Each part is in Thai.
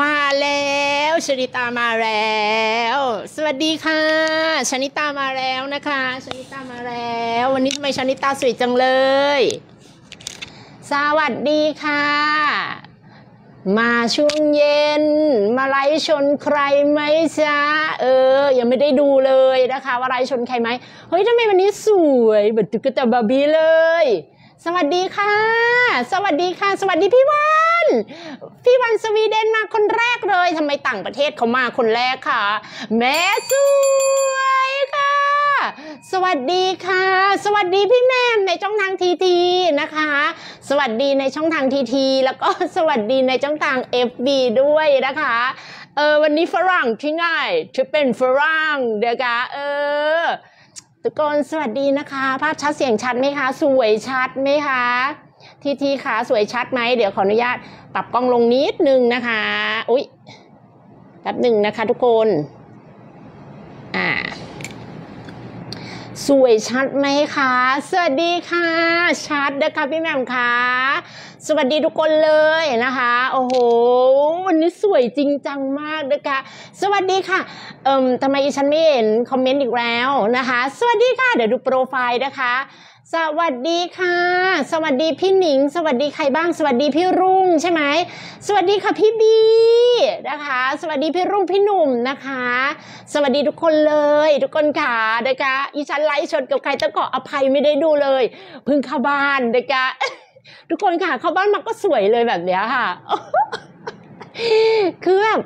มาแล้วชนิตามาแล้ว สวัสดีค่ะ ชนิตามาแล้วนะคะ ชนิตามาแล้ว วันนี้ทำไมชนิตาสวยจังเลย สวัสดีค่ะ มาช่วงเย็น มาไลฟ์ชนใครไหมจ๊ะเออยังไม่ได้ดูเลยนะคะว่าไลฟ์ชนใครไหมเฮ้ยทำไมวันนี้สวยเหมือนตุ๊กตาบาร์บี้เลยสวัสดีค่ะ สวัสดีค่ะ สวัสดีพี่วัน พี่วันสวีเดนมาคนแรกเลยทำไมต่างประเทศเขามาคนแรกค่ะ แม่สวยค่ะ สวัสดีค่ะ สวัสดีพี่แม่ในช่องทางทีทีนะคะ สวัสดีในช่องทางทีทีแล้วก็สวัสดีในช่องทาง FB ด้วยนะคะ เออวันนี้ฝรั่งที่ไหนจะเป็นฝรั่งเด็กะเออทุกคนสวัสดีนะคะ ภาพชัดเสียงชัดไหมคะ สวยชัดไหมคะ ทีทีคะสวยชัดไหมเดี๋ยวขออนุญาตปรับกล้องลงนิดนึงนะคะ อุ๊ยแป๊บหนึ่งนะคะทุกคนสวยชัดไหมคะ สวัสดีค่ะ ชัดนะคะพี่แหม่มคะสวัสดีทุกคนเลยนะคะ โอ้โห วันนี้สวยจริงจังมากนะคะ สวัสดีค่ะเอ่มทำไมฉันไม่เห็นคอมเมนต์อีกแล้วนะคะ สวัสดีค่ะ เดี๋ยวดูโปรไฟล์นะคะสวัสดีค่ะ สวัสดีพี่หนิง สวัสดีใครบ้างสวัสดีพี่รุ่ง ใช่ไหมสวัสดีค่ะพี่บีนะคะ สวัสดีพี่รุ่งพี่หนุ่มนะคะ สวัสดีทุกคนเลย ทุกคนค่ะนะคะอีฉันไลฟ์ชนกับใครต้องขออภัยไม่ได้ดูเลยพึ่งเข้าบ้านนะคะทุกคนค่ะเข้าบ้านมาก็สวยเลยแบบเนี้ยค่ะคือแบบ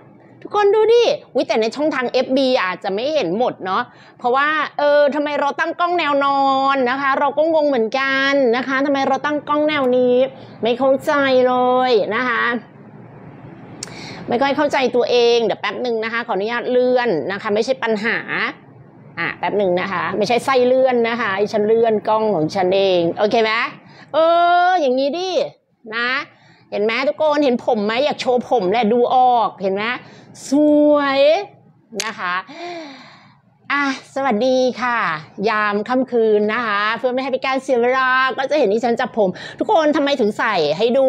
กคนดูดิวิแต่ในช่องทาง FB อาจจะไม่เห็นหมดเนาะ เพราะว่า เออทำไมเราตั้งกล้องแนวนอนนะคะ เราก็งงเหมือนกันนะคะทำไมเราตั้งกล้องแนวนี้ ไม่เข้าใจเลยนะคะ ไม่ค่อยเข้าใจตัวเองเดี๋ยวแป๊บหนึ่งนะคะ ขออนุญาตเลื่อนนะคะ ไม่ใช่ปัญหา อ่ะแป๊บหนึ่งนะคะ ไม่ใช่ไส้เลื่อนนะคะฉันเลื่อนกล้องของฉันเองโอเคไหมเอออย่างนี้ดินะเห็นไหมทุกคนเห็นผมไหมอยากโชว์ผมแหละดูออกเห็นไหมสวยนะคะอ่ะสวัสดีค่ะ ยามค่ำคืนนะคะ เพื่อไม่ให้เป็นการเสียเวลาก็จะเห็นที่ฉันจับผม ทุกคนทำไมถึงใส่ให้ดู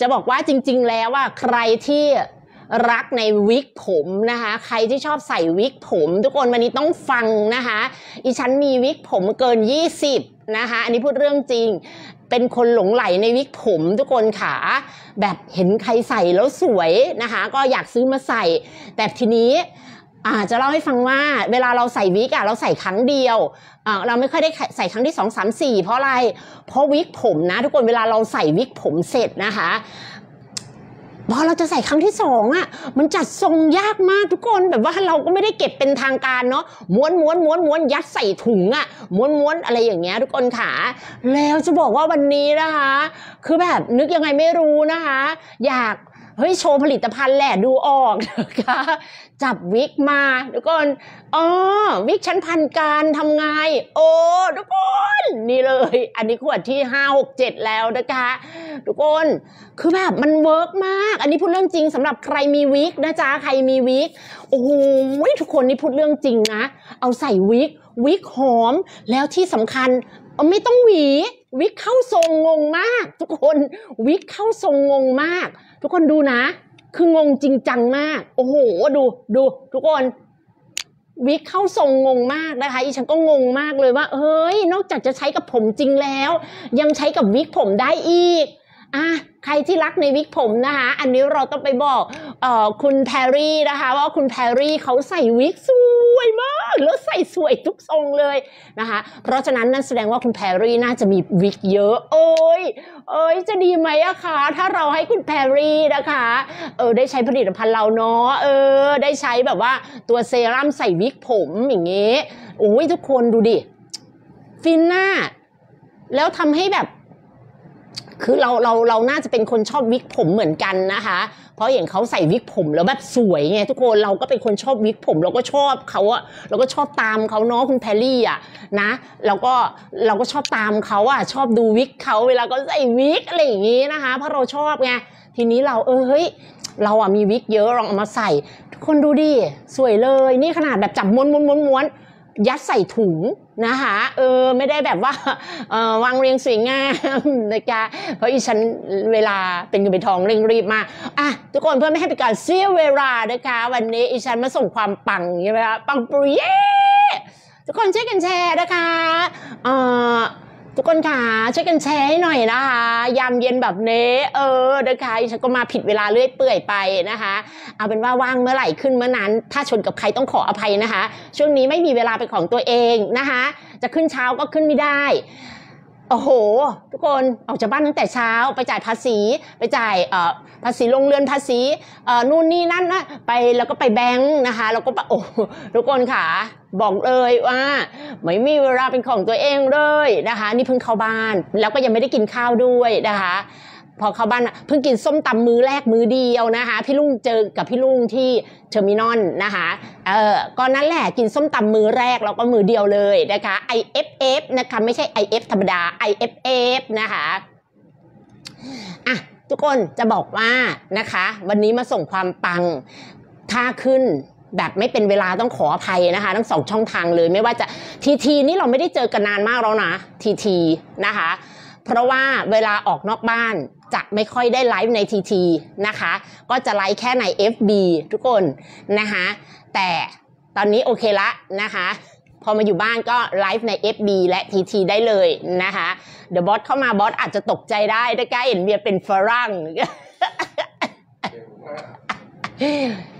จะบอกว่าจริง ๆแล้วว่าใครที่รักในวิกผมนะคะใครที่ชอบใส่วิกผม ทุกคนวันนี้ต้องฟังนะคะอีฉันมีวิกผมเกิน20นะคะอันนี้พูดเรื่องจริงเป็นคนหลงไหลในวิกผม ทุกคนค่ะแบบเห็นใครใส่แล้วสวยนะคะ ก็อยากซื้อมาใส่แต่ทีนี้อาจจะเล่าให้ฟังว่าเวลาเราใส่วิกอะเราใส่ครั้งเดียวเราไม่ค่อยได้ใส่ครั้งที่สสองามสี่เพราะอะไร เพราะวิกผมนะ ทุกคนเวลาเราใส่วิกผมเสร็จนะคะพอเราจะใส่ครั้งที่สองอ่ะมันจัดทรงยากมากทุกคน แบบว่าเราก็ไม่ได้เก็บเป็นทางการเนาะม้วนม้วนม้วนม้วนยัดใส่ถุงอ่ะม้วนม้วนอะไรอย่างเงี้ยทุกคนค่ะ แล้วจะบอกว่าวันนี้นะคะ คือแบบนึกยังไงไม่รู้นะคะ อยากเฮ้ยโชว์ผลิตภัณฑ์แหละดูออกนะคะจับวิกมา ทุกคนอ๋อวิกชั้นพันการทำไง โอ้ ทุกคน นี่เลย อันนี้ขวดที่ห้าหกเจ็ดแล้วนะคะทุกคน คือแบบมันเวิร์กมาก อันนี้พูดเรื่องจริงสำหรับใครมีวิกนะจ๊ะ ใครมีวิกโอ้โหทุกคนนี่พูดเรื่องจริงนะ เอาใส่วิก วิกหอม แล้วที่สำคัญไม่ต้องหวีวิกเข้าทรงงงมาก ทุกคนวิกเข้าทรงงงมาก ทุกคนดูนะคืองงจริงจังมาก โอ้โห ดูดู ทุกคน วิกเข้าทรงงงมากนะคะอีฉันก็งงมากเลยว่าเฮ้ย นอกจากจะใช้กับผมจริงแล้ว ยังใช้กับวิกผมได้อีกอ่ะใครที่รักในวิกผมนะคะอันนี้เราต้องไปบอกเอ่อคุณแพรรี่นะคะ ว่าคุณแพรรี่เขาใส่วิกสวยมากแล้วใส่สวยทุกทรงเลยนะคะ เพราะฉะนั้นนั่นแสดงว่าคุณแพรรี่น่าจะมีวิกเยอะ โอ้ยเอ้ยจะดีไหมอะคะถ้าเราให้คุณแพรรี่นะคะเออได้ใช้ผลิตภัณฑ์เราเนาะเออได้ใช้แบบว่าตัวเซรั่มใส่วิกผมอย่างเงี้ยโอ้ยทุกคนดูดิฟินหน้าแล้วทำให้แบบคือเราเราเรา น่าจะเป็นคนชอบวิกผมเหมือนกันนะคะ เพราะอย่างเขาใส่วิกผมแล้วแบบสวยไงทุกคนเราก็เป็นคนชอบวิกผมเราก็ชอบเขาอะเราก็ชอบตามเขาเนาะคุณแพรลี่อะนะเราก็เราก็ชอบตามเขาอะชอบดูวิกเขาเวลาก็ใส่วิกอะไรอย่างงี้นะคะเพราะเราชอบไงทีนี้เราเออเฮ้ยเราอะมีวิกเยอะลองเอามาใส่ ทุกคนดูดิสวยเลย นี่ขนาดแบบจับม้วนม้วนม้วนม้วนยัดใส่ถุงนะคะเออไม่ได้แบบว่าออวางเรียงสวยงามนะจ๊ะเพราะอีฉันเวลาเป็นเงินเป็นทองเร่งรีบมากอ่ะทุกคนเพื่อไม่ให้เป็นการเสียเวลานะคะ วันนี้อีฉันมาส่งความปังใช่ไหมคะปังปุ๋ยทุกคนช่วยกันแชร์นะคะเออทุกคนค่ะช่วยกันแชร์ให้หน่อยนะคะยามเย็นแบบนี้เออนะคะฉันก็มาผิดเวลาเรื่อยเปื่อยไปนะคะ เอาเป็นว่าว่างเมื่อไหร่ขึ้นเมื่อนั้น ถ้าชนกับใครต้องขออภัยนะคะ ช่วงนี้ไม่มีเวลาเป็นของตัวเองนะคะ จะขึ้นเช้าก็ขึ้นไม่ได้โอ้โหทุกคนออกจากบ้านตั้งแต่เช้าไปจ่ายภาษีไปจ่ายภาษีโรงเรือนภาษีนู่นนี่นั่นนะไปแล้วก็ไปแบงค์นะคะแล้วก็โอ้ทุกคนค่ะ บอกเลยว่าไม่มีเวลาเป็นของตัวเองเลยนะคะ นี่เพิ่งเข้าบ้าน แล้วก็ยังไม่ได้กินข้าวด้วยนะคะพอเข้าบ้านเพิ่งกินส้มตำมือแรกมือเดียวนะคะ พี่ลุงเจอกับพี่ลุงที่เทอร์มินอลนะคะเออก็นั่นแหละ กินส้มตำมือแรกแล้วก็มือเดียวเลยนะคะ IFF นะคะ ไม่ใช่ IF ธรรมดา IFF นะคะ อ่ะทุกคนจะบอกว่านะคะวันนี้มาส่งความปัง ถ้าขึ้นแบบไม่เป็นเวลาต้องขออภัยนะคะทั้งสองช่องทางเลย ไม่ว่าจะทีทีนี่เราไม่ได้เจอกันนานมากแล้วนะทีทีนะคะเพราะว่าเวลาออกนอกบ้านจะไม่ค่อยได้ไลฟ์ในทีนะคะ ก็จะไลฟ์แค่ใน FB ทุกคน นะคะ แต่ตอนนี้โอเคละนะคะ พอมาอยู่บ้านก็ไลฟ์ใน FB และ TT ได้เลยนะคะเดอะบอสเข้ามาบอสอาจจะตกใจได้ถ้าใกล้เห็นเบียเป็นฝรั่ง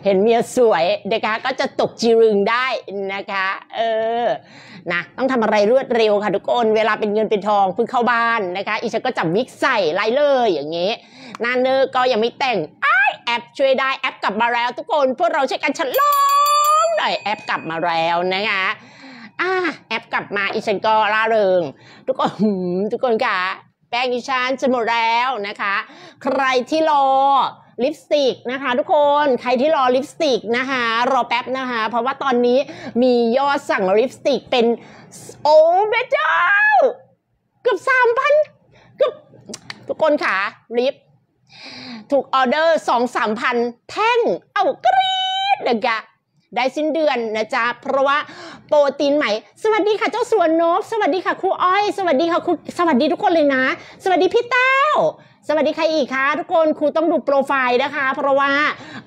เห็นเมียสวยนะคะก็จะตกจีรึงได้นะคะ เออนะต้องทำอะไรรวดเร็วค่ะ ทุกคนเวลาเป็นเงินเป็นทองเพิ่งเข้าบ้านนะคะอีฉันก็จับวิกใส่ไลเลย อย่างเงี้ยนานเนอร์ก็ยังไม่แต่งไอแอปช่วยได้แอปกลับมาแล้ว ทุกคนพวกเราใช้กันฉลองหน่อยแอปกลับมาแล้วนะคะอ่าแอปกลับมาอีฉันก็ร่าเริงทุกคนทุกคนค่ะแป้งอีฉันจะหมดแล้วนะคะ ใครที่รอลิปสติกนะคะ ทุกคนใครที่รอลิปสติกนะคะ รอแป๊บนะคะ เพราะว่าตอนนี้มียอดสั่งลิปสติกเป็นโอ้เบเจ้าเกือบสามพันเกือบทุกคนค่ะลิปถูกออเดอร์สองสามพันแท่งเอากรี๊ดเดยกะได้สิ้นเดือนนะจ๊ะเพราะว่าโปรตีนใหม่ สวัสดีค่ะเจ้าสวนนกสวัสดีค่ะครูอ้อยสวัสดีค่ะครูสวัสดีทุกคนเลยนะ สวัสดีพี่เต้าสวัสดีใครอีกคะทุกคนครูต้องดูโปรไฟล์นะคะ เพราะว่า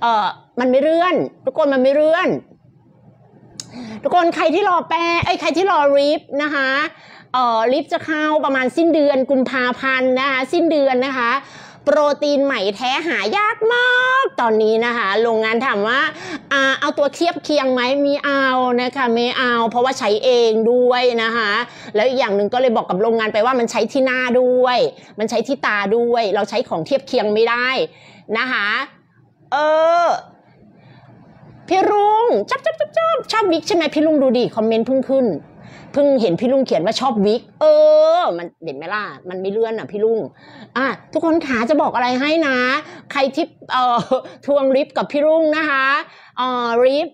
เออมันไม่เลื่อน ทุกคนมันไม่เลื่อนทุกคนใครที่รอแปรไอ้ใครที่รอรีฟนะคะเออรีฟจะเข้าประมาณสิ้นเดือนกุมภาพันธ์นะคะสิ้นเดือนนะคะโปรตีนใหม่แท้หายากมาก ตอนนี้นะคะ โรงงานถามว่าเอาตัวเทียบเคียงไหมมีเอานะคะไม่เอาเพราะว่าใช้เองด้วยนะคะ แล้วอีกอย่างหนึ่งก็เลยบอกกับโรงงานไปว่ามันใช้ที่หน้าด้วย มันใช้ที่ตาด้วย เราใช้ของเทียบเคียงไม่ได้นะคะเออพี่รุงจับจับจับจับชอบบิ๊กใช่ไหมพี่ลุงดูดิคอมเมนต์พุ่งขึ้นเพิ่งเห็นพี่ลุงเขียนว่าชอบวิกเออ มันเด่นไหมล่ะมันไม่เลื่อนอ่ะพี่ลุงอ่ะทุกคนขาจะบอกอะไรให้นะ ใครทิปเอ่อทวงริฟกับพี่ลุงนะคะ เอ่อริฟ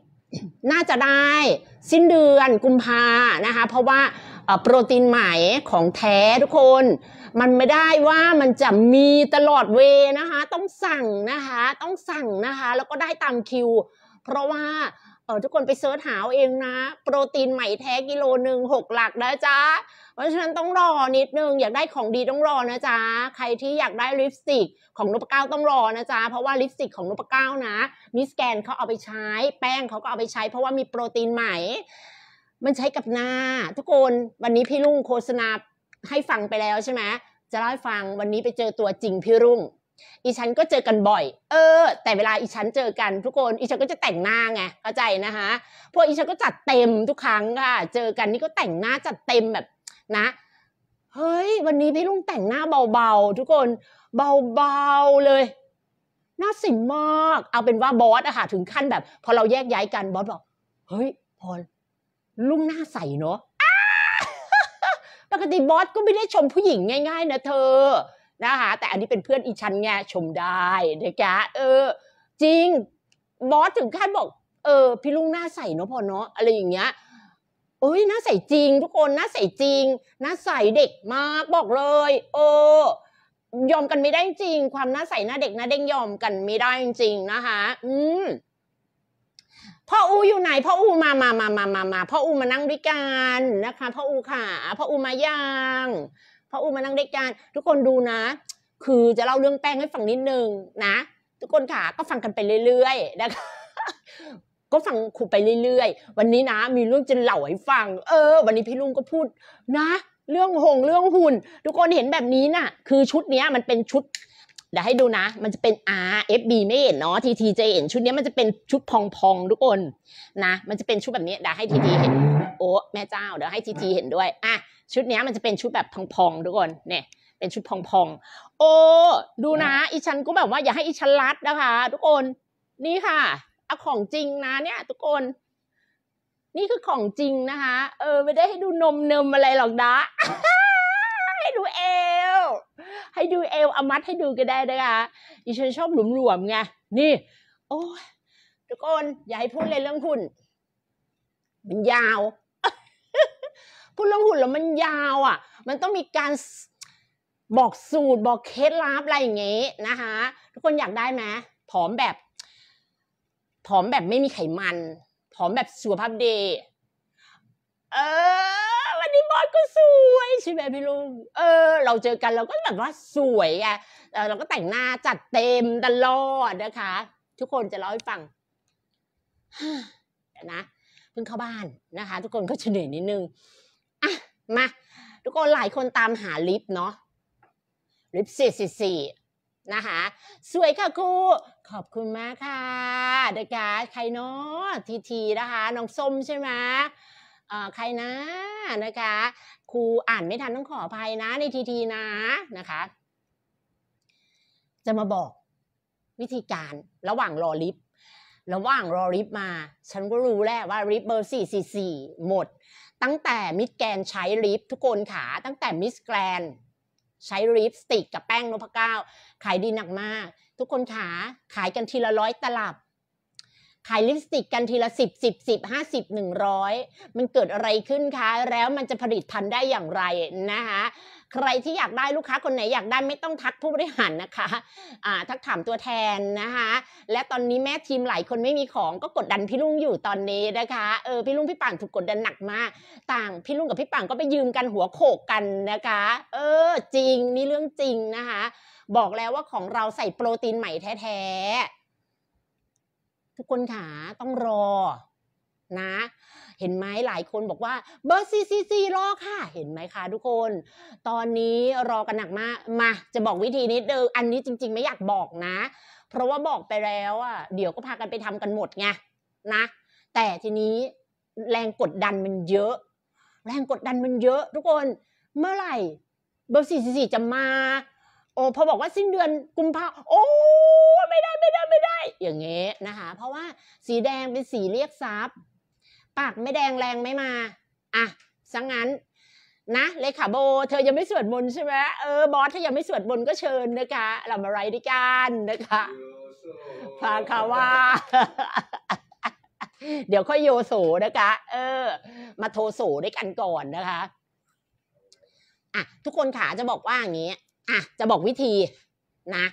น่าจะได้ สิ้นเดือนกุมภานะคะ เพราะว่าโปรตีนใหม่ของแท้ทุกคน มันไม่ได้ว่ามันจะมีตลอดเวนะคะ ต้องสั่งนะคะ ต้องสั่งนะคะ แล้วก็ได้ตามคิว เพราะว่าเออทุกคนไปเซิร์ชหาเองนะ โปรตีนใหม่แท้กิโลหนึ่งหกหลักนะจ๊ะเพราะฉะนั้นต้องรอนิดนึงอยากได้ของดีต้องรอนะจ๊ะใครที่อยากได้ลิปสติกของนพเก้าต้องรอนะจ๊ะเพราะว่าลิปสติกของนพเก้านะมิสแกนเขาเอาไปใช้ แป้งเขาก็เอาไปใช้ เพราะว่ามีโปรตีนใหม่ มันใช้กับหน้า ทุกคนวันนี้พี่รุ่งโฆษณาให้ฟังไปแล้วใช่ไหมจะเล่าให้ฟังวันนี้ไปเจอตัวจริงพี่รุ่งอีฉันก็เจอกันบ่อย เออ แต่เวลาอีฉันเจอกัน ทุกคนอีฉันก็จะแต่งหน้าไง เข้าใจนะคะพวกอีฉันก็จัดเต็มทุกครั้งค่ะ เจอกันนี่ก็แต่งหน้าจัดเต็มแบบนะ เฮ้ย วันนี้พี่ลุงแต่งหน้าเบาๆ ทุกคนเบาๆเลยหน้าสิงมาก เอาเป็นว่าบอสอะค่ะ ถึงขั้นแบบ พอเราแยกย้ายกันบอสบอก เฮ้ยพอลุงหน้าใสเนาะปกติบอสก็ไม่ได้ชมผู้หญิงง่าย ๆนะเธอนะคะแต่อันนี้เป็นเพื่อนอีชั้นไงชมได้นะจ๊ะเออ จริงบอสถึงขั้นบอกเออพี่ลุงหน้าใสเนาะพอเนาะอะไรอย่างเงี้ยเอ้ยหน้าใสจริงทุกคนหน้าใสจริงหน้าใสเด็กมาก บอกเลยเออยอมกันไม่ได้จริง ความหน้าใสหน้าเด็กหน้าเด้งยอมกันไม่ได้จริงนะคะอืมพ่ออูอยู่ไหนพ่ออูมามามามามามาพ่ออูมานั่งด้วยกันนะคะพ่ออูขาพ่ออูมายังพออูมานั่งด้กจกนทุกคนดูนะ คือจะเล่าเรื่องแป้งให้ฟังนิดนึงนะทุกคนค่ะก็ฟังกันไปเรื่อยๆนะคะก็ฟังครูไปเรื่อยๆ วันนี้นะมีเรื่องจะเล่าให้ฟังเออวันนี้พี่ลุงก็พูดนะเรื่องหงเรื่องหุ่น ทุกคนเห็นแบบนี้นะ่ะคือชุดนี้มันเป็นชุดเดี๋ยวให้ดูนะ มันจะเป็น R F B ไม่เห็นเนาะ T T J เห็น ชุดนี้มันจะเป็นชุดพองๆ ทุกคนนะ มันจะเป็นชุดแบบนี้ เดี๋ยวให้ T T เห็น โอ้ แม่เจ้า เดี๋ยวให้ T T เห็นด้วยอ่ะชุดนี้มันจะเป็นชุดแบบพองๆ ทุกคน เนี่ย เป็นชุดพองๆ โอ้ ดูนะอีชันก็แบบว่าอย่าให้อีชันรัดนะคะ ทุกคน นี่ค่ะเอาของจริงนะ เนี่ย ทุกคน นี่คือของจริงนะคะ เออ ไม่ได้ให้ดูนมเนมอะไรหรอกนะให้ดูเอว ให้ดูเอวอามัดให้ดูก็ได้นะคะดิฉันชอบหลุมหลวมไง นี่ โอ้ทุกคนอย่าให้พูดเลยเรื่องหุ่น มันยาว พูดเรื่องหุ่นแล้วมันยาว อ่ะ มันต้องมีการบอกสูตรบอกเคล็ดลับอะไรอย่างเงี้ยนะคะ ทุกคนอยากได้ไหมผอมแบบผอมแบบไม่มีไขมันผอมแบบสุขภาพดี เออพี่บอสก็สวยใช่ไหมพี่ลุงเออ เราเจอกันเราก็แบบว่าสวยอ่ะเราก็แต่งหน้าจัดเต็มตลอดนะคะ ทุกคนจะเล่าให้ฟังนะเพิ่งเข้าบ้านนะคะ ทุกคนก็จะเหนื่อยนิดนึงอ่ะมาทุกคนหลายคนตามหาลิฟเนาะลิฟสี่สี่สี่นะคะ สวยค่ะครูขอบคุณมากค่ะด็กาใครเนาะทีทีนะคะน้องส้มใช่ไหมใครนะนะคะครูอ่านไม่ทันต้องขออภัยนะในทีทีนะนะคะ จะมาบอกวิธีการระหว่างรอลิฟระหว่างรอลิฟมา ฉันก็รู้แล้วว่าลิฟเบอร์สี่สี่สี่หมด ตั้งแต่มิสแกนใช้ลิฟทุกคนขาตั้งแต่มิสแกนใช้ลิปสติกกับแป้งนพเก้าขายดีหนักมาก ทุกคนขาขายกันทีละร้อยตลับขายลิปสติกกันทีละสิบสิบสิบห้าสิบหนึ่งร้อยมันเกิดอะไรขึ้นคะ แล้วมันจะผลิตทันได้อย่างไรนะคะใครที่อยากได้ลูกค้าคนไหนอยากได้ไม่ต้องทักผู้บริหารนะคะ อ่า ทักถามตัวแทนนะคะ และตอนนี้แม่ทีมหลาย คนไม่มีของก็กดดันพี่ลุงอยู่ตอนนี้นะคะ เออพี่ลุงพี่ป่างถูกกดดันหนักมากต่างพี่ลุงกับพี่ป่างก็ไปยืมกันหัวโขกกันนะคะ เออ จริงนี่เรื่องจริงนะคะ บอกแล้วว่าของเราใส่โปรตีนใหม่แท้ทุกคนขาต้องรอ นะ เห็นไหมหลายคนบอกว่า เบอร์ซีซีซีรอค่ะ เห็นไหมคะทุกคน ตอนนี้รอกันหนักมากมา จะบอกวิธีนิดเดออันนี้จริงๆ ไม่อยากบอกนะ เพราะว่าบอกไปแล้วอ่ะเดี๋ยวก็พากันไปทำกันหมดไงนะ แต่ทีนี้แรงกดดันมันเยอะ แรงกดดันมันเยอะ ทุกคน เมื่อไหร่เบอร์ซีซีจะมาโอ้พอบอกว่าสิ้นเดือนกุมภาโอ้ไม่ได้ไม่ได้ไม่ได้ อย่างเงี้ยนะคะ เพราะว่า สีแดงเป็นสีเรียกทรัพย์ปากไม่แดงแรงไม่มาอ่ะสังงั้น นะเลขาโบ เธอยังไม่สวดมนต์ใช่ไหมเออบอสถ้ายังไม่สวดมนต์ก็เชิญนะคะเรามาไรด้วยกันนะคะพาค่ะว่า เดี๋ยวค่อยโยโซนะคะเออ มาโทโสด้วยกันก่อนนะคะอ่ะทุกคนขาจะบอกว่าอย่างนี้อ่ะ จะบอกวิธีนะ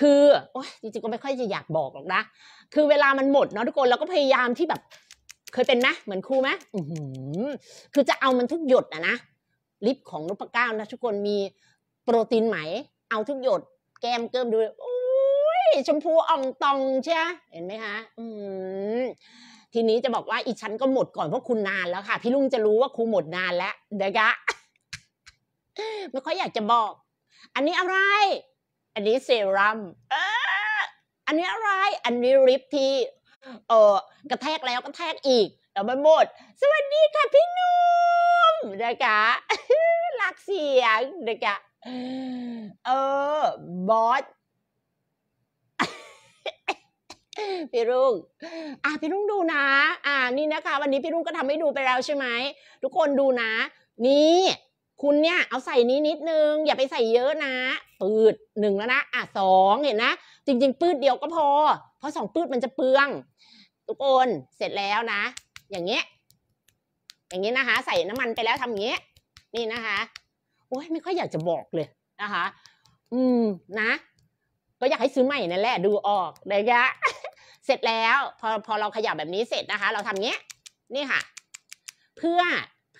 คือ โอ้ยจริงๆก็ไม่ค่อยจะอยากบอกหรอกนะ คือเวลามันหมดเนาะทุกคนเราก็พยายามที่แบบ เคยเป็นไหมเหมือนครูไหมคือจะเอามันทุกหยดอะนะลิปของนุปก้านะทุกคนมีโปรตีนไหม เอาทุกหยดแก้มเกิมดูโอ้ยชมพูอ่องตอง ใช่ เห็นไหมคะอืมทีนี้จะบอกว่าอีชั้นก็หมดก่อนเพราะคุณนานแล้วค่ะพี่ลุงจะรู้ว่าครูหมดนานแล้วเดะกะไม่ค่อยอยากจะบอก อันนี้อะไร อันนี้เซรั่มอันนี้อะไร อันนี้ริปที่เออกระแทกแล้วกระแทกอีกแล้วม่หมด สวัสดีค่ะพี่นุ่ม นะคะ รักเสียง นะคะ เออ บอส พี่รุ่ง อ่ะพี่รุ่งดูนะ อ่า นี่นะคะวันนี้พี่รุ่งก็ทำให้ดูไปแล้วใช่ไหม ทุกคนดูนะ นี่คุณเนี่ยเอาใส่นี้นิดนึงอย่าไปใส่เยอะนะ ปืดหนึ่งแล้วนะอ่ะสองเห็นนะ จริงๆ ปืดเดียวก็พอ เพราะสองปืดมันจะเปลืองทุกคนเสร็จแล้วนะ อย่างเงี้ยอย่างเงี้ยนะคะ ใส่น้ำมันไปแล้วทำอย่างเงี้ยนี่นะคะโอ้ยไม่ค่อยอยากจะบอกเลยนะคะ อืมนะ ก็อยากให้ซื้อใหม่นั่นแหละดูออกเลยะเสร็จแล้ว พอพอเราขยับแบบนี้เสร็จนะคะเราทำเงี้ย นี่ค่ะ เพื่อ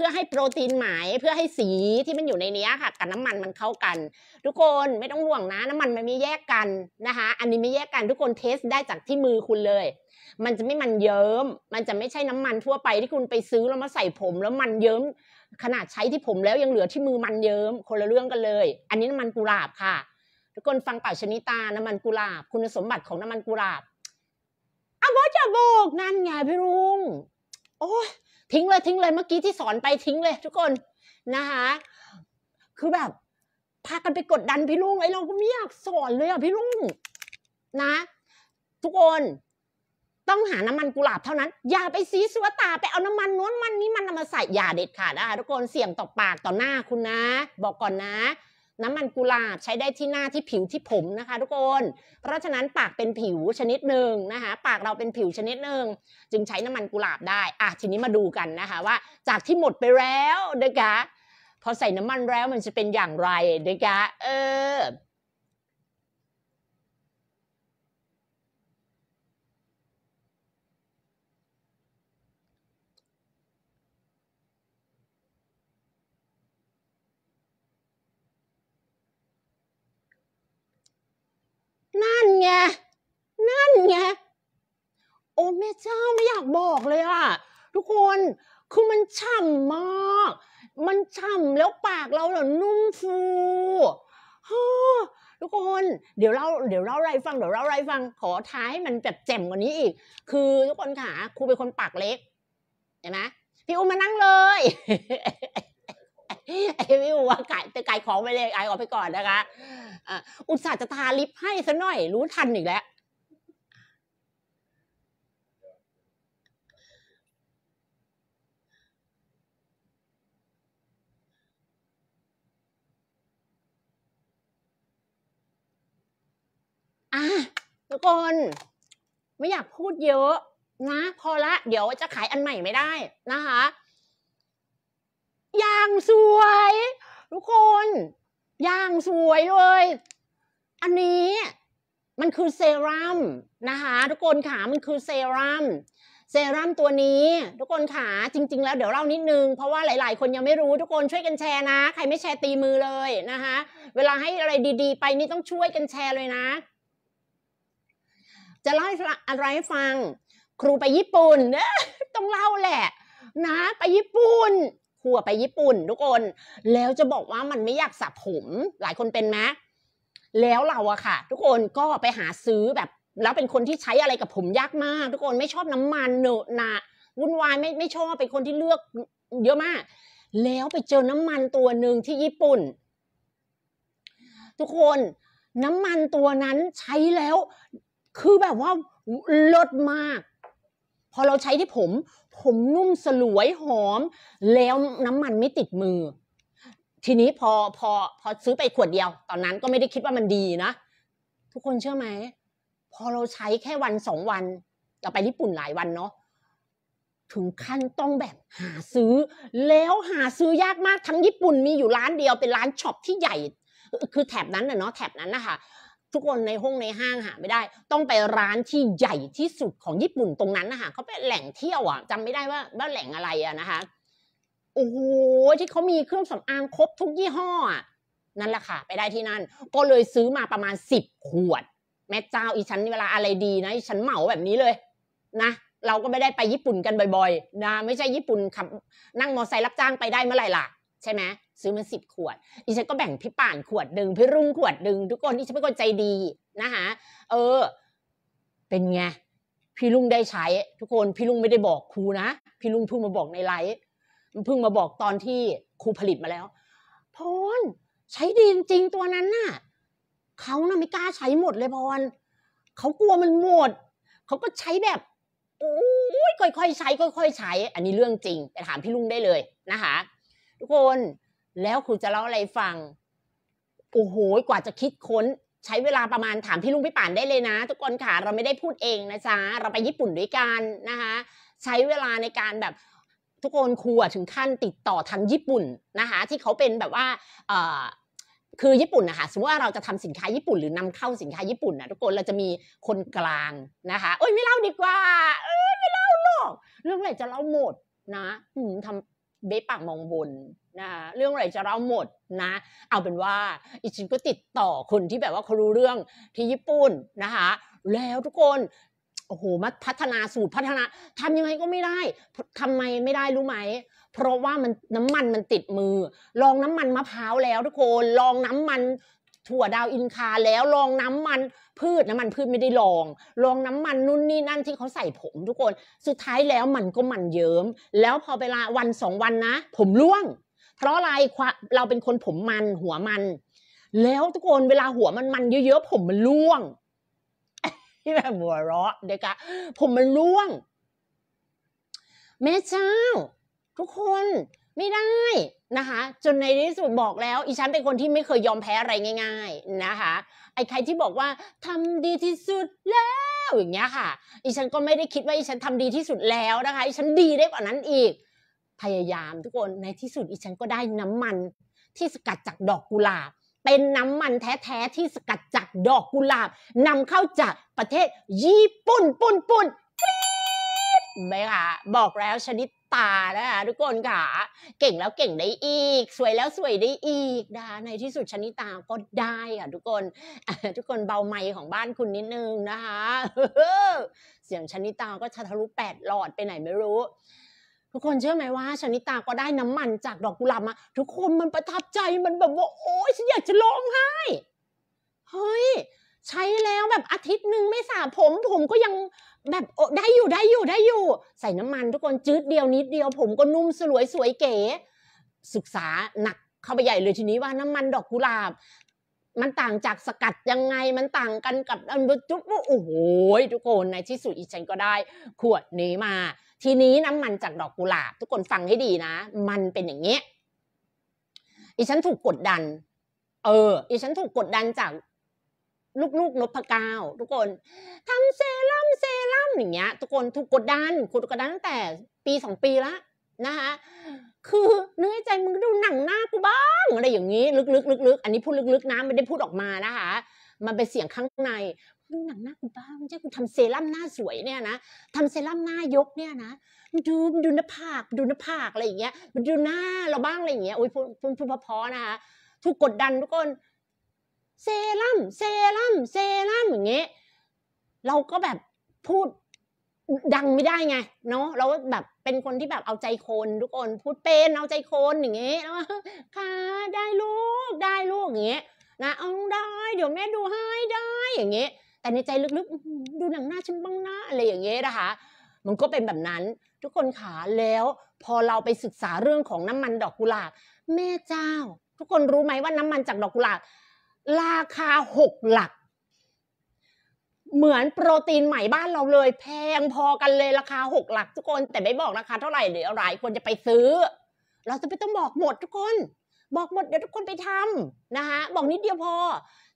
พื่อให้โปรตีนไหมเพื่อให้สีที่มันอยู่ในนี้ค่ะกับน้ำมันมันเข้ากัน ทุกคนไม่ต้องห่วงนะ น้ำมันมันไม่แยกกันนะคะอันนี้ไม่แยกกัน ทุกคนเทสได้จากที่มือคุณเลย มันจะไม่มันเยิ้มมันจะไม่ใช่น้ำมันทั่วไปที่คุณไปซื้อแล้วมาใส่ผม แล้วมันเยิ้มขนาดใช้ที่ผมแล้วยังเหลือที่มือมันเยิ้มคนละเรื่องกันเลย อันนี้น้ำมันกุหลาบค่ะ ทุกคนฟังเป่าชนิตาน้ำมันกุหลาบ คุณสมบัติของน้ำมันกุหลาบอ้าวจะบอกนั่นไงพี่รุ่งโอ้ยทิ้งเลยทิ้งเลยเมื่อกี้ที่สอนไปทิ้งเลย ทุกคนนะคะคือแบบพากันไปกดดันพี่ลุงไอ้เราก็ไม่อยากสอนเลยอ่ะพี่ลุงนะ ทุกคน ต้องหาน้ำมันกุหลาบเท่านั้น อย่าไปซีสวตาไปเอาน้ำมันน้วนมันนี้มันมาใส่อย่าเด็ดขาดนะคะทุกคนเสี่ยงต่อปากต่อหน้าคุณนะ บอกก่อนนะน้ำมันกุหลาบใช้ได้ที่หน้าที่ผิวที่ผมนะคะทุกคน เพราะฉะนั้นปากเป็นผิวชนิดหนึ่งนะคะ ปากเราเป็นผิวชนิดหนึ่งจึงใช้น้ำมันกุหลาบได้ อ่ะทีนี้มาดูกันนะคะ ว่า จากที่หมดไปแล้วนะกะพอใส่น้ำมันแล้วมันจะเป็นอย่างไรนะกะเออนั่นไง นั่นไง โอ้แม่เจ้าไม่อยากบอกเลยอะทุกคน คือมันฉ่ำมาก มันฉ่ำแล้วปากเราเนี่ยนุ่มฟูฮ่าทุกคน เดี๋ยวเรา เดี๋ยวเราไรฟังเดี๋ยวเราไรฟังขอท้ายให้มันแบบแจ่มกว่านี้อีก คือทุกคนค่ะครูเป็นคนปากเล็กเห็นไหมพี่อุ้มมานั่งเลยไอ้วิวว่าไก่แต่ไก่ของไปเลยไอออกไปก่อนนะคะ อุตส่าห์จะทาลิปให้ซะหน่อยรู้ทันอีกแล้ว อ่ะทุกคน ไม่อยากพูดเยอะ นะ พอละเดี๋ยวจะขายอันใหม่ไม่ได้นะคะอย่างสวย ทุกคนอย่างสวยเลยอันนี้มันคือเซรั่มนะคะ ทุกคนขามันคือเซรั่มเซรั่มตัวนี้ ทุกคนขาจริง ๆ แล้วเดี๋ยวเล่านิดนึงเพราะว่าหลายๆ คนยังไม่รู้ทุกคนช่วยกันแชร์นะใครไม่แชร์ตีมือเลยนะคะ เวลาให้อะไรดี ๆ ไปนี่ต้องช่วยกันแชร์เลยนะ จะเล่าอะไรให้ฟัง ครูไปญี่ปุ่นต้องเล่าแหละ นะไปญี่ปุ่นครัวไปญี่ปุ่น ทุกคนแล้วจะบอกว่ามันไม่อยากสระผม หลายคนเป็นไหมแล้วเราอะค่ะทุกคนก็ไปหาซื้อแบบ แล้วเป็นคนที่ใช้อะไรกับผมยากมาก ทุกคนไม่ชอบน้ำมันเนอะหนะวุ่นวายไม่ไม่ชอบเป็นคนที่เลือก เยอะมาก แล้วไปเจอน้ำมันตัวหนึ่งที่ญี่ปุ่น ทุกคนน้ำมันตัวนั้นใช้แล้ว คือแบบว่าลดมาก พอเราใช้ที่ผมผมนุ่มสลวยหอม แล้วน้ำมันไม่ติดมือ ทีนี้พอพอพอซื้อไปขวดเดียว ตอนนั้นก็ไม่ได้คิดว่ามันดีนะ ทุกคนเชื่อไหม พอเราใช้แค่วันสองวันเราไปญี่ปุ่นหลายวันเนาะถึงขั้นต้องแบบ หาซื้อแล้วหาซื้อยากมากทั้งญี่ปุ่นมีอยู่ร้านเดียวเป็นร้านช็อปที่ใหญ่ คือแถบนั้นนะเนาะแถบนั้นนะคะทุกคนในห้องในห้างหาไม่ได้ ต้องไปร้านที่ใหญ่ที่สุดของญี่ปุ่นตรงนั้นนะคะเขาเป็นแหล่งเที่ยวอ่ะจาไม่ได้ว่าว่าแหล่งอะไรอะนะคะโอ้โหที่เขามีเครื่องสำอางครบทุกยี่ห้ออะนั่นแหละค่ะไปได้ที่นั่นก็เลยซื้อมาประมาณสิบขวด แม่เจ้าอีฉันเวลาอะไรดีนะ ฉันเหมาแบบนี้เลย นะ เราก็ไม่ได้ไปญี่ปุ่นกันบ่อยๆนะไม่ใช่ญี่ปุ่นขับนั่งมอเตอร์ไซค์รับจ้างไปได้เมื่อไหร่ล่ะใช่ไหมซื้อมาสิบขวดดิฉันก็แบ่งพี่ป่านขวดหนึ่งพี่รุ่งขวดหนึ่งทุกคนที่ฉันเป็นคนใจดีนะคะเออ เป็นไง พี่ลุงได้ใช้ ทุกคนพี่ลุงไม่ได้บอกครูนะพี่ลุงเพิ่งมาบอกในไลฟ์เพิ่งมาบอกตอนที่ครูผลิตมาแล้วพรใช้ดีจริงตัวนั้นน่ะเขาน่ะไม่กล้าใช้หมดเลยพรเขากลัวมันหมดเขาก็ใช้แบบโอ้ยค่อยๆใช้ค่อยๆใช้ อันนี้เรื่องจริงแต่ถามพี่ลุงได้เลย นะคะทุกคนแล้วครูจะเล่าอะไรฟัง โอ้โห กว่าจะคิดค้น ใช้เวลาประมาณถามพี่ลุงพี่ป่านได้เลยนะทุกคนค่ะเราไม่ได้พูดเองนะจ๊ะเราไปญี่ปุ่นด้วยกันนะคะใช้เวลาในการแบบ ทุกคนครูถึงขั้นติดต่อทางญี่ปุ่นนะคะ ที่เขาเป็นแบบว่าคือญี่ปุ่นนะคะสมมติว่าเราจะทำสินค้าญี่ปุ่น หรือนำเข้าสินค้าญี่ปุ่นนะทุกคนเราจะมีคนกลางนะคะโอ้ยไม่เล่าดีกว่า เอ้ยไม่เล่าหรอกเรื่องอะไรจะเล่าหมดนะทำเบ๊ปากมองบนนะคะเรื่องอะไรจะเล่าหมดนะ เอาเป็นว่าอิชินก็ติดต่อคนที่แบบว่าเขารู้เรื่องที่ญี่ปุ่นนะคะแล้วทุกคน โอ้โห มาพัฒนาสูตรพัฒนาทำยังไงก็ไม่ได้ทำไมไม่ได้รู้ไหม เพราะว่ามันน้ำมันมันติดมือ ลองน้ำมันมะพร้าวแล้วทุกคน ลองน้ำมันถั่วดาวอินคาแล้ว ลองน้ำมันพืชน้ำมันพืชไม่ได้ลอง ลองน้ำมันนู่นนี่นั่นที่เขาใส่ผม ทุกคน สุดท้ายแล้วมันก็มันเยิม้มแล้วพอเวลาวันสองวันนะ ผมร่วงเพราะอะไรเราเป็นคนผมมันหัวมัน แล้วทุกคนเวลาหัวมันมันเยอะๆผมมันร่วงที่แบบหัวเราะเด็กอะผมมันร่วงแม่เจ้า ทุกคนไม่ได้นะคะ จนในที่สุดบอกแล้วอีฉันเป็นคนที่ไม่เคยยอมแพ้อะไรง่าย ๆ นะคะ ไอ้ใครที่บอกว่า ทำดีที่สุดแล้ว อย่างเงี้ยค่ะอีฉันก็ไม่ได้คิดว่าอีฉันทำดีที่สุดแล้วนะคะอีฉันดีได้กว่านั้นอีกพยายามทุกคนในที่สุดอีฉันก็ได้น้ำมันที่สกัดจากดอกกุหลาบ เป็นน้ำมันแท้ๆที่สกัดจากดอกกุหลาบนำเข้าจากประเทศญี่ปุ่นปุ่นปุ่นไม่คะบอกแล้วชนิดตานะคะทุกคนค่ะเก่งแล้วเก่งได้อีก สวยแล้วสวยได้อีกนะในที่สุดชนิตาก็ได้ค่ะทุกคนทุกคนเบาไม้ของบ้านคุณนิดนึงนะคะเสียงชนิตาก็ทะลุแปดหลอดไปไหนไม่รู้ทุกคนเชื่อไหมว่า ชนิตาก็ได้น้ำมันจากดอกกุหลาบมาทุกคนมันประทับใจมันแบบว่าโอ้ยฉันอยากจะร้องไห้เฮ้ยใช้แล้วแบบอาทิตย์หนึ่งไม่สระผม ผมก็ยังแบบได้อยู่ได้อยู่ได้อยู่ ใส่น้ำมัน ทุกคนจืดเดียวนิดเดียว ผมก็นุ่มสลวยสวยเก๋ศึกษาหนักเข้าไปใหญ่เลยทีนี้ว่าน้ำมันดอกกุหลาบ มันต่างจากสกัดยังไงมันต่างกันกับอันจุ๊บโอ้โห ทุกคนในที่สุดอีฉันก็ได้ ขวดนี้มาทีนี้น้ำมันจากดอกกุหลาบ ทุกคนฟังให้ดีนะ มันเป็นอย่างเงี้ยอีฉันถูกกดดัน เอออีฉันถูกกดดันจากลูกๆนพกาว ทุกคนทำเซรั่มเซรั่มอย่างเงี้ยทุกคนถูกกดดันกดกดดันตั้งแต่ปีสองปีละ นะคะคือเนื้อใจมึงดูหนังหน้ากูบ้างอะไรอย่างนี้ลึกๆลึกๆอันนี้พูดลึกๆนะไม่ได้พูดออกมานะคะมันเป็นเสียงข้างในดูหนังหน้าคุณป้าไม่ใช่คุณทำเซรั่มหน้าสวยเนี่ยนะ ทำเซรั่มหน้ายกเนี่ยนะ ดูดูหน้าผากดูหน้าผาก อะไรอย่างเงี้ยดูหน้าเราบ้างอะไรอย่างเงี้ยโอ้ยพูดพูดพอๆนะคะถูกกดดันทุกคน เซรั่มเซรั่มเซรั่มอย่างเงี้ยเราก็แบบพูดดังไม่ได้ไง เนาะ เราแบบเป็นคนที่แบบเอาใจคนทุกคน พูดเป็นเอาใจคนอย่างเงี้ยค่ะได้ลูกได้ลูกอย่างเงี้ย นะเอาได้เดี๋ยวแม่ดูให้ได้อย่างเงี้ยแต่ในใจลึกๆดูหนังหน้าฉันบ้างนะอะไรอย่างเงี้ยนะคะมันก็เป็นแบบนั้นทุกคนขาแล้วพอเราไปศึกษาเรื่องของน้ำมันดอกกุหลาบแม่เจ้า ทุกคนรู้ไหมว่าน้ำมันจากดอกกุหลาบราคาหกหลัก เหมือนโปรตีนใหม่บ้านเราเลย แพงพอกันเลยราคาหกหลัก ทุกคนแต่ไม่บอกราคาเท่าไหร่หรืออะไรควรจะไปซื้อ เราจะไปต้องบอกหมด ทุกคน บอกหมดเดี๋ยวทุกคนไปทำนะคะบอกนิดเดียวพอ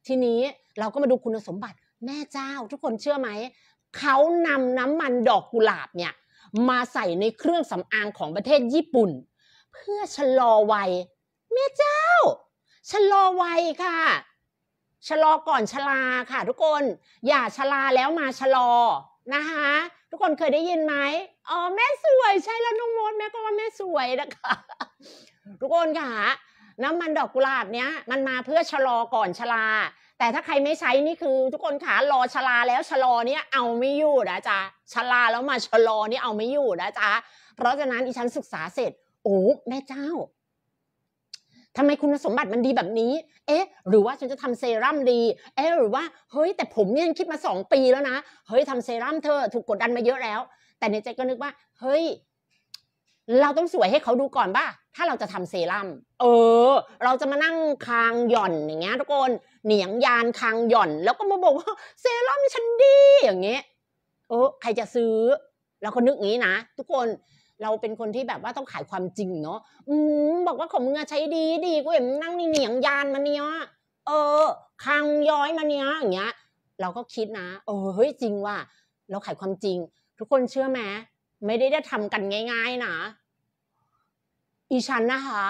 ทีนี้เราก็มาดูคุณสมบัติแม่เจ้าทุกคนเชื่อไหม เขานำน้ำมันดอกกุหลาบเนี่ยมาใส่ในเครื่องสำอางของประเทศญี่ปุ่น เพื่อชะลอวัยแม่เจ้าชะลอวัยค่ะชะลอก่อนชะลาค่ะ ทุกคนอย่าชะลาแล้วมาชะลอนะคะ ทุกคนเคยได้ยินไหมอ๋อแม่สวย ใช่แล้วน้องมดแม่ก็ว่าแม่สวยนะคะ ทุกคนค่ะ น้ำมันดอกกุหลาบเนี้ย มันมาเพื่อชะลอก่อนชะลาแต่ถ้าใครไม่ใช้นี่คือทุกคนขารอชะลาแล้วชะลอเนี่ย เอาไม่อยู่นะจ๊ะชะลาแล้วมาชะลอนี่เอาไม่อยู่นะจ๊ะเพราะฉะนั้นอีฉันศึกษาเสร็จโอ้แม่เจ้าทำไมคุณสมบัติมันดีแบบนี้ เอ๊ะ หรือว่าฉันจะทำเซรั่มดีเอ๊ะหรือว่าเฮ้ย แต่ผมเนี่ยคิดมาสองปีแล้วนะเฮ้ยทำเซรั่มเธอ ถูกกดดันมาเยอะแล้ว แต่ในใจก็นึกว่า เฮ้ยเราต้องสวยให้เขาดูก่อนป่ะ ถ้าเราจะทำเซรั่ม เออ เราจะมานั่งคางหย่อนอย่างเงี้ย ทุกคน เหนียงยานคางหย่อน แล้วก็มาบอกว่าเซรั่มฉันดีอย่างเงี้ยเออใครจะซื้อเราก็นึกงี้นะทุกคนเราเป็นคนที่แบบว่าต้องขายความจริงเนาะอืมบอกว่าของมึงใช้ดีดีกูเห็นนั่งนเหนียงยานมาเนี้ยเออคางย้อยมาเนี้ยอย่างเงี้ย เราก็คิดนะ เออเฮ้ยจริงว่าเราขายความจริง ทุกคนเชื่อไหมไม่ได้ได้ทำกันง่ายๆนะอีชันนะคะ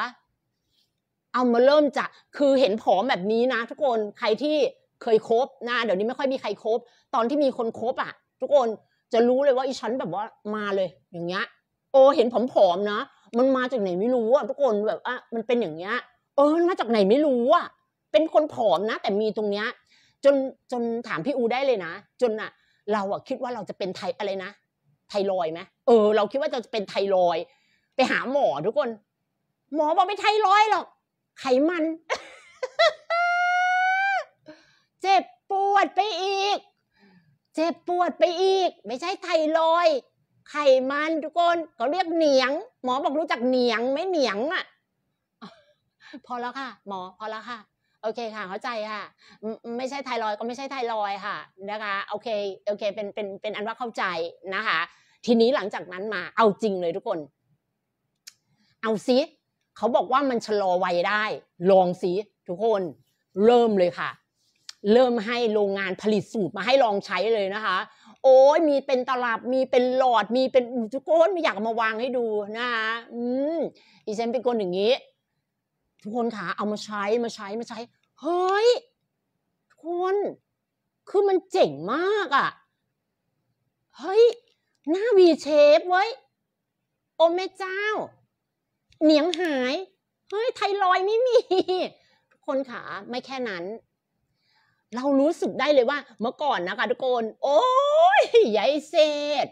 เอามาเริ่มจาก คือเห็นผอมแบบนี้นะทุกคน ใครที่เคยคบนะ เดี๋ยวนี้ไม่ค่อยมีใครครบ ตอนที่มีคนคบอะ่ะ ทุกคนจะรู้เลยว่าอีชันแบบว่ามาเลย อย่างเงี้ยโอเห็นผอมๆนะมันมาจากไหนไม่รู้อ่ะ ทุกคนแบบอ่ะมันเป็นอย่างเงี้ย เออมมาจากไหนไม่รู้อ่ะ เป็นคนผอมนะแต่มีตรงเนี้ย จนจนถามพี่อูได้เลยนะจนอ่ะ เราอ่ะคิดว่าเราจะเป็นไทยอะไรนะไทรอยไหมเออ เราคิดว่าจะเป็นไทรอย ไปหาหมอทุกคน หมอบอกไม่ไทรอยหรอก ไขมัน เจ็บปวดไปอีก เจ็บปวดไปอีก ไม่ใช่ไทรอย ไขมันทุกคนเขาเรียกเหนียง หมอบอกรู้จักเหนียงไหมเหนียงอ่ะ พอแล้วค่ะ หมอ พอแล้วค่ะโอเคค่ะเข้าใจค่ะไม่ใช่ไทรอยก็ไม่ใช่ไทรอยค่ะนะคะโอเค โอเค เป็นเป็นเป็นอันว่าเข้าใจนะคะ ทีนี้หลังจากนั้นมา เอาจริงเลยทุกคน เอาซิเขาบอกว่ามันชะลอวัยได้ ลองซิทุกคน เริ่มเลยค่ะ เริ่มให้โรงงานผลิตสูตรมาให้ลองใช้เลยนะคะ โอ้ยมีเป็นตลับมีเป็นหลอดมีเป็นทุกคนไม่อยากมาวางให้ดูนะคะอืมดิฉันเป็นคนอย่างนี้ทุกคนคะเอามาใช้มาใช้ มาใช้ เฮ้ยทุกคน คือมันเจ๋งมากอะ่ะ เฮ้ย หน้าวีเชฟเว้โอแม่เจ้า เหนียงหาย เฮ้ยไทรอยไม่มี ทุกคนขาไม่แค่นั้น เรารู้สึกได้เลยว่าเมื่อก่อนนะคะทุกคน โอ้ยใหญ่เศษ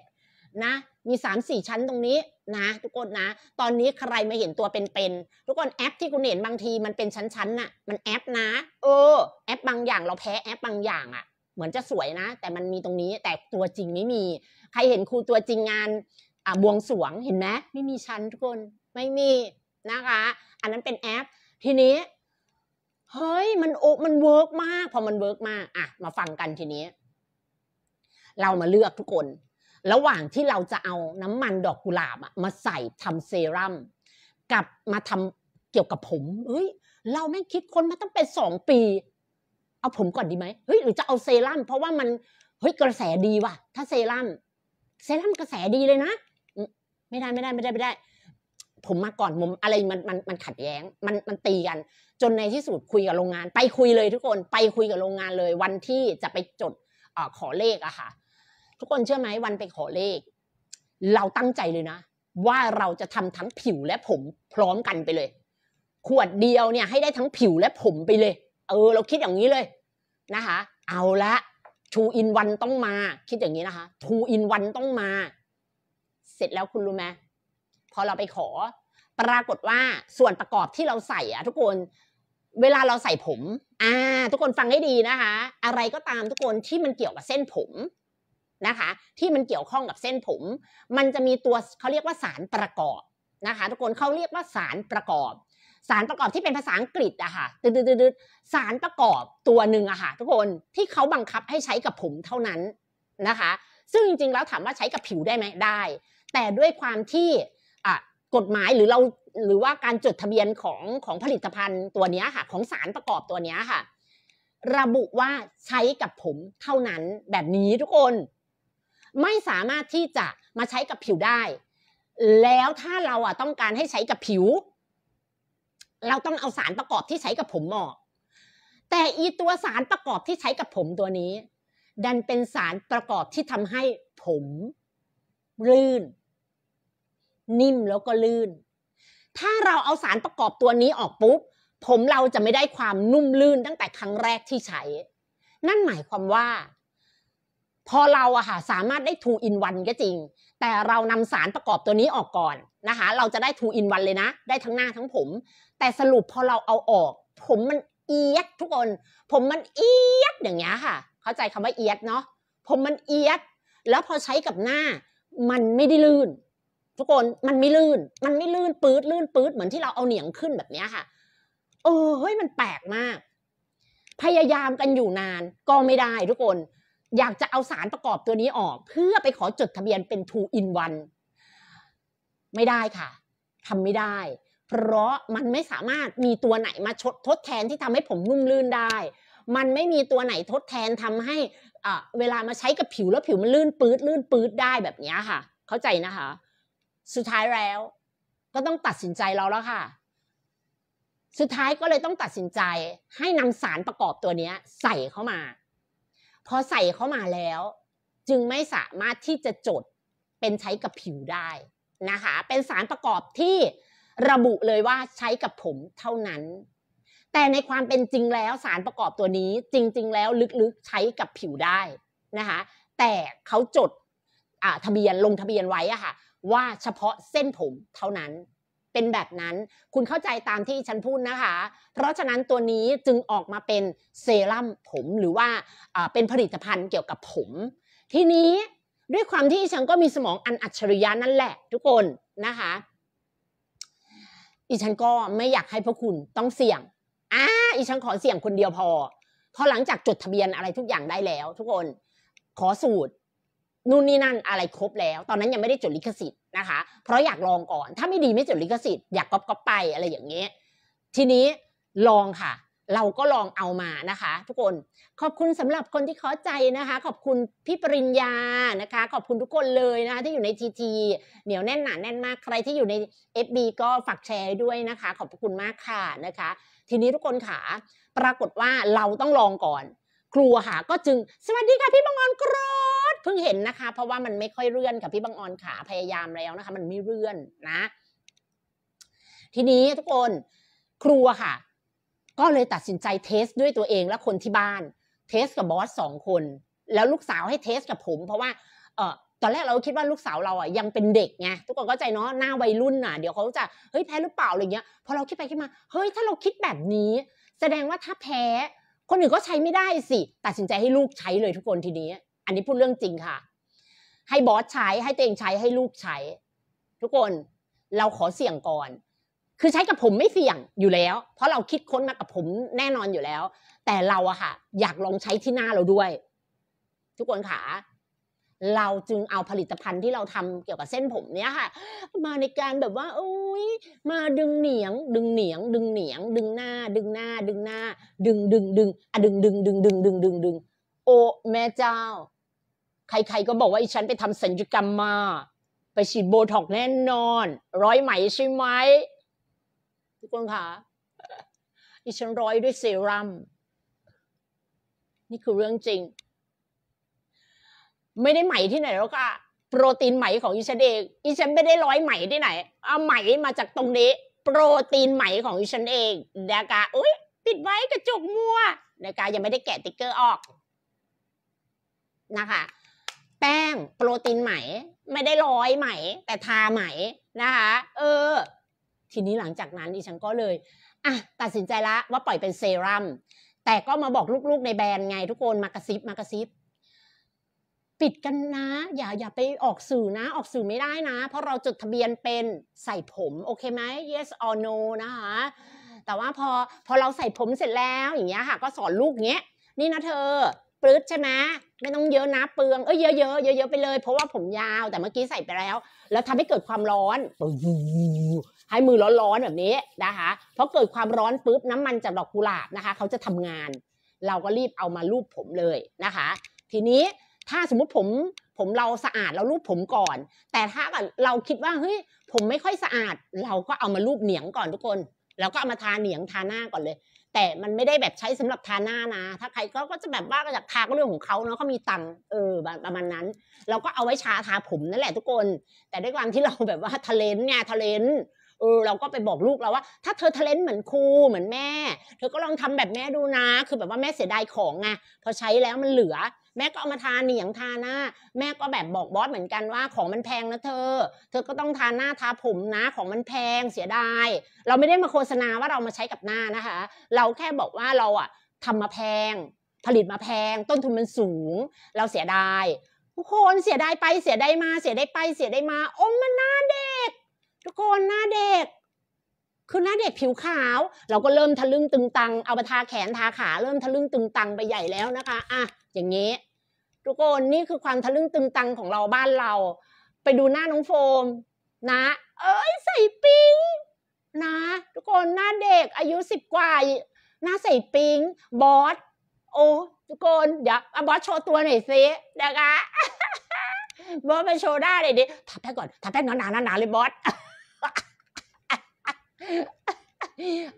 นะมีสสามี่ชั้นตรงนี้นะ ทุกคนนะตอนนี้ใครมาเห็นตัวเป็นๆทุกคนแอปที่คุณเห็น บางทีมันเป็นชั้นๆน่ะ มันแอปนะ เออ แอปบางอย่าง เราแพ้แอปบางอย่างอะ่ะ เหมือนจะสวยนะ แต่มันมีตรงนี้ แต่ตัวจริงไม่มี ใครเห็นครูตัวจริงงาน อ่าบวงสวงเห็นไหมไม่มีชั้นทุกคน ไม่มีนะคะ อันนั้นเป็นแอป ทีนี้เฮ้ย มันโอ้มันเวิร์กมาก พอมันเวิร์กมาก อ่ะ มาฟังกันทีนี้ เรามาเลือกทุกคนระหว่างที่เราจะเอาน้ำมันดอกกุหลาบอะมาใส่ทำเซรั่มกับมาทำเกี่ยวกับผมเฮ้ย เราไม่คิดคนมาตั้งเป็นสองปี เอาผมก่อนดีไหมเฮ้ยหรือจะเอาเซรั่มเพราะว่ามันเฮ้ยกระแสดีว่ะ ถ้าเซรั่ม เซรั่มกระแสดีเลยนะไม่ได้ไม่ได้ไม่ได้ไม่ได้ ผมมาก่อนมุมอะไรมันมันมันขัดแย้ง มันมันตีกัน จนในที่สุดคุยกับโรงงาน ไปคุยเลยทุกคนไปคุยกับโรงงานเลย วันที่จะไปจดอขอเลขอะค่ะทุกคนเชื่อไหมวันไปขอเลข เราตั้งใจเลยนะ ว่าเราจะทำทั้งผิวและผมพร้อมกันไปเลย ขวดเดียวเนี่ย ให้ได้ทั้งผิวและผมไปเลย เออ เราคิดอย่างนี้เลย นะคะ เอาละทูอินวันต้องมาคิดอย่างนี้นะคะทูอินวันต้องมาเสร็จแล้วคุณรู้ไหมพอเราไปขอ ปรากฏว่าส่วนประกอบที่เราใส่อะทุกคน เวลาเราใส่ผม อ่า ทุกคนฟังให้ดีนะคะ อะไรก็ตามทุกคนที่มันเกี่ยวกับเส้นผมนะคะที่มันเกี่ยวข้องกับเส้นผม มันจะมีตัวเขาเรียกว่าสารประกอบนะคะทุกคนเขาเรียกว่าสารประกอบ สารประกอบที่เป็นภาษาอังกฤษอะค่ะดืดตืดสารประกอบตัวหนึ่งอะค่ะทุกคนที่เขาบังคับให้ใช้กับผมเท่านั้นนะคะ ซึ่งจริงๆ แล้วถามว่าใช้กับผิวได้ไหม ได้ แต่ด้วยความที่กฎหมายหรือเราหรือว่าการจดทะเบียนของของผลิตภัณฑ์ตัวนี้ค่ะของสารประกอบตัวนี้ค่ะ ระบุว่าใช้กับผมเท่านั้นแบบนี้ทุกคนไม่สามารถที่จะมาใช้กับผิวได้ แล้วถ้าเราอ่ะต้องการให้ใช้กับผิว เราต้องเอาสารประกอบที่ใช้กับผมหมอกแต่อีตัวสารประกอบที่ใช้กับผมตัวนี้ ดันเป็นสารประกอบที่ทำให้ผมลื่น นิ่มแล้วก็ลื่น ถ้าเราเอาสารประกอบตัวนี้ออกปุ๊บ ผมเราจะไม่ได้ความนุ่มลื่นตั้งแต่ครั้งแรกที่ใช้ นั่นหมายความว่าพอเราอะค่ะสามารถได้ two in one ก็จริง แต่เรานำสารประกอบตัวนี้ออกก่อนนะคะ เราจะได้ two in one เลยนะ ได้ทั้งหน้าทั้งผม แต่สรุปพอเราเอาออก ผมมันเอียดทุกคน ผมมันเอียดอย่างเงี้ยค่ะ เข้าใจคำว่าเอียดเนาะผมมันเอียด แล้วพอใช้กับหน้า มันไม่ได้ลื่น ทุกคนมันไม่ลื่น มันไม่ลื่นปื๊ดลื่น ปื๊ดเหมือนที่เราเอาเหนียงขึ้นแบบเนี้ยค่ะเออเฮ้ยมันแปลกมาก พยายามกันอยู่นาน ก็ไม่ได้ทุกคนอยากจะเอาสารประกอบตัวนี้ออกเพื่อไปขอจดทะเบียนเป็น two in one ไม่ได้ค่ะทำไม่ได้ เพราะมันไม่สามารถมีตัวไหนมาชดทดแทนที่ทำให้ผมนุ่มลื่นได้ มันไม่มีตัวไหนทดแทนทำให้เวลามาใช้กับผิวแล้วผิวมันลื่นปื๊ดลื่นปื๊ดได้แบบนี้ค่ะ เข้าใจนะคะ สุดท้ายแล้ว ก็ต้องตัดสินใจเราแล้วค่ะ สุดท้ายก็เลยต้องตัดสินใจ ให้นำสารประกอบตัวนี้ใส่เข้ามาพอใส่เข้ามาแล้ว จึงไม่สามารถที่จะจดเป็นใช้กับผิวได้นะคะเป็นสารประกอบที่ระบุเลยว่าใช้กับผมเท่านั้น แต่ในความเป็นจริงแล้วสารประกอบตัวนี้จริง ๆ แล้วลึกๆใช้กับผิวได้นะคะแต่เขาจดทะเบียนลงทะเบียนไว้อะค่ะว่าเฉพาะเส้นผมเท่านั้นเป็นแบบนั้นคุณเข้าใจตามที่ฉันพูดนะคะ เพราะฉะนั้นตัวนี้จึงออกมาเป็นเซรั่มผมหรือว่าเป็นผลิตภัณฑ์เกี่ยวกับผม ทีนี้ด้วยความที่ฉันก็มีสมองอันอัจฉริยะนั่นแหละ ทุกคนนะคะอีฉันก็ไม่อยากให้พวกคุณต้องเสี่ยงอ่าอีฉันขอเสี่ยงคนเดียวพอพอหลังจากจดทะเบียนอะไรทุกอย่างได้แล้ว ทุกคนขอสูตร นู่นนี่นั่นอะไรครบแล้ว ตอนนั้นยังไม่ได้จดลิขสิทธินะคะเพราะอยากลองก่อน ถ้าไม่ดีไม่จดลิขสิทธิ์อยากก๊อปก๊อปไปอะไรอย่างเงี้ยทีนี้ลองค่ะ เราก็ลองเอามานะคะ ทุกคนขอบคุณสำหรับคนที่เข้าใจนะคะ ขอบคุณพี่ปริญญานะคะขอบคุณทุกคนเลยนะคะที่อยู่ในทีทีเหนียวแน่นหนาแน่นมากใครที่อยู่ใน FB ก็ฝากแชร์ด้วยนะคะ ขอบคุณมากค่ะนะคะ ทีนี้ทุกคนค่ะปรากฏว่าเราต้องลองก่อน ครูค่ะก็จึงสวัสดีค่ะพี่บังออนกรอนเพิ่งเห็นนะคะเพราะว่ามันไม่ค่อยเลื่อนกับ พี่บังออนขาพยายามแล้วนะคะมันไม่เลื่อนนะ ทีนี้ทุกคนครัวค่ะ ก็เลยตัดสินใจเทสด้วยตัวเองและคนที่บ้าน เทสกับบอสสองคน แล้วลูกสาวให้เทสกับผม เพราะว่า เออตอนแรกเราคิดว่าลูกสาวเราอ่ะยังเป็นเด็กไงทุกคนเข้าใจเนาะหน้าวัยรุ่นน่ะเดี๋ยวเขาจะเฮ้ยแพ้หรือเปล่าอะไรเงี้ย พอเราคิดไปคิดมา เฮ้ยถ้าเราคิดแบบนี้ แสดงว่าถ้าแพ้คนอื่นก็ใช้ไม่ได้สิตัดสินใจให้ลูกใช้เลยทุกคนทีนี้อันนี้พูดเรื่องจริงค่ะ ให้บอสใช้ ให้ตัวเองใช้ ให้ลูกใช้ ทุกคน เราขอเสี่ยงก่อน คือใช้กับผมไม่เสี่ยงอยู่แล้ว เพราะเราคิดค้นมากับผมแน่นอนอยู่แล้ว แต่เราอะค่ะ อยากลองใช้ที่หน้าเราด้วย ทุกคนค่ะ เราจึงเอาผลิตภัณฑ์ที่เราทำเกี่ยวกับเส้นผมเนี้ยค่ะ มาในการแบบว่าโอ้ย มาดึงเหนียง ดึงเหนียง ดึงเหนียง ดึงหน้า ดึงหน้า ดึงหน้า ดึง ดึง ดึงอะดึงดึงดึง ดึง ดึง ดึง ดึง ดึง โอแม่เจ้าใครๆก็บอกว่าอีฉันไปทำสัญญกรรมมา ไปฉีดโบท็อกแน่นอน ร้อยไหมใช่ไหม ทุกคนคะอีฉันร้อยด้วยเซรั่มนี่คือเรื่องจริง ไม่ได้ไหมที่ไหน แล้วก็โปรตีนไหมของอีฉันเองอีฉันไม่ได้ร้อยไหมที่ไหนเอาไหมมาจากตรงนี้โปรตีนไหมของอีฉันเองนะคะอุ้ยปิดไว้กระจกมัวนะคะยังไม่ได้แกะติ๊กเกอร์ออกนะคะแป้ง โปรตีนไหมไม่ได้ร้อยไหมแต่ทาไหมนะคะ เออ ทีนี้หลังจากนั้นดิฉันก็เลย อ่ะตัดสินใจละว่าปล่อยเป็นเซรั่มแต่ก็มาบอกลูกๆในแบรนด์ไงทุกคนมากระซิบมากระซิบ ปิดกันนะ อย่าอย่าไปออกสื่อนะ ออกสื่อไม่ได้นะ เพราะเราจดทะเบียนเป็นใส่ผม โอเคไหม yes or no นะคะแต่ว่าพอพอเราใส่ผมเสร็จแล้วอย่างเงี้ยค่ะก็สอนลูกเงี้ย นี่นะเธอปลื้ดใช่ไหมไม่ต้องเยอะนะเปลืองเอ้ยเยอะเยอะเยอะไปเลย เพราะว่าผมยาวแต่เมื่อกี้ใส่ไปแล้ว แล้วทำให้เกิดความร้อนให้มือร้อนๆแบบนี้นะคะเพราะเกิดความร้อนปุ๊บน้ำมันจากดอกกุหลาบนะคะเขาจะทำงาน เราก็รีบเอามาลูบผมเลยนะคะ ทีนี้ถ้าสมมุติผมผมเราสะอาดเราลูบผมก่อน แต่ถ้าเราคิดว่า เฮ้ย ผมไม่ค่อยสะอาด เราก็เอามาลูบเหนียงก่อนทุกคน แล้วก็เอามาทาเหนียงทาหน้าก่อนเลยแต่มันไม่ได้แบบใช้สำหรับทาหน้านะ ถ้าใครก็ก็จะแบบว่าก็ากทาก็เรื่องของเขาเนาะเขามีตังเออประมาณนั้นเราก็เอาไว้ชาทาผมนั่นแหละทุกคน แต่ด้วยความที่เราแบบว่าทะเลนเนี่ยทะเลนเออเราก็ไปบอกลูกเราว่าถ้าเธอทะเลนเหมือนครูเหมือนแม่ เธอก็ลองทำแบบแม่ดูนะ คือแบบว่าแม่เสียดายของไงพอใช้แล้วมันเหลือแม่ก็เอามาทาเหนียงทาหน้าแม่ก็แบบบอกบอสเหมือนกันว่า ของมันแพงนะ เธอ เธอก็ต้องทาหน้าทาผมนะของมันแพงเสียดายเราไม่ได้มาโฆษณาว่าเรามาใช้กับหน้านะคะ เราแค่บอกว่าเราอะทำมาแพง ผลิตมาแพง ต้นทุนมันสูง เราเสียดายทุกคนเสียดายไปเสียดายมาเสียดายไปเสียดายมาองมันหน้าเด็ก ทุกคนหน้าเด็กคือหน้าเด็กผิวขาว เราก็เริ่มทะลึ่งตึงตังเอาไปทาแขนทาขาเริ่มทะลึ่งตึงตังไปใหญ่แล้วนะคะอ่ะอย่างนี้ทุกคนนี่คือความทะลึ่งตึงตังของเราบ้านเรา ไปดูหน้าน้องโฟม นะ เอ้ยใส่ปิ้งนะ ทุกคนหน้าเด็กอายุสิบกว่าหน้าใส่ปิ้งบอสโอ้ทุกคนเดี๋ยวบอสโชว์ตัวหน่อยสินะคะบอสไปโชว์ได้เลยดิทาแป้งก่อนทาแป้งหนาๆหนาๆเลยบอส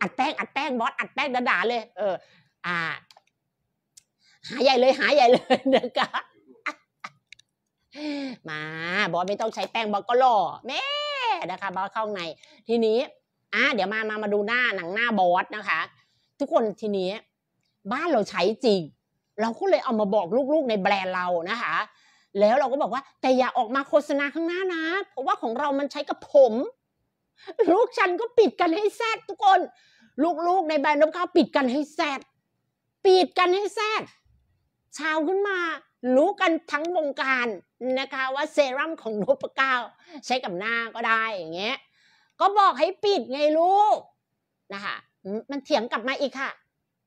อัดแป้งอัดแป้งบอสอัดแป้งหนาๆเลย เอออ่าหาใหญ่เลยหาใหญ่เลยนะคะมา บอสไม่ต้องใช้แป้งบอสก็หล่อ แม่นะคะบอสเข้าใน ทีนี้อ่ะเดี๋ยวมามามาดูหน้าหนังหน้าบอสนะคะ ทุกคนทีนี้ บ้านเราใช้จริงเราก็เลยเอามาบอกลูกๆในแบรนด์เรานะคะ แล้วเราก็บอกว่า แต่อย่าออกมาโฆษณาข้างหน้านะเพราะว่าของเรามันใช้กับผม ลูกฉันก็ปิดกันให้แซดทุกคน ลูกๆในแบรนด์นบข้าวปิดกันให้แซดปิดกันให้แซดชาวขึ้นมารู้กันทั้งวงการนะคะ ว่าเซรั่มของนพเก้าใช้กับหน้าก็ได้อย่างเงี้ยก็บอกให้ปิดไงลูกนะคะมันเถียงกลับมาอีกค่ะ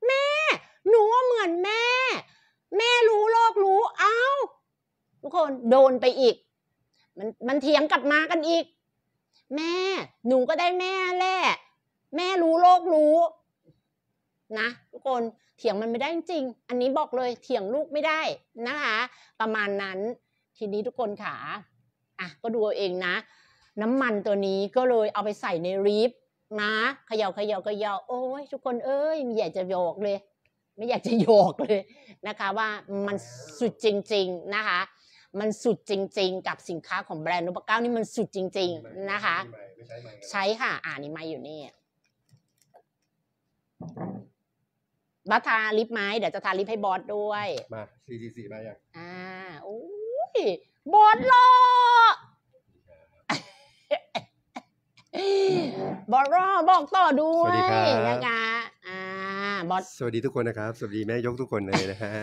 แม่ หนูเหมือนแม่ แม่รู้โลกรู้ เอา้าทุกคนโดนไปอีก มันมันเถียงกลับมากันอีก แม่ หนูก็ได้แม่แหละแม่รู้โลกรู้ นะทุกคนเถียงมันไม่ได้จริง อันนี้บอกเลย เถียงลูกไม่ได้นะคะประมาณนั้น ทีนี้ทุกคนค่ะอ่ะก็ดูเอาเองนะน้ำมันตัวนี้ก็เลยเอาไปใส่ในรีฟนะเขยา่าเขยา่าเขยา่าโอ้ยทุกคนเอ้ยไม่อยากจะโยกเลย ไม่อยากจะโยกเลยนะคะ ว่ามันสุดจริงๆนะคะ มันสุดจริง ๆ กับสินค้าของแบรนด์นะเก้านี่มันสุดจริงๆนะคะ ใช้ค่ะ อ่านี่ไม่อยู่นี่บัตทาลิปไหมเดี๋ยวจะทาลิปให้บอสด้วยมาซีซีสีมาอย่างอ่าโอ้ยบอสรลอบอสรอบอกต่อด้วยสสวันะคะอ่าบอสสวัสดีทุกคนนะครับสวัสดีแม่ยกทุกคนเลยนะฮะ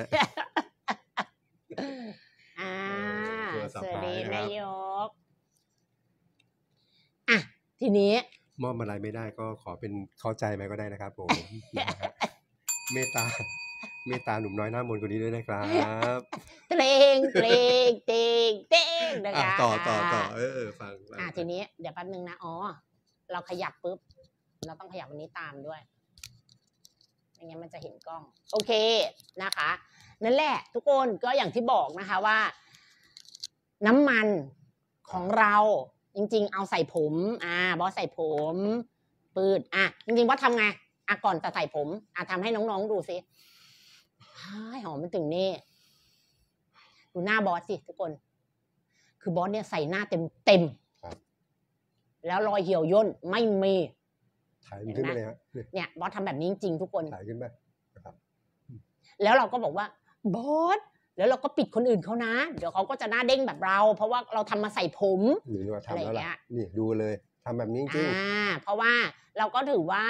อ่าสวัสดีแม่ยกอ่ะทีนี้มอบอะไรไม่ได้ก็ขอเป็นเข้าใจไหมก็ได้นะครับผมเมตตาเมตตาหนุ่มน้อยหน้ามน์คนนี้ด้วยนะครับเตลงเตลงเตรงเตรงนะคะต่อต่อต่อเออฟังอ่ะทีนี้เดี๋ยวแป๊บนึงนะอ๋อเราขยับปุ๊บ เราต้องขยับวันนี้ตามด้วยอย่างเงี้ยมันจะเห็นกล้อง โอเคนะคะ นั่นแหละทุกคนก็อย่างที่บอกนะคะว่า น้ำมันของเรา จริงๆเอาใส่ผมอ่าบอสใส่ผมปืดอ่ะ จริงๆบอสทำไงอะก่อนจะใส่ผมอะทำให้น้อง ๆ ดูซิหหอมมันถึงนี่ ดูหน้าบอสสิ ทุกคน คือบอสเนี่ยใส่หน้าเต็มเต็มแล้วรอยเหี่ยวย่นไม่มีถ่ายขึ้นไปเลยฮะเนี่ย บอสทำแบบนี้จริงทุกคน ถ่ายขึ้นไปนะครับ แล้วเราก็บอกว่า บอส แล้วเราก็ปิดคนอื่นเขานะ เดี๋ยวเขาก็จะหน้าเด้งแบบเรา เพราะว่าเราทำมาใส่ผม หรือว่าทำแล้วล่ะ นี่ดูเลย ทำแบบนี้จริงอ่า เพราะว่าเราก็ถือว่า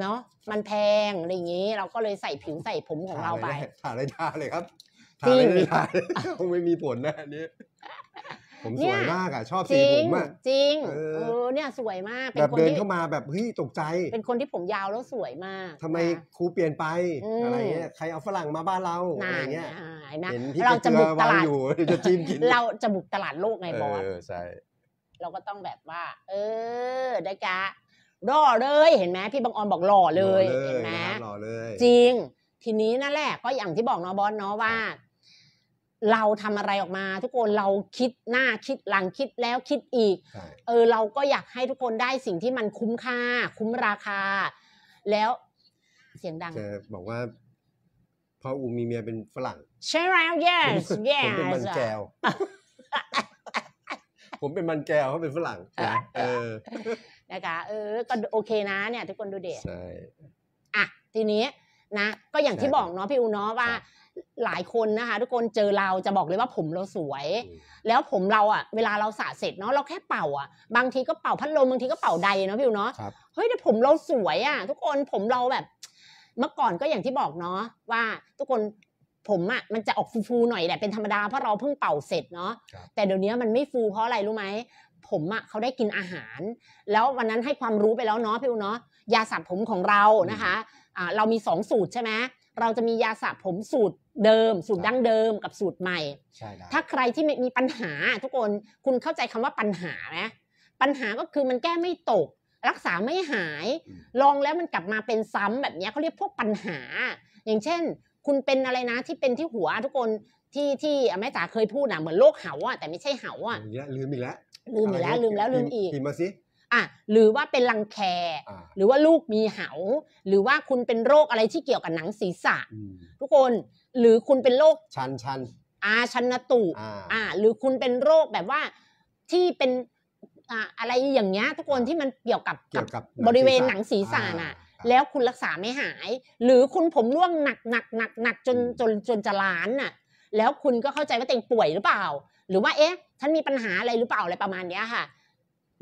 เนาะมันแพงอะไรอย่างนี้ เราก็เลยใส่ผิวใส่ผมของเราไปถาเลยทาเลยครับทาเลยทาคงไม่มีผลนะอันนี้ ผมสวยมากอ่ะชอบสีผมอ่ะจริงเออเนี่ยสวยมากแบบเดินเข้ามาแบบเฮ้ยตกใจ เป็นคนที่ผมยาวแล้วสวยมาก ทำไมครูเปลี่ยนไป อะไรเงี้ยใครเอาฝรั่งมาบ้านเราอะไรเงี้ยเห็นพี่เราจะบุกตลาดอยู่จะจีมกินเราจะบุกตลาดโลกไงบอสใช่เราก็ต้องแบบว่า เออได้กะหล่อเลยเห็นไหมพี่บางออนบอกหล่อเลย เห็นไหมหล่อเลย จริง ทีนี้นั่นแหละก็อย่างที่บอกน้องบอสเนาะว่า เราทำอะไรออกมา ทุกคนเราคิดหน้าคิดหลังคิดแล้วคิดอีก เออ เราก็อยากให้ทุกคนได้สิ่งที่มันคุ้มค่า คุ้มราคา แล้ว เสียงดังจะบอกว่าพาออูมีเมียเป็นฝรั่ง ใช่แล้ว yes yes ผมเป็นมันแก้ว ผมเป็นมันแก้วเขาเป็นฝรั่งเออนะคะเออ ก็โอเคนะ เนี่ย ทุกคนดูเด็ดใช่ อ่ะทีนี้นะ ก็อย่างที่บอกเนาะพี่อูเนาะว่า หลายคนนะคะทุกคนเจอเราจะบอกเลยว่าผมเราสวย แล้วผมเราอ่ะเวลาเราสระเสร็จเนาะเราแค่เป่าอ่ะบางทีก็เป่าพัดลมบางทีก็เป่าใดเนาะพี่อูเนาะ เฮ้ยแต่ผมเราสวยอ่ะทุกคนผมเราแบบ เมื่อก่อนก็อย่างที่บอกเนาะว่าทุกคนผมอ่ะมันจะออกฟูๆหน่อยแหละเป็นธรรมดาเพราะเราเพิ่งเป่าเสร็จเนาะ แต่เดี๋ยวนี้มันไม่ฟูเพราะอะไรรู้ไหมผมอะ่ะเขาได้กินอาหาร แล้ววันนั้นให้ความรู้ไปแล้วเนาะพี่อูเนาะยาสระผมของเรานะคะะเรามี2สูตรใช่ไหมเราจะมียาสระผมสูตรเดิม สูตรดั้งเดิมกับสูตรใหม่ใช่ถ้าใครที่มีปัญหาทุกคนคุณเข้าใจคำว่าปัญหาไหมปัญหาก็คือมันแก้ไม่ตก รักษาไม่หายลองแล้วมันกลับมาเป็นซ้ำแบบนี้เขาเรียกพวกปัญหา อย่างเช่น คุณเป็นอะไรนะที่เป็นที่หัว ทุกคนที่ที่แม่จ๋าเคยพูดนะเหมือนโรคเหาอ่ะแต่ไม่ใช่เหาอ่ะลืมอีกแล้วลืมแล้วลืมแล้วลืมอีกพิมมาสิอ่ะหรือว่าเป็นรังแค หรือว่าลูกมีเหาหรือว่าคุณเป็นโรคอะไรที่เกี่ยวกับหนังศีรษะ ทุกคน หรือคุณเป็นโรคชันชัน อาชันตุอ่าหรือคุณเป็นโรคแบบว่าที่เป็นอะไรอย่างเงี้ยทุกคนที่มันเกี่ยวกับบบริเวณหนังศีรษะน่ะ แล้วคุณรักษาไม่หาย หรือคุณผมร่วงหนักหนักหนักหนักจนจนจนจะล้านน่ะแล้วคุณก็เข้าใจว่าตัวเองป่วยหรือเปล่าหรือว่าเอ๊ะฉันมีปัญหาอะไรหรือเปล่าอะไรประมาณเนี้ยค่ะ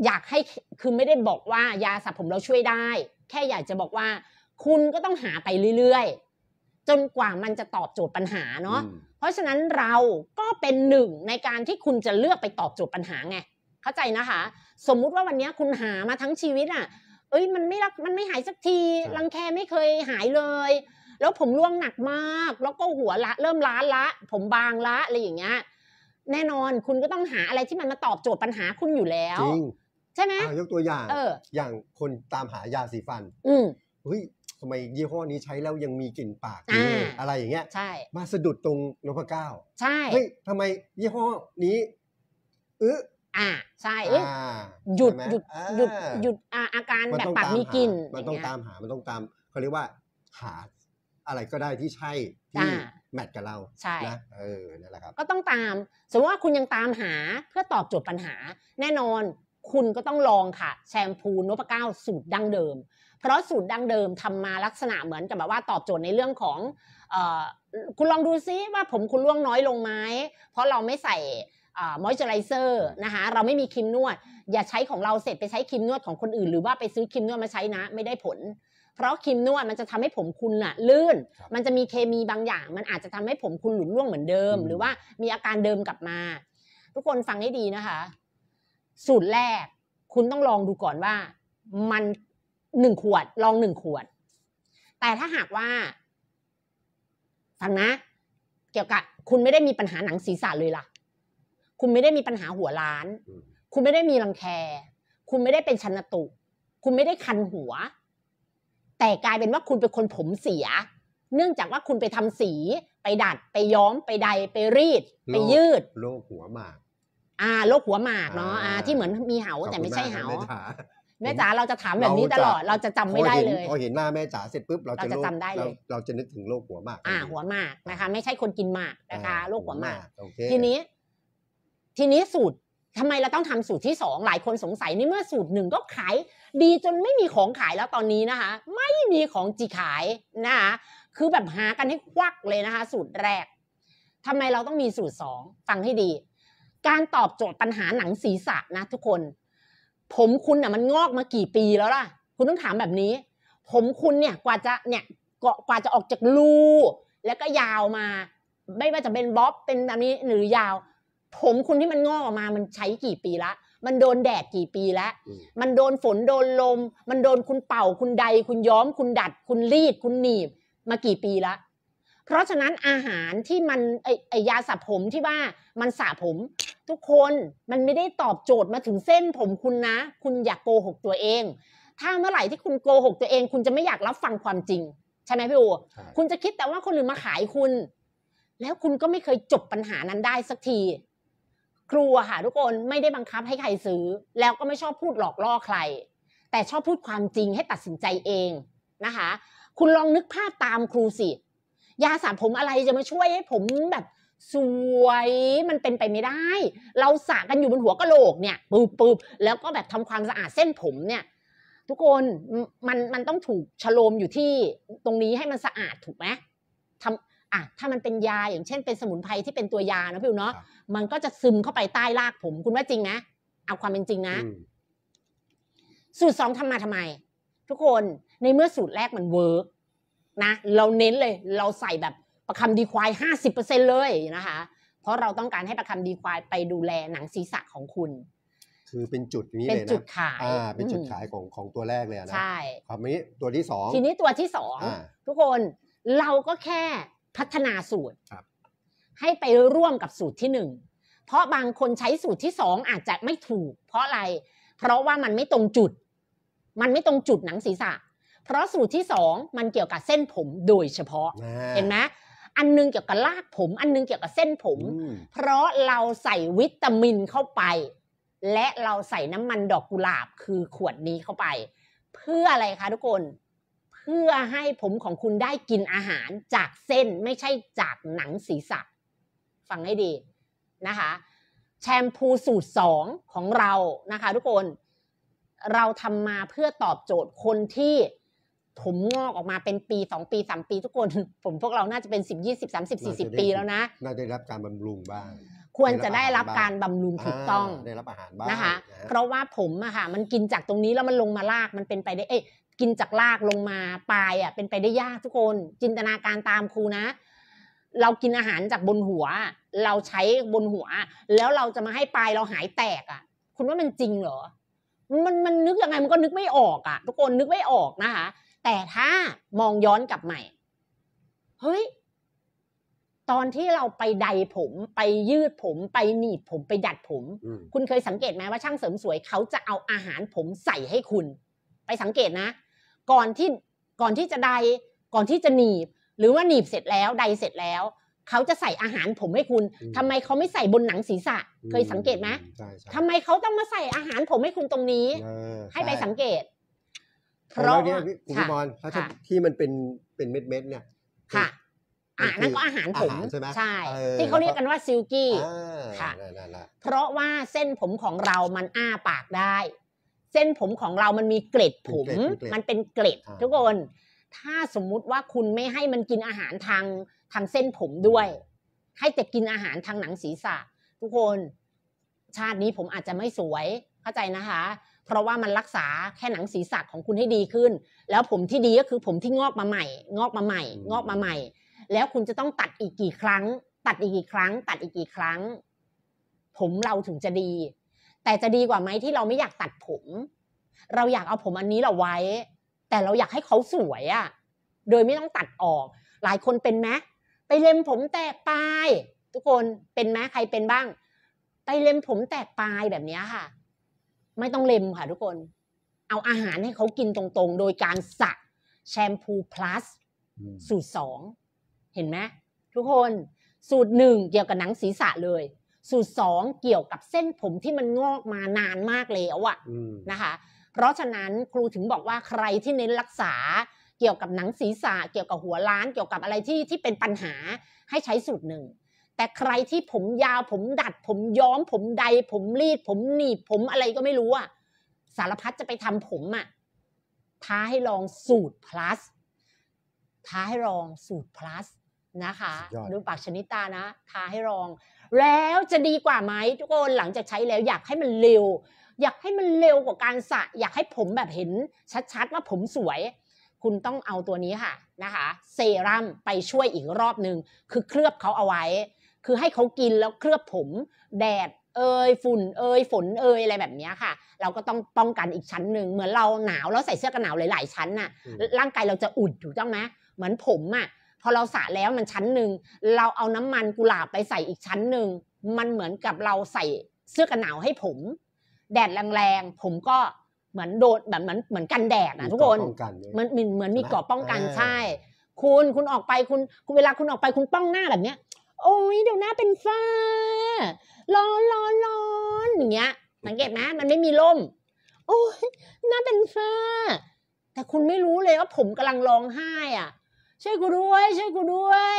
อยากให้คือไม่ได้บอกว่ายาสระผมเราช่วยได้ แค่อยากจะบอกว่า คุณก็ต้องหาไปเรื่อย ๆจนกว่ามันจะตอบโจทย์ปัญหาเนาะเพราะฉะนั้นเราก็เป็นหนึ่งในการที่คุณจะเลือกไปตอบโจทย์ปัญหาไงเข้าใจนะคะสมมุติว่าวันนี้คุณหามาทั้งชีวิตอ่ะ เอ้ยมันไม่รักมันไม่หายสักทีรังแคไม่เคยหายเลย แล้วผมร่วงหนักมาก แล้วก็หัวละ เริ่มล้านละ ผมบางละ อะไรอย่างเงี้ยแน่นอนคุณก็ต้องหาอะไรที่มันมาตอบโจทย์ปัญหาคุณอยู่แล้วจริงใช่ไหมยกตัวอย่างอออย่างคนตามหายาสีฟันอืเฮ้ยทำไมยี่ห้อนี้ใช้แล้วยังมีกลิ่นปากอออะไรอย่างเงี้ย ใช่ มาสะดุดตรงนพเก้าใช่ เฮ้ยทำไมยี่ห้อนี้เอออ่าใช่หยุดหยุดหยุดหยุดอาการแบบปากมีกลิ่นมันต้องตามหา มันต้องตามเขาเรียกว่า หาอะไรก็ได้ที่ใช่ที่แมทกับเราใช่นะเออนั่นแหละครับ ก็ต้องตาม สมมติว่าคุณยังตามหาเพื่อตอบโจทย์ปัญหา แน่นอนคุณก็ต้องลองค่ะ แชมพูนพเก้าสูตรดั้งเดิม เพราะสูตรดั้งเดิมทำมาลักษณะเหมือนกับแบบว่าตอบโจทย์ในเรื่องของออคุณลองดูซิว่าผมคุณร่วงน้อยลงไหมเพราะเราไม่ใส่มอยเจอไรเซอร์นะคะเราไม่มีครีมนวด อย่าใช้ของเราเสร็จไปใช้ครีมนวดของคนอื่น หรือว่าไปซื้อครีมนวดมาใช้นะไม่ได้ผลเพราะครีมนวดมันจะทำให้ผมคุณอะลื่น มันจะมีเคมีบางอย่าง มันอาจจะทำให้ผมคุณหลุดร่วงเหมือนเดิม หรือว่ามีอาการเดิมกลับมา ทุกคนฟังให้ดีนะคะ สูตรแรก คุณต้องลองดูก่อนว่า มันหนึ่งขวดลองหนึ่งขวด แต่ถ้าหากว่าฟังนะ เกี่ยวกับ คุณไม่ได้มีปัญหาหนังศีรษะเลยล่ะ คุณไม่ได้มีปัญหาหัวล้าน คุณไม่ได้มีรังแคคุณไม่ได้เป็นชันตุคุณไม่ได้คันหัวแต่กลายเป็นว่าคุณเป็นคนผมเสีย เนื่องจากว่าคุณไปทำสีไปดัดไปย้อมไปใดไปรีด ไปยืดโรคหัวหมาก อ่าโรคหัวหมากเนาะอ่า ที่เหมือนมีเหาแต่ไม่ใช่เหาแม่จ๋าเราจะถามแบบนี้ตลอดเราจะจำไม่ได้เลยพอเห็นหน้าแม่จ๋าเสร็จปุ๊บเราจะจำได้เลยเราจะนึกถึงโรคหัวหมาก อ่าหัวหมากนะคะ ไม่ใช่คนกินหมากนะคะโรคหัวหมาก ทีนี้ ทีนี้สูตรทำไมเราต้องทำสูตรที่2หลายคนสงสัยในเมื่อสูตรหนึ่งก็ขายดีจนไม่มีของขายแล้วตอนนี้นะคะไม่มีของจีขายนะคะคือแบบหากันให้ควักเลยนะคะ สูตรแรก ทำไมเราต้องมีสูตรสองฟังให้ดี การตอบโจทย์ปัญหาหนังศีรษะนะทุกคน ผมคุณน่ะมันงอกมากี่ปีแล้วล่ะ คุณต้องถามแบบนี้ ผมคุณเนี่ยกว่าจะเนี่ยกว่าจะออกจากรูแล้วก็ยาวมา ไม่ว่าจะเป็นบ๊อบเป็นแบบนี้หรือยาวผมคุณที่มันงอกออกมา มันใช้กี่ปีละ มันโดนแดดกี่ปีแล้วมันโดนฝนโดนลม มันโดนคุณเป่าคุณใด คุณย้อมคุณดัด คุณรีดคุณหนีบมากี่ปีละ เพราะฉะนั้นอาหารที่มันไอยาสระผมที่ว่ามันสระผม ทุกคนมันไม่ได้ตอบโจทย์มาถึงเส้นผมคุณนะ คุณอยากโกหก ตัวเอง ถ้าเมื่อไหร่ที่คุณโกหกตัวเองคุณจะไม่อยากรับฟังความจริง ใช่ไหมพี่โอคุณจะคิดแต่ว่าคนอื่นมาขายคุณ แล้วคุณก็ไม่เคยจบปัญหานั้นได้สักทีครูค่ะทุกคนไม่ได้บังคับให้ใครซื้อ แล้วก็ไม่ชอบพูดหลอกล่อใคร แต่ชอบพูดความจริงให้ตัดสินใจเองนะคะ คุณลองนึกภาพตามครูสิ ยาสระผมอะไรจะมาช่วยให้ผมแบบสวยมันเป็นไปไม่ได้ เราสระกันอยู่บนหัวกะโหลกเนี่ยปืบปืบแล้วก็แบบทำความสะอาดเส้นผมเนี่ยทุกคนมันมันต้องถูกชโลมอยู่ที่ตรงนี้ให้มันสะอาดถูกไหมทำอะถ้ามันเป็นยาอย่างเช่นเป็นสมุนไพรที่เป็นตัวยานะพี่อุเนาะมันก็จะซึมเข้าไปใต้รากผม คุณว่าจริงไหมเอาความเป็นจริงนะ สูตรสองทำมาทำไม ทุกคนในเมื่อสูตรแรกมันเวิร์กนะ เราเน้นเลย เราใส่แบบประคำดีควายห้าสิบเปอร์เซ็นเลยนะคะ เพราะเราต้องการให้ประคำดีควายไปดูแลหนังศีรษะของคุณ คือเป็นจุดนี้เลยนะเป็นจุดขายอ่าเป็นจุดขายของของตัวแรกเลยนะใช่ครันี้ตัวที่สองทีนี้ตัวที่สองทุกคนเราก็แค่พัฒนาสูตรให้ไปร่วมกับสูตรที่หนึ่ง เพราะบางคนใช้สูตรที่สองอาจจะไม่ถูกเพราะอะไร เพราะว่ามันไม่ตรงจุด มันไม่ตรงจุดหนังศีรษะ เพราะสูตรที่สองมันเกี่ยวกับเส้นผมโดยเฉพาะ เห็นไหม อันนึงเกี่ยวกับรากผม อันนึงเกี่ยวกับเส้นผม เพราะเราใส่วิตามินเข้าไป และเราใส่น้ำมันดอกกุหลาบคือขวดนี้เข้าไป เพื่ออะไรคะทุกคนพื่อให้ผมของคุณได้กินอาหารจากเส้นไม่ใช่จากหนังศีรษะฟังให้ดีนะคะ แชมพูสูตรสองของเรานะคะ ทุกคนเราทำมาเพื่อตอบโจทย์คนที่ ผมงอกออกมาเป็นปีสองปีสามปี ทุกคน ผมพวกเราน่าจะเป็นสสสสิบบยี่ามิบสี่สิบปีแล้วนะน่าได้รับการบำรุงบ้าง ควรจะได้รับการบำรุงถูกต้องได้รับอาหารบ้างนะคะเพราะว่าผมอะค่ะมันกินจากตรงนี้แล้วมันลงมาลากมันเป็นไปได้ เอ๊ะกินจากรากลงมาปลายอ่ะ เป็นไปได้ยากทุกคน จินตนาการตามครูนะ เรากินอาหารจากบนหัว เราใช้บนหัว แล้วเราจะมาให้ปลายเราหายแตกอ่ะ คุณว่ามันจริงเหรอ มันมันนึกยังไงมันก็นึกไม่ออกอ่ะทุกคน นึกไม่ออกนะคะแต่ถ้ามองย้อนกลับใหม่ เฮ้ย ตอนที่เราไปใดผมไปยืดผม ไปหนีบผมไปดัดผม คุณเคยสังเกตไหมว่าช่างเสริมสวยเขาจะเอาอาหารผมใส่ให้คุณ ไปสังเกตนะก่อนที่ก่อนที่จะใดก่อนที่จะหนีบหรือว่าหนีบเสร็จแล้วใดเสร็จแล้วเขาจะใส่อาหารผมให้คุณ ทำไมเขาไม่ใส่บนหนังศีรษะ เคยสังเกตไหมทำไมเขาต้องมาใส่อาหารผมให้คุณตรงนี้ ให้ไปสังเกต เพราะเ่คุณบอลถ้าที่มันเป็นเป็นเม็ดเม็ดเนี่ย ค่ะ อ่านั่นก็อาหารผมใช่ไหมใช่ ที่เขาเรียกกันว่าซิลกี้ค่ะเพราะว่าเส้นผมของเรามันอ้าปากได้เส้นผมของเรามันมีเกล็ดผม มันเป็นเกล็ดทุกคนถ้าสมมุติว่าคุณไม่ให้มันกินอาหารทางทางเส้นผมด้วย ให้แต่กินอาหารทางหนังศีรษะ ทุกคนชาตินี้ผมอาจจะไม่สวยเข้าใจนะคะ เพราะว่ามันรักษาแค่หนังศีรษะของคุณให้ดีขึ้น แล้วผมที่ดีก็คือผมที่งอกมาใหม่ งอกมาใหม่ งอกมาใหม่ แล้วคุณจะต้องตัดอีกกี่ครั้ง ตัดอีกกี่ครั้ง ตัดอีกกี่ครั้ง ผมเราถึงจะดีแต่จะดีกว่าไหมที่เราไม่อยากตัดผม เราอยากเอาผมอันนี้เราไว้ แต่เราอยากให้เขาสวยอะ่ะ โดยไม่ต้องตัดออก หลายคนเป็นไหมไปเล็มผมแตกปลาย ทุกคนเป็นไหมใครเป็นบ้างไปเล็มผมแตกปลายแบบนี้ค่ะ ไม่ต้องเล็มค่ะ ทุกคน เอาอาหารให้เขากินตรงๆ โดยการสระแชมพูพลัสสูตรสองเห็นไหมทุกคนสูตรหนึ่งเกี่ยวกับหนังศีรษะเลยสูตรสองเกี่ยวกับเส้นผมที่มันงอกมานานมากแล้วอะนะคะ เพราะฉะนั้นครูถึงบอกว่าใครที่เน้นรักษาเกี่ยวกับหนังศีรษะเกี่ยวกับหัวล้าน เกี่ยวกับอะไรที่ที่เป็นปัญหาให้ใช้สูตรหนึ่งแต่ใครที่ผมยาวผมดัด ผมย้อมผมใดผมรีดผมหนีบผมอะไรก็ไม่รู้อะสารพัดจะไปทำผมอะท้าให้ลองสูตร plus ท้าให้ลองสูตร plus นะคะดูปากชนิตานะท้าให้ลองแล้วจะดีกว่าไหมทุกคนหลังจากใช้แล้ว อยากให้มันเร็ว อยากให้มันเร็วกว่าการสระอยากให้ผมแบบเห็น ชัดๆว่าผมสวย คุณต้องเอาตัวนี้ค่ะนะคะ เซรั่มไปช่วยอีกรอบหนึ่งคือเคลือบเขาเอาไว้ คือให้เขากินแล้วเคลือบผม แดด เอ้ยฝุ่น เอ้ยฝนเอ้ยอะไรแบบนี้ค่ะ เราก็ต้องป้องกันอีกชั้นหนึ่งเหมือนเราหนาวแล้วใส่เสื้อกันหนาวหลายๆชั้นน่ะ ร่างกายเราจะอุ่นถูกต้องไหมเหมือนผมอ่ะพอเราสระแล้วมันชั้นหนึ่งเราเอาน้ำมันกุหลาบไปใส่อีกชั้นหนึ่งมันเหมือนกับเราใส่เสื้อกันหนาวให้ผม แดดแรงๆผมก็เหมือนโดดแบบเหมือนเหมือนกันแดดนะทุกคนมันเหมือนมีเกราะป้องกันใช่คุณคุณออกไปคุณเวลาคุณออกไปคุณป้องหน้าแบบเนี้ย โอ้ยเดี๋ยวหน้าเป็นฝ้าร้อนร้อนร้อนอย่างเงี้ยสังเกตไหมมันไม่มีลมโอ้ยหน้าเป็นฝ้า แต่คุณไม่รู้เลยว่าผมกำลังร้องไห้อ่ะช่วยกูด้วยช่วยกูด้วย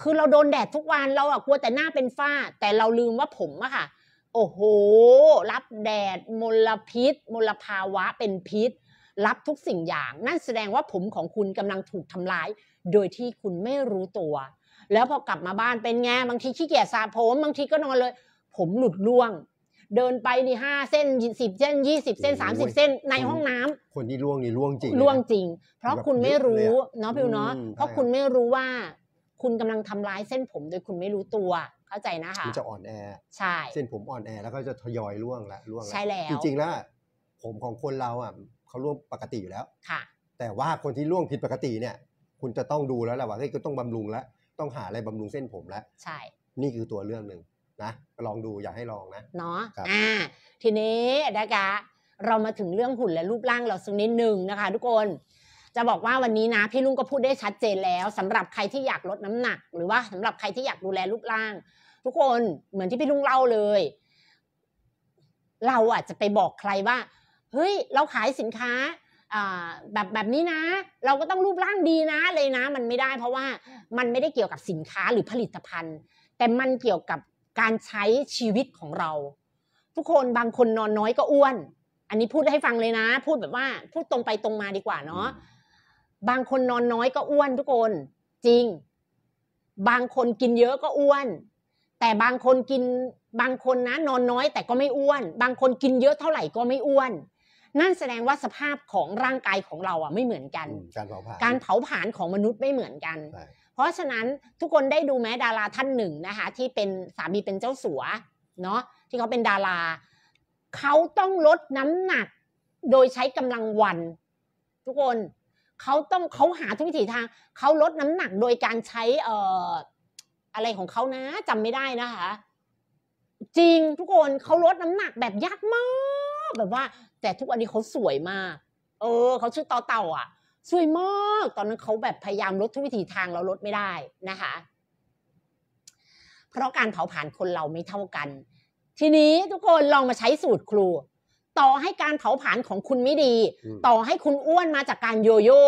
คือเราโดนแดดทุกวันเราอะกลัวแต่หน้าเป็นฝ้า แต่เราลืมว่าผมอะค่ะ โอ้โห รับแดดมลพิษ มลภาวะเป็นพิษ รับทุกสิ่งอย่าง นั่นแสดงว่าผมของคุณกำลังถูกทำลายโดยที่คุณไม่รู้ตัว แล้วพอกลับมาบ้านเป็นไงบางทีขี้เกียจสระผม บางทีก็นอนเลย ผมหลุดร่วงเดินไปนี่ห้าเส้นสิบเส้นยี่สิบเส้นสามสิบเส้น ในห้องน้ำ คนที่ล่วงนี่ล่วงจริงล่วงจริง เพราะคุณไม่รู้เนาะพิวเนาะเพราะคุณไม่รู้ว่าคุณกำลังทำร้ายเส้นผมโดยคุณไม่รู้ตัวเข้าใจนะคะจะอ่อนแอใช่เส้นผมอ่อนแอแล้วก็จะทยอยล่วงละล่วงใช่แล้วจริงๆแล้วผมของคนเราอ่ะเขาล่วงปกติอยู่แล้วค่ะ แต่ว่าคนที่ล่วงผิดปกติเนี่ย คุณจะต้องดูแล้วแหละว่าเฮ้ยก็ต้องบำรุงแล้วต้องหาอะไรบำรุงเส้นผมแล้วใช่ นี่คือตัวเรื่องหนึ่งนะลองดูอยากให้ลองนะเนาะอ่าทีนี้นะคะเรามาถึงเรื่องหุ่นและรูปร่างเราสักนิดหนึ่งนะคะ ทุกคน จะบอกว่าวันนี้นะ พี่ลุงก็พูดได้ชัดเจนแล้ว สำหรับใครที่อยากลดน้ำหนักหรือว่าสำหรับใครที่อยากดูแลรูปร่าง ทุกคนเหมือนที่พี่ลุงเล่าเลย เราอาจจะไปบอกใครว่าเฮ้ยเราขายสินค้าแบบแบบนี้นะ เราก็ต้องรูปร่างดีนะ เลยนะ มันไม่ได้ เพราะว่ามันไม่ได้เกี่ยวกับสินค้าหรือผลิตภัณฑ์ แต่มันเกี่ยวกับการใช้ชีวิตของเราทุกคนบางคนนอนน้อยก็อ้วน อันนี้พูดให้ฟังเลยนะ พูดแบบว่าพูดตรงไปตรงมาดีกว่าเนาะ บางคนนอนน้อยก็อ้วน ทุกคนจริง บางคนกินเยอะก็อ้วน แต่บางคนกินบางคนนะนอนน้อยแต่ก็ไม่อ้วน บางคนกินเยอะเท่าไหร่ก็ไม่อ้วน นั่นแสดงว่าสภาพของร่างกายของเราอ่ะไม่เหมือนกัน การเผาผลาญการเผาผลาญของมนุษย์ไม่เหมือนกันราะฉะนั้นทุกคนได้ดูแม้ดาราท่านหนึ่ง นะคะที่เป็นสามีเป็นเจ้าสัวเนาะที่เขาเป็นดาราเขาต้องลดน้ำหนักโดยใช้กำลังวัน ทุกคนเขาต้องเขาหาทุกวิถีทางเขาลดน้ำหนักโดยการใช้อออะไรของเขานะจำไม่ได้นะคะ จริงทุกคนเขาลดน้ำหนักแบบยากมากแบบว่า แต่ทุกวันนี้เขาสวยมากเออเขาชื่อต่อเต่าอ่ะสวยมาก ตอนนั้นเขาแบบพยายามลดทุกวิถีทางเราลดไม่ได้นะคะ เพราะการเผาผลาญคนเราไม่เท่ากัน ทีนี้ทุกคนลองมาใช้สูตรครู ต่อให้การเผาผลาญของคุณไม่ดี ต่อให้คุณอ้วนมาจากการโยโย่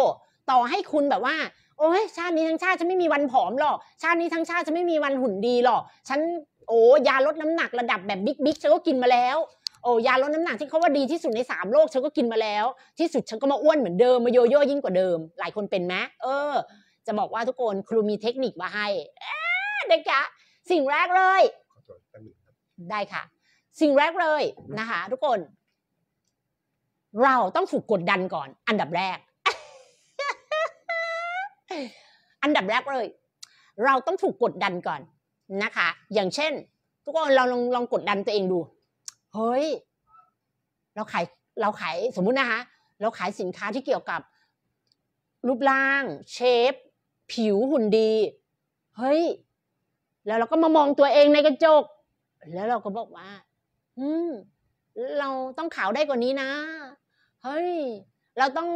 ต่อให้คุณแบบว่า โอ้ยชาตินี้ทั้งชาติจะไม่มีวันผอมหรอก ชาตินี้ทั้งชาติจะไม่มีวันหุ่นดีหรอก ฉัน โอ้ยาลดน้ำหนักระดับแบบบิ๊กบิ๊กฉันก็กินมาแล้วโอ้ยาลดน้ำหนักที่เขาว่าดีที่สุดในสามโลกฉันก็กินมาแล้ว ที่สุดฉันก็มาอ้วนเหมือนเดิมมาโยโย่ยิ่งกว่าเดิม หลายคนเป็นไหมเออ จะบอกว่าทุกคนครูมีเทคนิคมาให้เด็กจะสิ่งแรกเลยได้ค่ะ สิ่งแรกเลยนะคะ ทุกคน เราต้องฝึกกดดันก่อน อันดับแรกอันดับแรกเลย เราต้องฝึกกดดันก่อนนะคะ อย่างเช่น ทุกคนเราลองลองกดดันตัวเองดูเฮ้ย เราขาย เราขาย สมมุตินะคะเราขายสินค้าที่เกี่ยวกับ รูปร่าง เชฟ ผิว หุ่นดี เฮ้ย แล้วเราก็มามองตัวเองในกระจก แล้วเราก็บอกว่า อืม เราต้องขาวได้กว่านี้นะ เฮ้ย เราต้อง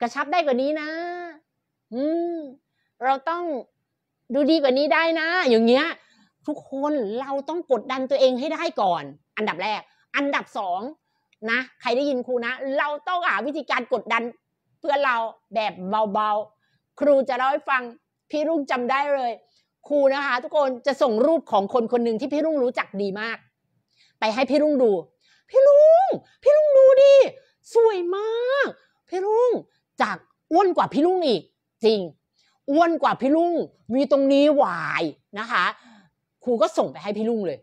กระชับได้กว่านี้นะ อืม เราต้องดูดีกว่านี้ได้นะ อย่างเงี้ยทุกคนเราต้องกดดันตัวเองให้ได้ก่อน อันดับแรก อันดับสองนะใครได้ยินครูนะเราต้องหาวิธีการกดดัน เพื่อเราแบบเบาๆ ครูจะเล่าให้ฟัง พี่รุ่งจำได้เลย ครูนะคะ ทุกคนจะส่งรูปของคนคนหนึ่งที่พี่รุ่งรู้จักดีมาก ไปให้พี่รุ่งดู พี่รุ่ง พี่รุ่งดูดิ สวยมาก พี่รุ่งจากอ้วนกว่าพี่รุ่งอีกจริง อ้วนกว่าพี่รุ่ง มีตรงนี้หวายนะคะครูก็ส่งไปให้พี่ลุงเลย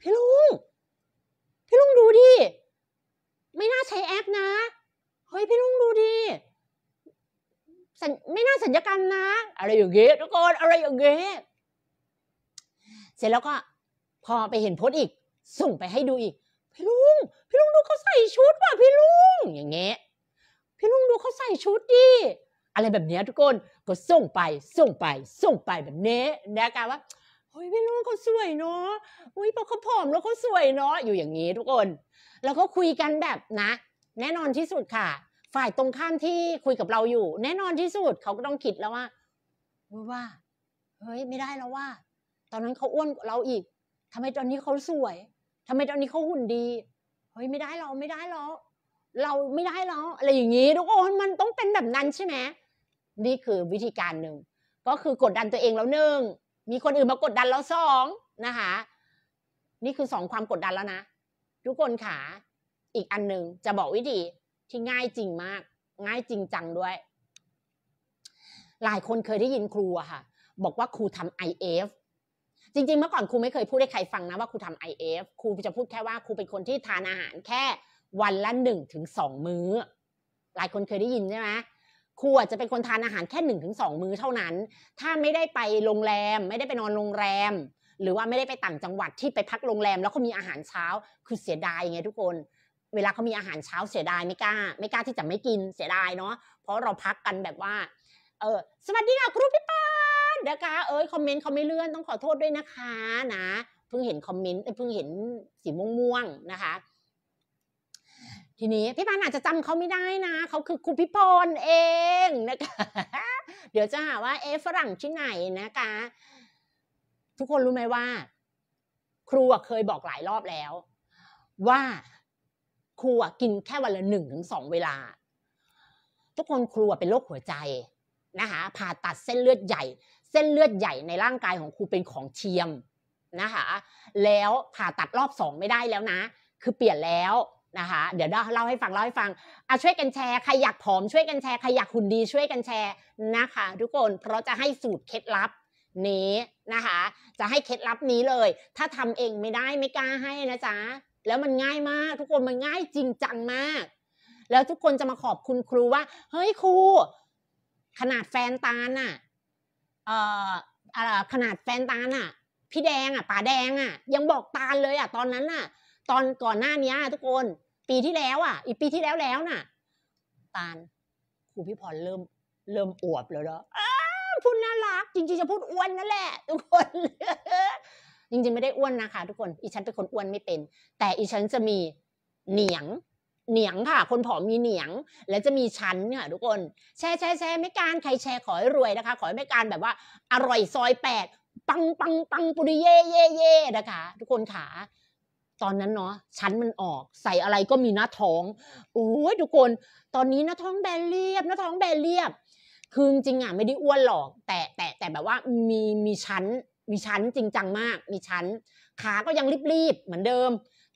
พี่ลุง พี่ลุงดูดิ ไม่น่าใช้แอปนะ เฮ้ยพี่ลุงดูดิไม่น่าสัญญกรรมนะ อะไรอย่างเงี้ยทุกคน อะไรอย่างเงี้ยเสร็จแล้วก็พอไปเห็นโพสอีก ส่งไปให้ดูอีก พี่ลุง พี่ลุงดูเขาใส่ชุดว่ะพี่ลุง อย่างเงี้ยพี่ลุงดูเขาใส่ชุดดิ อะไรแบบเนี้ยทุกคน ก็ส่งไป ส่งไป ส่งไปแบบนี้ นะคะว่าฮ้ยพี่นุ่นเขาสวยเนาะอุ้ยพอเขาผอมแล้วเขาสวยเนาะอยู่อย่างนี้ ทุกคน แล้วก็คุยกันแบบนะ แน่นอนที่สุดค่ะ ฝ่ายตรงข้ามที่คุยกับเราอยู่ แน่นอนที่สุดเขาก็ต้องคิดแล้วว่าว่าเฮ้ยไม่ได้แล้วว่า ตอนนั้นเขาอ้วนเราอีก ทำไมตอนนี้เขาสวย ทำไมตอนนี้เขาหุ่นดีเฮ้ยไม่ได้เราไม่ได้แล้วเราไม่ได้แล้วอะไรอย่างนี้ทุกคนมันต้องเป็นแบบนั้นใช่ไหมนี่คือวิธีการหนึ่งก็คือกดดันตัวเองแล้วหนึ่งมีคนอื่นมากดดันเราสองนะคะนี่คือสองความกดดันแล้วนะ ทุกคนขาอีกอันหนึ่งจะบอกวิธีที่ง่ายจริงมาก ง่ายจริงจังด้วย หลายคนเคยได้ยินครูอะค่ะ บอกว่าครูทำ IF จริงๆเมื่อก่อนครูไม่เคยพูดให้ใครฟังนะ ว่าครูทำ IF ครูจะพูดแค่ว่าครูเป็นคนที่ทานอาหารแค่วันละหนึ่งถึงสองมื้อ หลายคนเคยได้ยินใช่ไหมครูอาจจะเป็นคนทานอาหารแค่หนึ่งถึงสองมื้อเท่านั้น ถ้าไม่ได้ไปโรงแรมไม่ได้ไปนอนโรงแรม หรือว่าไม่ได้ไปต่างจังหวัดที่ไปพักโรงแรมแล้วก็มีอาหารเช้าคือเสียดายไงทุกคน เวลาเขา มีอาหารเช้าเสียดายไม่กล้าไม่กล้าที่จะไม่กินเสียดายเนาะ เพราะเราพักกันแบบว่า เออสวัสดีค่ะครูพี่ปาน็กคะเอ้ยคอมเมนต์เขาไม่เลื่อนต้องขอโทษด้วยนะคะนะเพิ่งเห็นคอมเมนต์เพิ่งเห็นสีม่วงๆนะคะทีนี้พี่พันอาจจะจำเขาไม่ได้นะเขาคือครูพิพลเองนะคะเดี๋ยวจะหาว่าเอฝรั่งที่ไหนนะคะ ทุกคนรู้ไหมว่า ครูเคยบอกหลายรอบแล้ว ว่า ครูกินแค่วันละหนึ่งถึงสองเวลา ทุกคนครูเป็นโรคหัวใจนะคะ ผ่าตัดเส้นเลือดใหญ่ เส้นเลือดใหญ่ในร่างกายของครูเป็นของเทียมนะคะแล้วผ่าตัดรอบสองไม่ได้แล้วนะคือเปลี่ยนแล้วนะคะเดี๋ยวเล่าให้ฟังเล่าให้ฟังอ่ะช่วยกันแชร์ใครอยากผอม ช่วยกันแชร์ใครอยากหุ่นดี ช่วยกันแชร์นะคะทุกคนเพราะจะให้สูตรเคล็ดลับนี้นะคะ จะให้เคล็ดลับนี้เลย ถ้าทำเองไม่ได้ไม่กล้าให้นะจ๊ะแล้วมันง่ายมาก ทุกคนมันง่ายจริงจังมาก แล้วทุกคนจะมาขอบคุณครูว่า เฮ้ยครู ขนาดแฟนตาน่ะเอ่อขนาดแฟนตาน่ะ พี่แดงอ่ะป่าแดงอ่ะ ยังบอกตาเลยอ่ะตอนนั้นอ่ะ ตอนก่อนหน้านี้ทุกคนปีที่แล้วอ่ะอีปีที่แล้วแล้วน่ะตาลครูพี่พรเริ่มเริ่มอวบแล้วเนาะพูดน่ารักจริงๆจะพูดอ้วนนั่นแหละ ทุกคนจริงๆไม่ได้อ้วนนะคะ ทุกคนอีฉันเป็นคนอ้วนไม่เป็น แต่อีฉันจะมีเหนียง เหนียงค่ะ คนผอมมีเหนียง และจะมีชั้นค่ะทุกคน แชร์แชร์แชร์ไม่การใครแชร์ขอให้รวยนะคะ ขอให้ไม่การแบบว่า อร่อยซอยแปดปังปังปังปุริเย่เย่เย่นะคะ ทุกคนขาตอนนั้นเนาะชั้นมันออก ใส่อะไรก็มีหน้าท้องโอ้ยทุกคน ตอนนี้หน้าท้องแบนเรียบหน้าท้องแบนเรียบ คือจริงอ่ะไม่ได้อ้วนหรอก แต่แต่แต่แบบว่า มีมีชั้น มีชั้นจริงจังมาก มีชั้น ขา ก็ยังรีบๆเหมือนเดิม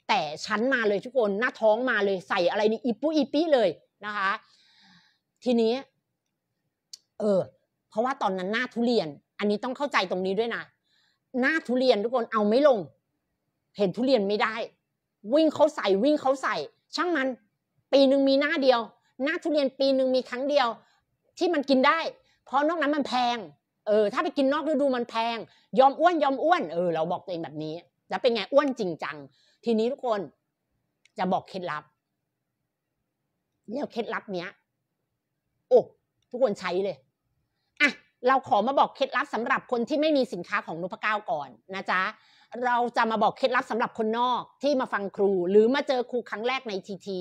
แต่ชั้นมาเลยทุกคน หน้าท้องมาเลยใส่อะไรนี่อีปุอีปี้เลยนะคะ ทีนี้ เออเพราะว่าตอนนั้นหน้าทุเรียน อันนี้ต้องเข้าใจตรงนี้ด้วยนะหน้าทุเรียนทุกคนเอาไม่ลงเห็นทุเรียนไม่ได้ วิ่งเขาใส่ วิ่งเขาใส่ ช่างมัน ปีหนึ่งมีหน้าเดียว หน้าทุเรียนปีหนึ่งมีครั้งเดียว ที่มันกินได้ เพราะนอกนั้นมันแพงเออ ถ้าไปกินนอกฤดูมันแพง ยอมอ้วน ยอมอ้วนเออ เราบอกตัวเองแบบนี้แล้วเป็นไง อ้วนจริงจัง ทีนี้ทุกคน จะบอกเคล็ดลับ เนี่ยเคล็ดลับเนี้ย โอ้ทุกคนใช้เลยอ่ะเราขอมาบอกเคล็ดลับสำหรับคนที่ไม่มีสินค้าของนพเก้าก่อน นะจ๊ะเราจะมาบอกเคล็ดลับสำหรับคนนอกที่มาฟังครู หรือมาเจอครูครั้งแรกในทีที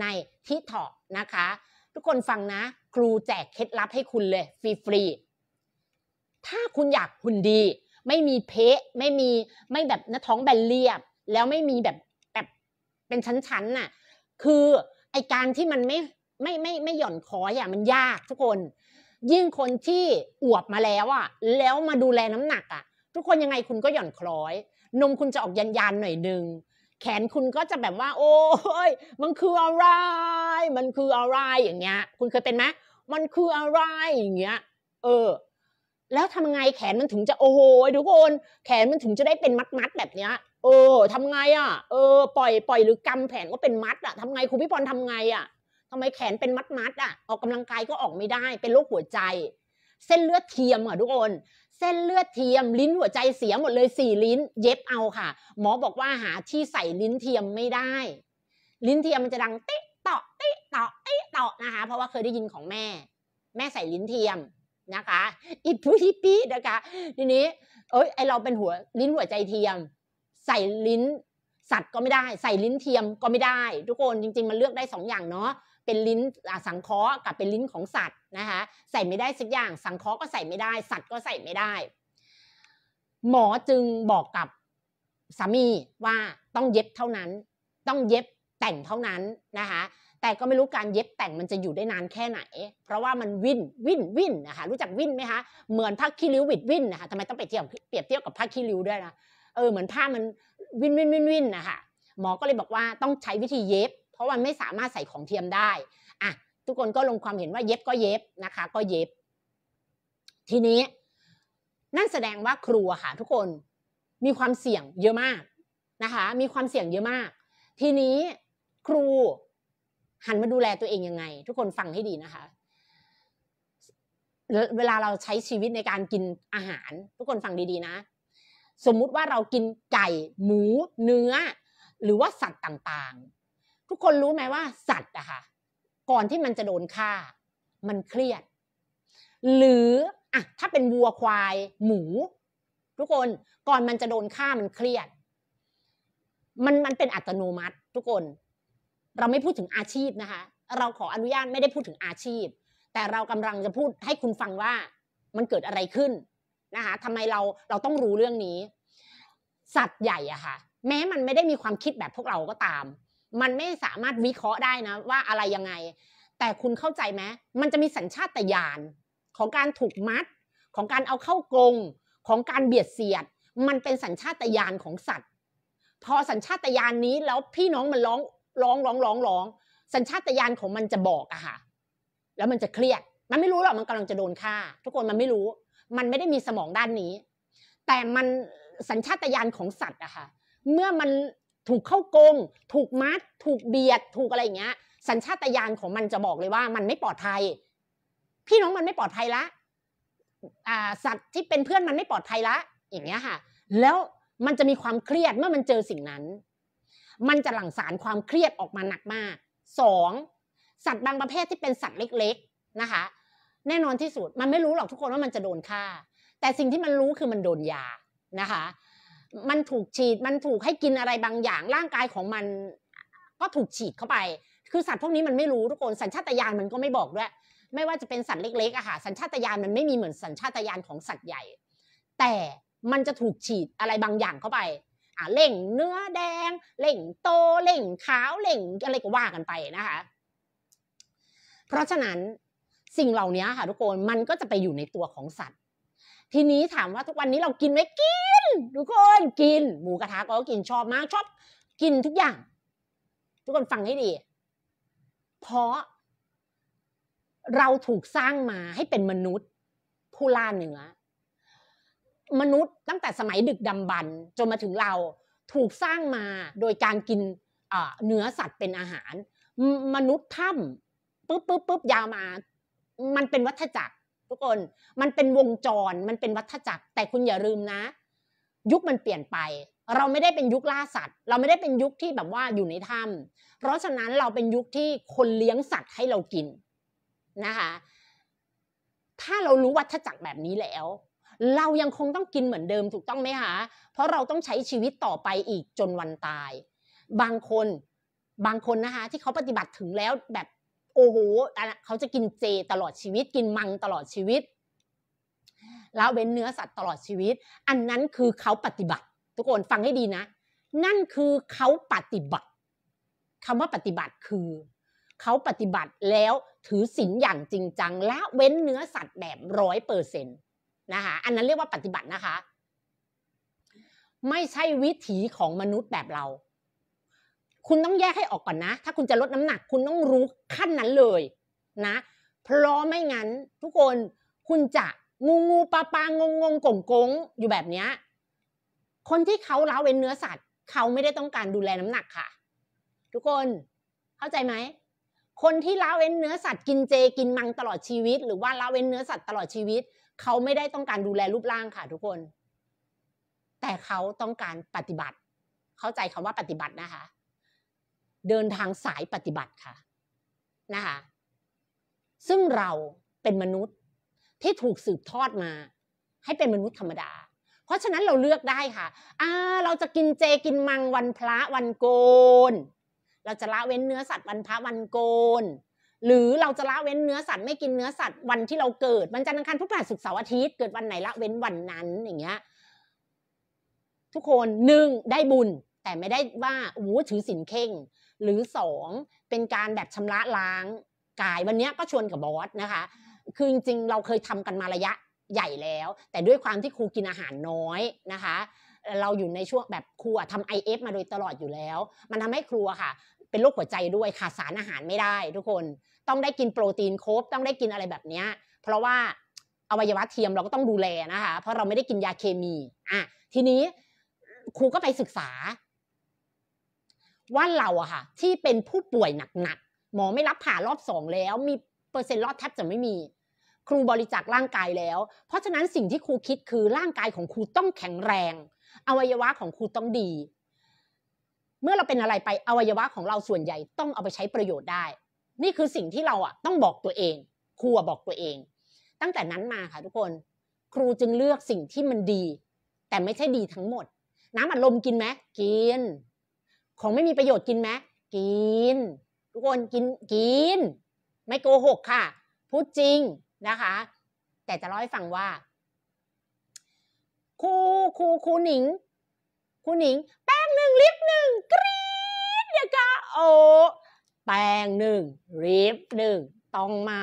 ในทิทอนะคะ ทุกคนฟังนะ ครูแจกเคล็ดลับให้คุณเลยฟรีฟรีถ้าคุณอยากหุ่นดี ไม่มีเพะไม่มีไม่แบบหน้าท้องแบนเรียบ แล้วไม่มีแบบแบบเป็นชั้นๆน่ะคือไอการที่มันไม่ไม่ไม่ไม่หย่อนคออย่่งมันยาก ทุกคน ยิ่งคนที่อวบมาแล้วอ่ะแล้วมาดูแลน้ำหนักอ่ะทุกคนยังไงคุณก็หย่อนคล้อย นมคุณจะออกยันยันหน่อยนึงแขนคุณก็จะแบบว่า โอ้ยมันคืออะไร มันคืออะไรอย่างเงี้ย คุณเคยเป็นไหมมันคืออะไรอย่างเงี้ยเออ แล้วทำไงแขนมันถึงจะโอ้โหทุกคน แขนมันถึงจะได้เป็นมัดมัดแบบเนี้ยเออ ทำไงอ่ะเออปล่อยปล่อย หรือกำแผนก็เป็นมัดอ่ะทำไงคุณพี่พรทำไงอ่ะทำไมแขนเป็นมัดมัดอ่ะออกกำลังกายก็ออกไม่ได้เป็นโรคหัวใจ เส้นเลือดเทียมอ่ะทุกคนเส้นเลือดเทียม ลิ้นหัวใจเสียหมดเลยสี่ลิ้นเย็บเอาค่ะ หมอบอกว่าหาที่ใส่ลิ้นเทียมไม่ได้ ลิ้นเทียมมันจะดังติ๊กตอกติ๊กตอกติ๊กตอกนะคะเพราะว่าเคยได้ยินของแม่ แม่ใส่ลิ้นเทียมนะคะอีพูฮิปี้นะคะทีนี้ เอ้ยไอเราเป็นหัวลิ้นหัวใจเทียม ใส่ลิ้น สัตว์ก็ไม่ได้ ใส่ลิ้นเทียมก็ไม่ได้ ทุกคนจริง ๆมันเลือกได้สองอย่างเนาะเป็นลิ้นสังเคราะห์กับเป็นลิ้นของสัตว์นะคะใส่ไม่ได้สักอย่าง สังเคราะห์ก็ใส่ไม่ได้ สัตว์ก็ใส่ไม่ได้ หมอจึงบอกกับสามีว่าต้องเย็บเท่านั้น ต้องเย็บแต่งเท่านั้นนะคะแต่ก็ไม่รู้การเย็บแต่งมันจะอยู่ได้นานแค่ไหน เพราะว่ามันวิ่นวิ่นวิ่นนะคะรู้จักวิ่นไหมคะเหมือนผ้าคีริ้ววิดวิ่นนะคะทำไมต้องไปเทียบเปรียบเทียบกับผ้าคีริ้วด้วยนะเออเหมือนผ้ามันวิ่นวิ่นวิ่นวิ่นนะคะหมอก็เลยบอกว่าต้องใช้วิธีเย็บเพราะมันไม่สามารถใส่ของเทียมได้ อ่ะ ทุกคนก็ลงความเห็นว่าเย็บก็เย็บนะคะ ก็เย็บ ทีนี้ นั่นแสดงว่าครูค่ะทุกคนมีความเสี่ยงเยอะมากนะคะ มีความเสี่ยงเยอะมาก ทีนี้ครูหันมาดูแลตัวเองยังไง ทุกคนฟังให้ดีนะคะเวลาเราใช้ชีวิตในการกินอาหาร ทุกคนฟังดีๆนะ สมมุติว่าเรากินไก่ หมู เนื้อ หรือว่าสัตว์ต่างทุกคนรู้ไหมว่าสัตว์อะค่ะก่อนที่มันจะโดนฆ่า มันเครียด หรืออะถ้าเป็นวัวควายหมู ทุกคนก่อนมันจะโดนฆ่ามันเครียดมันมันเป็นอัตโนมัติ ทุกคนเราไม่พูดถึงอาชีพนะคะเราขออนุญาตไม่ได้พูดถึงอาชีพ แต่เรากำลังจะพูดให้คุณฟังว่ามันเกิดอะไรขึ้นนะคะทำไมเราเราต้องรู้เรื่องนี้ สัตว์ใหญ่อะค่ะแม้มันไม่ได้มีความคิดแบบพวกเราก็ตามมันไม่สามารถวิเคราะห์ได้นะ ว่าอะไรยังไง แต่คุณเข้าใจไหมมันจะมีสัญชาตญาณของการถูกมัดของการเอาเข้ากรงของการเบียดเสียด มันเป็นสัญชาตญาณของสัตว์ พอสัญชาตญาณนนี้แล้วพี่น้องมันร้องร้องร้องร้องร้องสัญชาตญาณของมันจะบอกอะค่ะแล้วมันจะเครียดมันไม่รู้หรอกมันกำลังจะโดนฆ่าทุกคนมันไม่รู้ มันไม่ได้มีสมองด้านนี้ แต่มันสัญชาตญาณของสัตว์อะค่ะ เมื่อมันถูกเข้าโกง ถูกมัด ถูกเบียด ถูกอะไรอย่างเงี้ย สัญชาตญาณของมันจะบอกเลยว่ามันไม่ปลอดภัย พี่น้องมันไม่ปลอดภัยละ สัตว์ที่เป็นเพื่อนมันไม่ปลอดภัยละ อย่างเงี้ยค่ะ แล้วมันจะมีความเครียดเมื่อมันเจอสิ่งนั้น มันจะหลั่งสารความเครียดออกมาหนักมาก สอง สัตว์บางประเภทที่เป็นสัตว์เล็กๆ นะคะ แน่นอนที่สุดมันไม่รู้หรอกทุกคนว่ามันจะโดนฆ่า แต่สิ่งที่มันรู้คือมันโดนยา นะคะมันถูกฉีด มันถูกให้กินอะไรบางอย่าง ร่างกายของมันก็ถูกฉีดเข้าไป คือสัตว์พวกนี้มันไม่รู้ทุกคน สัญชาตญาณมันก็ไม่บอกด้วย ไม่ว่าจะเป็นสัตว์เล็กๆอะค่ะ สัญชาตญาณมันไม่มีเหมือนสัญชาตญาณของสัตว์ใหญ่ แต่ มันจะถูกฉีดอะไรบางอย่างเข้าไปอ่าเล่ง เนื้อแดงเล่ง โตเล่งขาวเล่งอะไรก็ว่ากันไปนะคะ เพราะฉะนั้นสิ่งเหล่านี้ค่ะทุกคน มันก็จะไปอยู่ในตัวของสัตว์ทีนี้ถามว่าทุกวันนี้เรากินไหมกิน ทุกคน กิน หมูกระทะก็กินชอบมากชอบ กินทุกอย่าง ทุกคนฟังให้ดี เพราะเราถูกสร้างมาให้เป็นมนุษย์ผู้ล่าเนื้อมนุษย์ตั้งแต่สมัยดึกดำบรรจนมาถึงเราถูกสร้างมาโดยการกินเนื้อสัตว์เป็นอาหาร มนุษย์ถ้ำปุ๊บปุ๊บปุ๊บยาวมา มันเป็นวัฏจักรทุกคนมันเป็นวงจรมันเป็นวัฏจักร แต่คุณอย่าลืมนะ ยุคมันเปลี่ยนไป เราไม่ได้เป็นยุคล่าสัตว์ เราไม่ได้เป็นยุคที่แบบว่าอยู่ในถ้ำเพราะฉะนั้นเราเป็นยุคที่คนเลี้ยงสัตว์ให้เรากินนะคะถ้าเรารู้วัฏจักรแบบนี้แล้ว เรายังคงต้องกินเหมือนเดิมถูกต้องไหมคะเพราะเราต้องใช้ชีวิตต่อไปอีกจนวันตาย บางคนบางคนนะคะที่เขาปฏิบัติถึงแล้วแบบโอ้โหเขาจะกินเจตลอดชีวิตกินมังตลอดชีวิตแล้วเว้นเนื้อสัตว์ตลอดชีวิต อันนั้นคือเขาปฏิบัติ ทุกคนฟังให้ดีนะ นั่นคือเขาปฏิบัติ คำว่าปฏิบัติคือเขาปฏิบัติแล้วถือศีลอย่างจริงจังและเว้นเนื้อสัตว์แบบร้อยเปอร์เซ็นต์นะคะอันนั้นเรียกว่าปฏิบัตินะคะไม่ใช่วิถีของมนุษย์แบบเราคุณต้องแยกให้ออกก่อนนะ ถ้าคุณจะลดน้ำหนักคุณต้องรู้ขั้นนั้นเลยนะ เพราะไม่งั้น ทุกคนคุณจะงูงูปลาปลางงงงกงกงอยู่แบบเนี้ยคนที่เขาเล้าเว้นเนื้อสัตว์เขาไม่ได้ต้องการดูแลน้ำหนักค่ะ ทุกคนเข้าใจไหมคนที่เล้าเว้นเนื้อสัตว์กินเจ กินมังตลอดชีวิต หรือว่าเล้าเว้นเนื้อสัตว์ตลอดชีวิต เขาไม่ได้ต้องการดูแลรูปร่างค่ะ ทุกคน แต่เขาต้องการปฏิบัติ เข้าใจคำว่าปฏิบัตินะคะเดินทางสายปฏิบัติค่ะนะคะซึ่งเราเป็นมนุษย์ที่ถูกสืบทอดมา ให้เป็นมนุษย์ธรรมดา เพราะฉะนั้นเราเลือกได้ค่ะอ่าเราจะกินเจกินมังวันพระวันโกน เราจะละเว้นเนื้อสัตว์วันพระวันโกน หรือเราจะละเว้นเนื้อสัตว์ไม่กินเนื้อสัตว์วันที่เราเกิดวันจันทร์อังคารพุธพฤหัสศุกร์เสาร์อาทิตย์เกิดวันไหนละเว้นวันนั้นอย่างเงี้ยทุกคนหนึ่งได้บุญ แต่ไม่ได้ว่าโอ้ถือศีลเข่งหรือ 2 เป็นการแบบชำระล้างกายวันนี้ก็ชวนกับบอสนะคะ คือจริงๆ เราเคยทำกันมาระยะใหญ่แล้ว แต่ด้วยความที่ครูกินอาหารน้อยนะคะ เราอยู่ในช่วงแบบครูทำไอเอฟมาโดยตลอดอยู่แล้ว มันทำให้ครูค่ะ เป็นโรคหัวใจด้วยขาดสารอาหารไม่ได้ ทุกคนต้องได้กินโปรตีนครบ ต้องได้กินอะไรแบบนี้เพราะว่าอวัยวะเทียมเราก็ต้องดูแลนะคะเพราะเราไม่ได้กินยาเคมีอ่ะทีนี้ครูก็ไปศึกษาว่าเราอะค่ะ ที่เป็นผู้ป่วยหนักๆหมอไม่รับผ่ารอบสองแล้ว มีเปอร์เซ็นต์รอดแทบจะไม่มี ครูบริจาคร่างกายแล้ว เพราะฉะนั้นสิ่งที่ครูคิดคือร่างกายของครูต้องแข็งแรง อวัยวะของครูต้องดี เมื่อเราเป็นอะไรไปอวัยวะของเราส่วนใหญ่ต้องเอาไปใช้ประโยชน์ได้ นี่คือสิ่งที่เราอะต้องบอกตัวเอง ครูบอกตัวเอง ตั้งแต่นั้นมาค่ะทุกคน ครูจึงเลือกสิ่งที่มันดี แต่ไม่ใช่ดีทั้งหมด น้ำอัดลมกินไหมกินของไม่มีประโยชน์กินไหมกิน ทุกคนกินกินไม่โกหกค่ะ พูดจริงนะคะ แต่จะเล่าให้ฟังว่าครูครูครูหนิงครูหนิงแป้งหนึ่งลิปหนึ่งกรี๊ดเดี๋ยวก็โอแป้งหนึ่งลิปหนึ่งต้องมา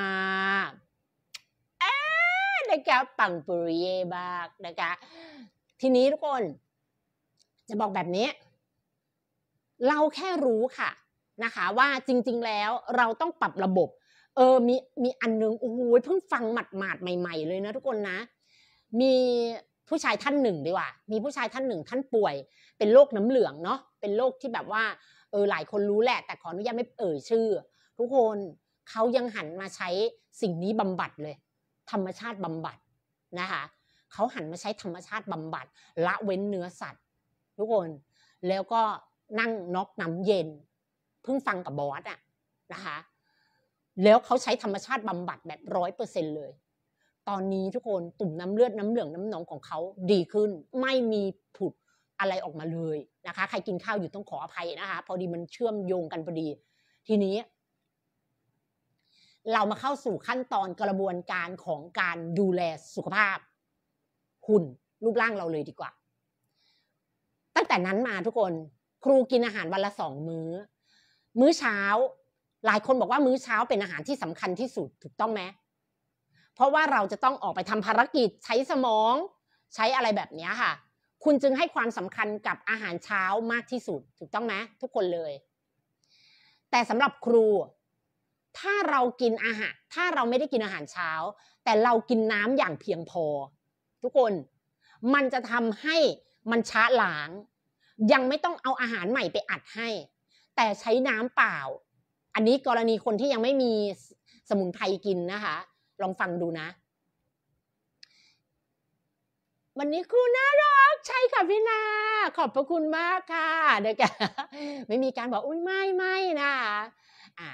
เอ๊นะกะปังปุริเยบากนะคะ ทีนี้ทุกคน จะบอกแบบนี้เราแค่รู้ค่ะนะคะ ว่าจริง ๆแล้วเราต้องปรับระบบ เออมีมีอันนึงโอ้โหเพิ่งฟังหมัดหมาดใหม่ ๆเลยนะทุกคนนะ มีผู้ชายท่านหนึ่งดีกว่ามีผู้ชายท่านหนึ่งท่านป่วย เป็นโรคน้ำเหลืองเนาะเป็นโรคที่แบบว่า เออหลายคนรู้แหละแต่ขออนุญาตไม่เอ่ยชื่อ ทุกคนเขายังหันมาใช้สิ่งนี้บำบัดเลย ธรรมชาติบำบัดนะคะเขาหันมาใช้ธรรมชาติบำบัดละเว้นเนื้อสัตว์ทุกคนแล้วก็นั่งน็อกน้ำเย็น เพิ่งฟังกับบอสอะนะคะ แล้วเขาใช้ธรรมชาติบำบัดแบบร้อยเปอร์เซ็นเลย ตอนนี้ทุกคน ตุ่มน้ำเลือดน้ำเหลืองน้ำหนองของเขาดีขึ้น ไม่มีผุดอะไรออกมาเลยนะคะ ใครกินข้าวอยู่ต้องขออภัยนะคะพอดีมันเชื่อมโยงกันพอดี ทีนี้ เรามาเข้าสู่ขั้นตอนกระบวนการของการดูแลสุขภาพหุ่นรูปร่างเราเลยดีกว่า ตั้งแต่นั้นมาทุกคนครูกินอาหารวันละสองมื้อ มื้อเช้าหลายคนบอกว่ามื้อเช้าเป็นอาหารที่สำคัญที่สุด ถูกต้องไหมเพราะว่าเราจะต้องออกไปทำภารกิจใช้สมอง ใช้อะไรแบบนี้ค่ะ คุณจึงให้ความสำคัญกับอาหารเช้ามากที่สุด ถูกต้องไหมทุกคนเลย แต่สำหรับครู ถ้าเรากินอาหารถ้าเราไม่ได้กินอาหารเช้า แต่เรากินน้ำอย่างเพียงพอ ทุกคนมันจะทำให้มันช้าหลางยังไม่ต้องเอาอาหารใหม่ไปอัดให้ แต่ใช้น้ำเปล่า อันนี้กรณีคนที่ยังไม่มีสมุนไพรกินนะคะ ลองฟังดูนะ วันนี้ครูน่ารักใช่ค่ะพี่นา ขอบพระคุณมากค่ะเด็กไม่มีการบอกอุ้ยไม่ไม่นะคะอ่ะ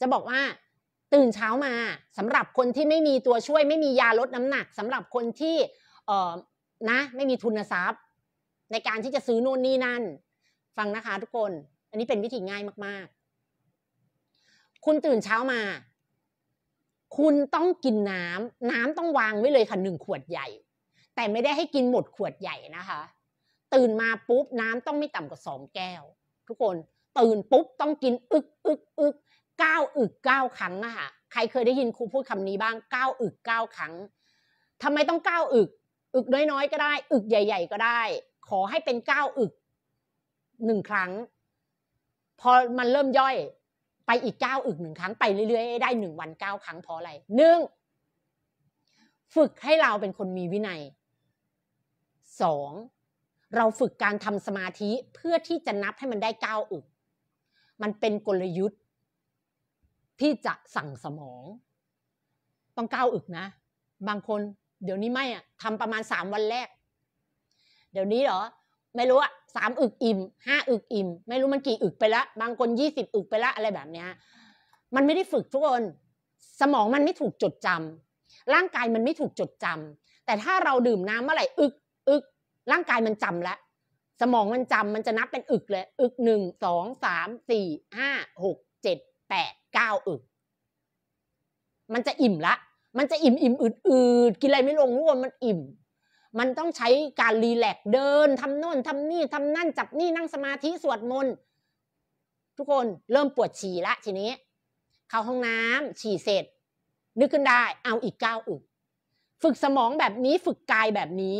จะบอกว่าตื่นเช้ามาสำหรับคนที่ไม่มีตัวช่วยไม่มียาลดน้ำหนัก สำหรับคนที่เออนะไม่มีทุนทรัพยในการที่จะซื้อนู่นนี่นั่น ฟังนะคะทุกคน อันนี้เป็นวิธีง่ายมาก ๆ คุณตื่นเช้ามา คุณต้องกินน้ำ น้ำต้องวางไว้เลยค่ะหนึ่งขวดใหญ่ แต่ไม่ได้ให้กินหมดขวดใหญ่นะคะ ตื่นมาปุ๊บน้ำต้องไม่ต่ำกว่าสองแก้ว ทุกคน ตื่นปุ๊บต้องกินอึกอึกอึกเก้าอึกเก้าครั้งอะค่ะ ใครเคยได้ยินครูพูดคำนี้บ้างเก้าอึกเก้าครั้ง ทำไมต้องเก้าอึก อึกน้อย ๆ ก็ได้ อึกใหญ่ ๆ ก็ได้ขอให้เป็นก้าวอึกหนึ่งครั้ง พอมันเริ่มย่อยไปอีกก้าวอึกหนึ่งครั้ง ไปเรื่อยๆได้หนึ่งวันเก้าครั้งพออะไรหนึ่งฝึกให้เราเป็นคนมีวินัยสองเราฝึกการทำสมาธิเพื่อที่จะนับให้มันได้เก้าอึก มันเป็นกลยุทธ์ ที่จะสั่งสมอง ต้องเก้าอึกนะ บางคนเดี๋ยวนี้ไม่อะทำประมาณสามวันแรกเดี๋ยวนี้เหรอไม่รู้อะสามอึกอิ่มห้าอึกอิ่ม ไม่รู้มันกี่อึกไปละบางคนยี่สิบอึกไปละอะไรแบบเนี้ย มันไม่ได้ฝึกทุกคน สมองมันไม่ถูกจดจำ ร่างกายมันไม่ถูกจดจำ แต่ถ้าเราดื่มน้ำเมื่อไหร่อึกอึกร่างกายมันจำละ สมองมันจำมันจะนับเป็นอึกเลย อึกหนึ่งสองสามสี่ห้าหกเจ็ดแปดเก้าอึก มันจะอิ่มละมันจะอิ่มอิ่มอืดอืดกินอะไรไม่ลงทุกคนมันอิ่มมันต้องใช้การรีแลกเดินทำโน่นทำนี่ทำนั่นจับนี่นั่งสมาธิสวดมนต์ทุกคนเริ่มปวดฉี่ละทีนี้ เข้าห้องน้ำ ฉี่เสร็จ นึกขึ้นได้ เอาอีกก้าวอึกฝึกสมองแบบนี้ฝึกกายแบบนี้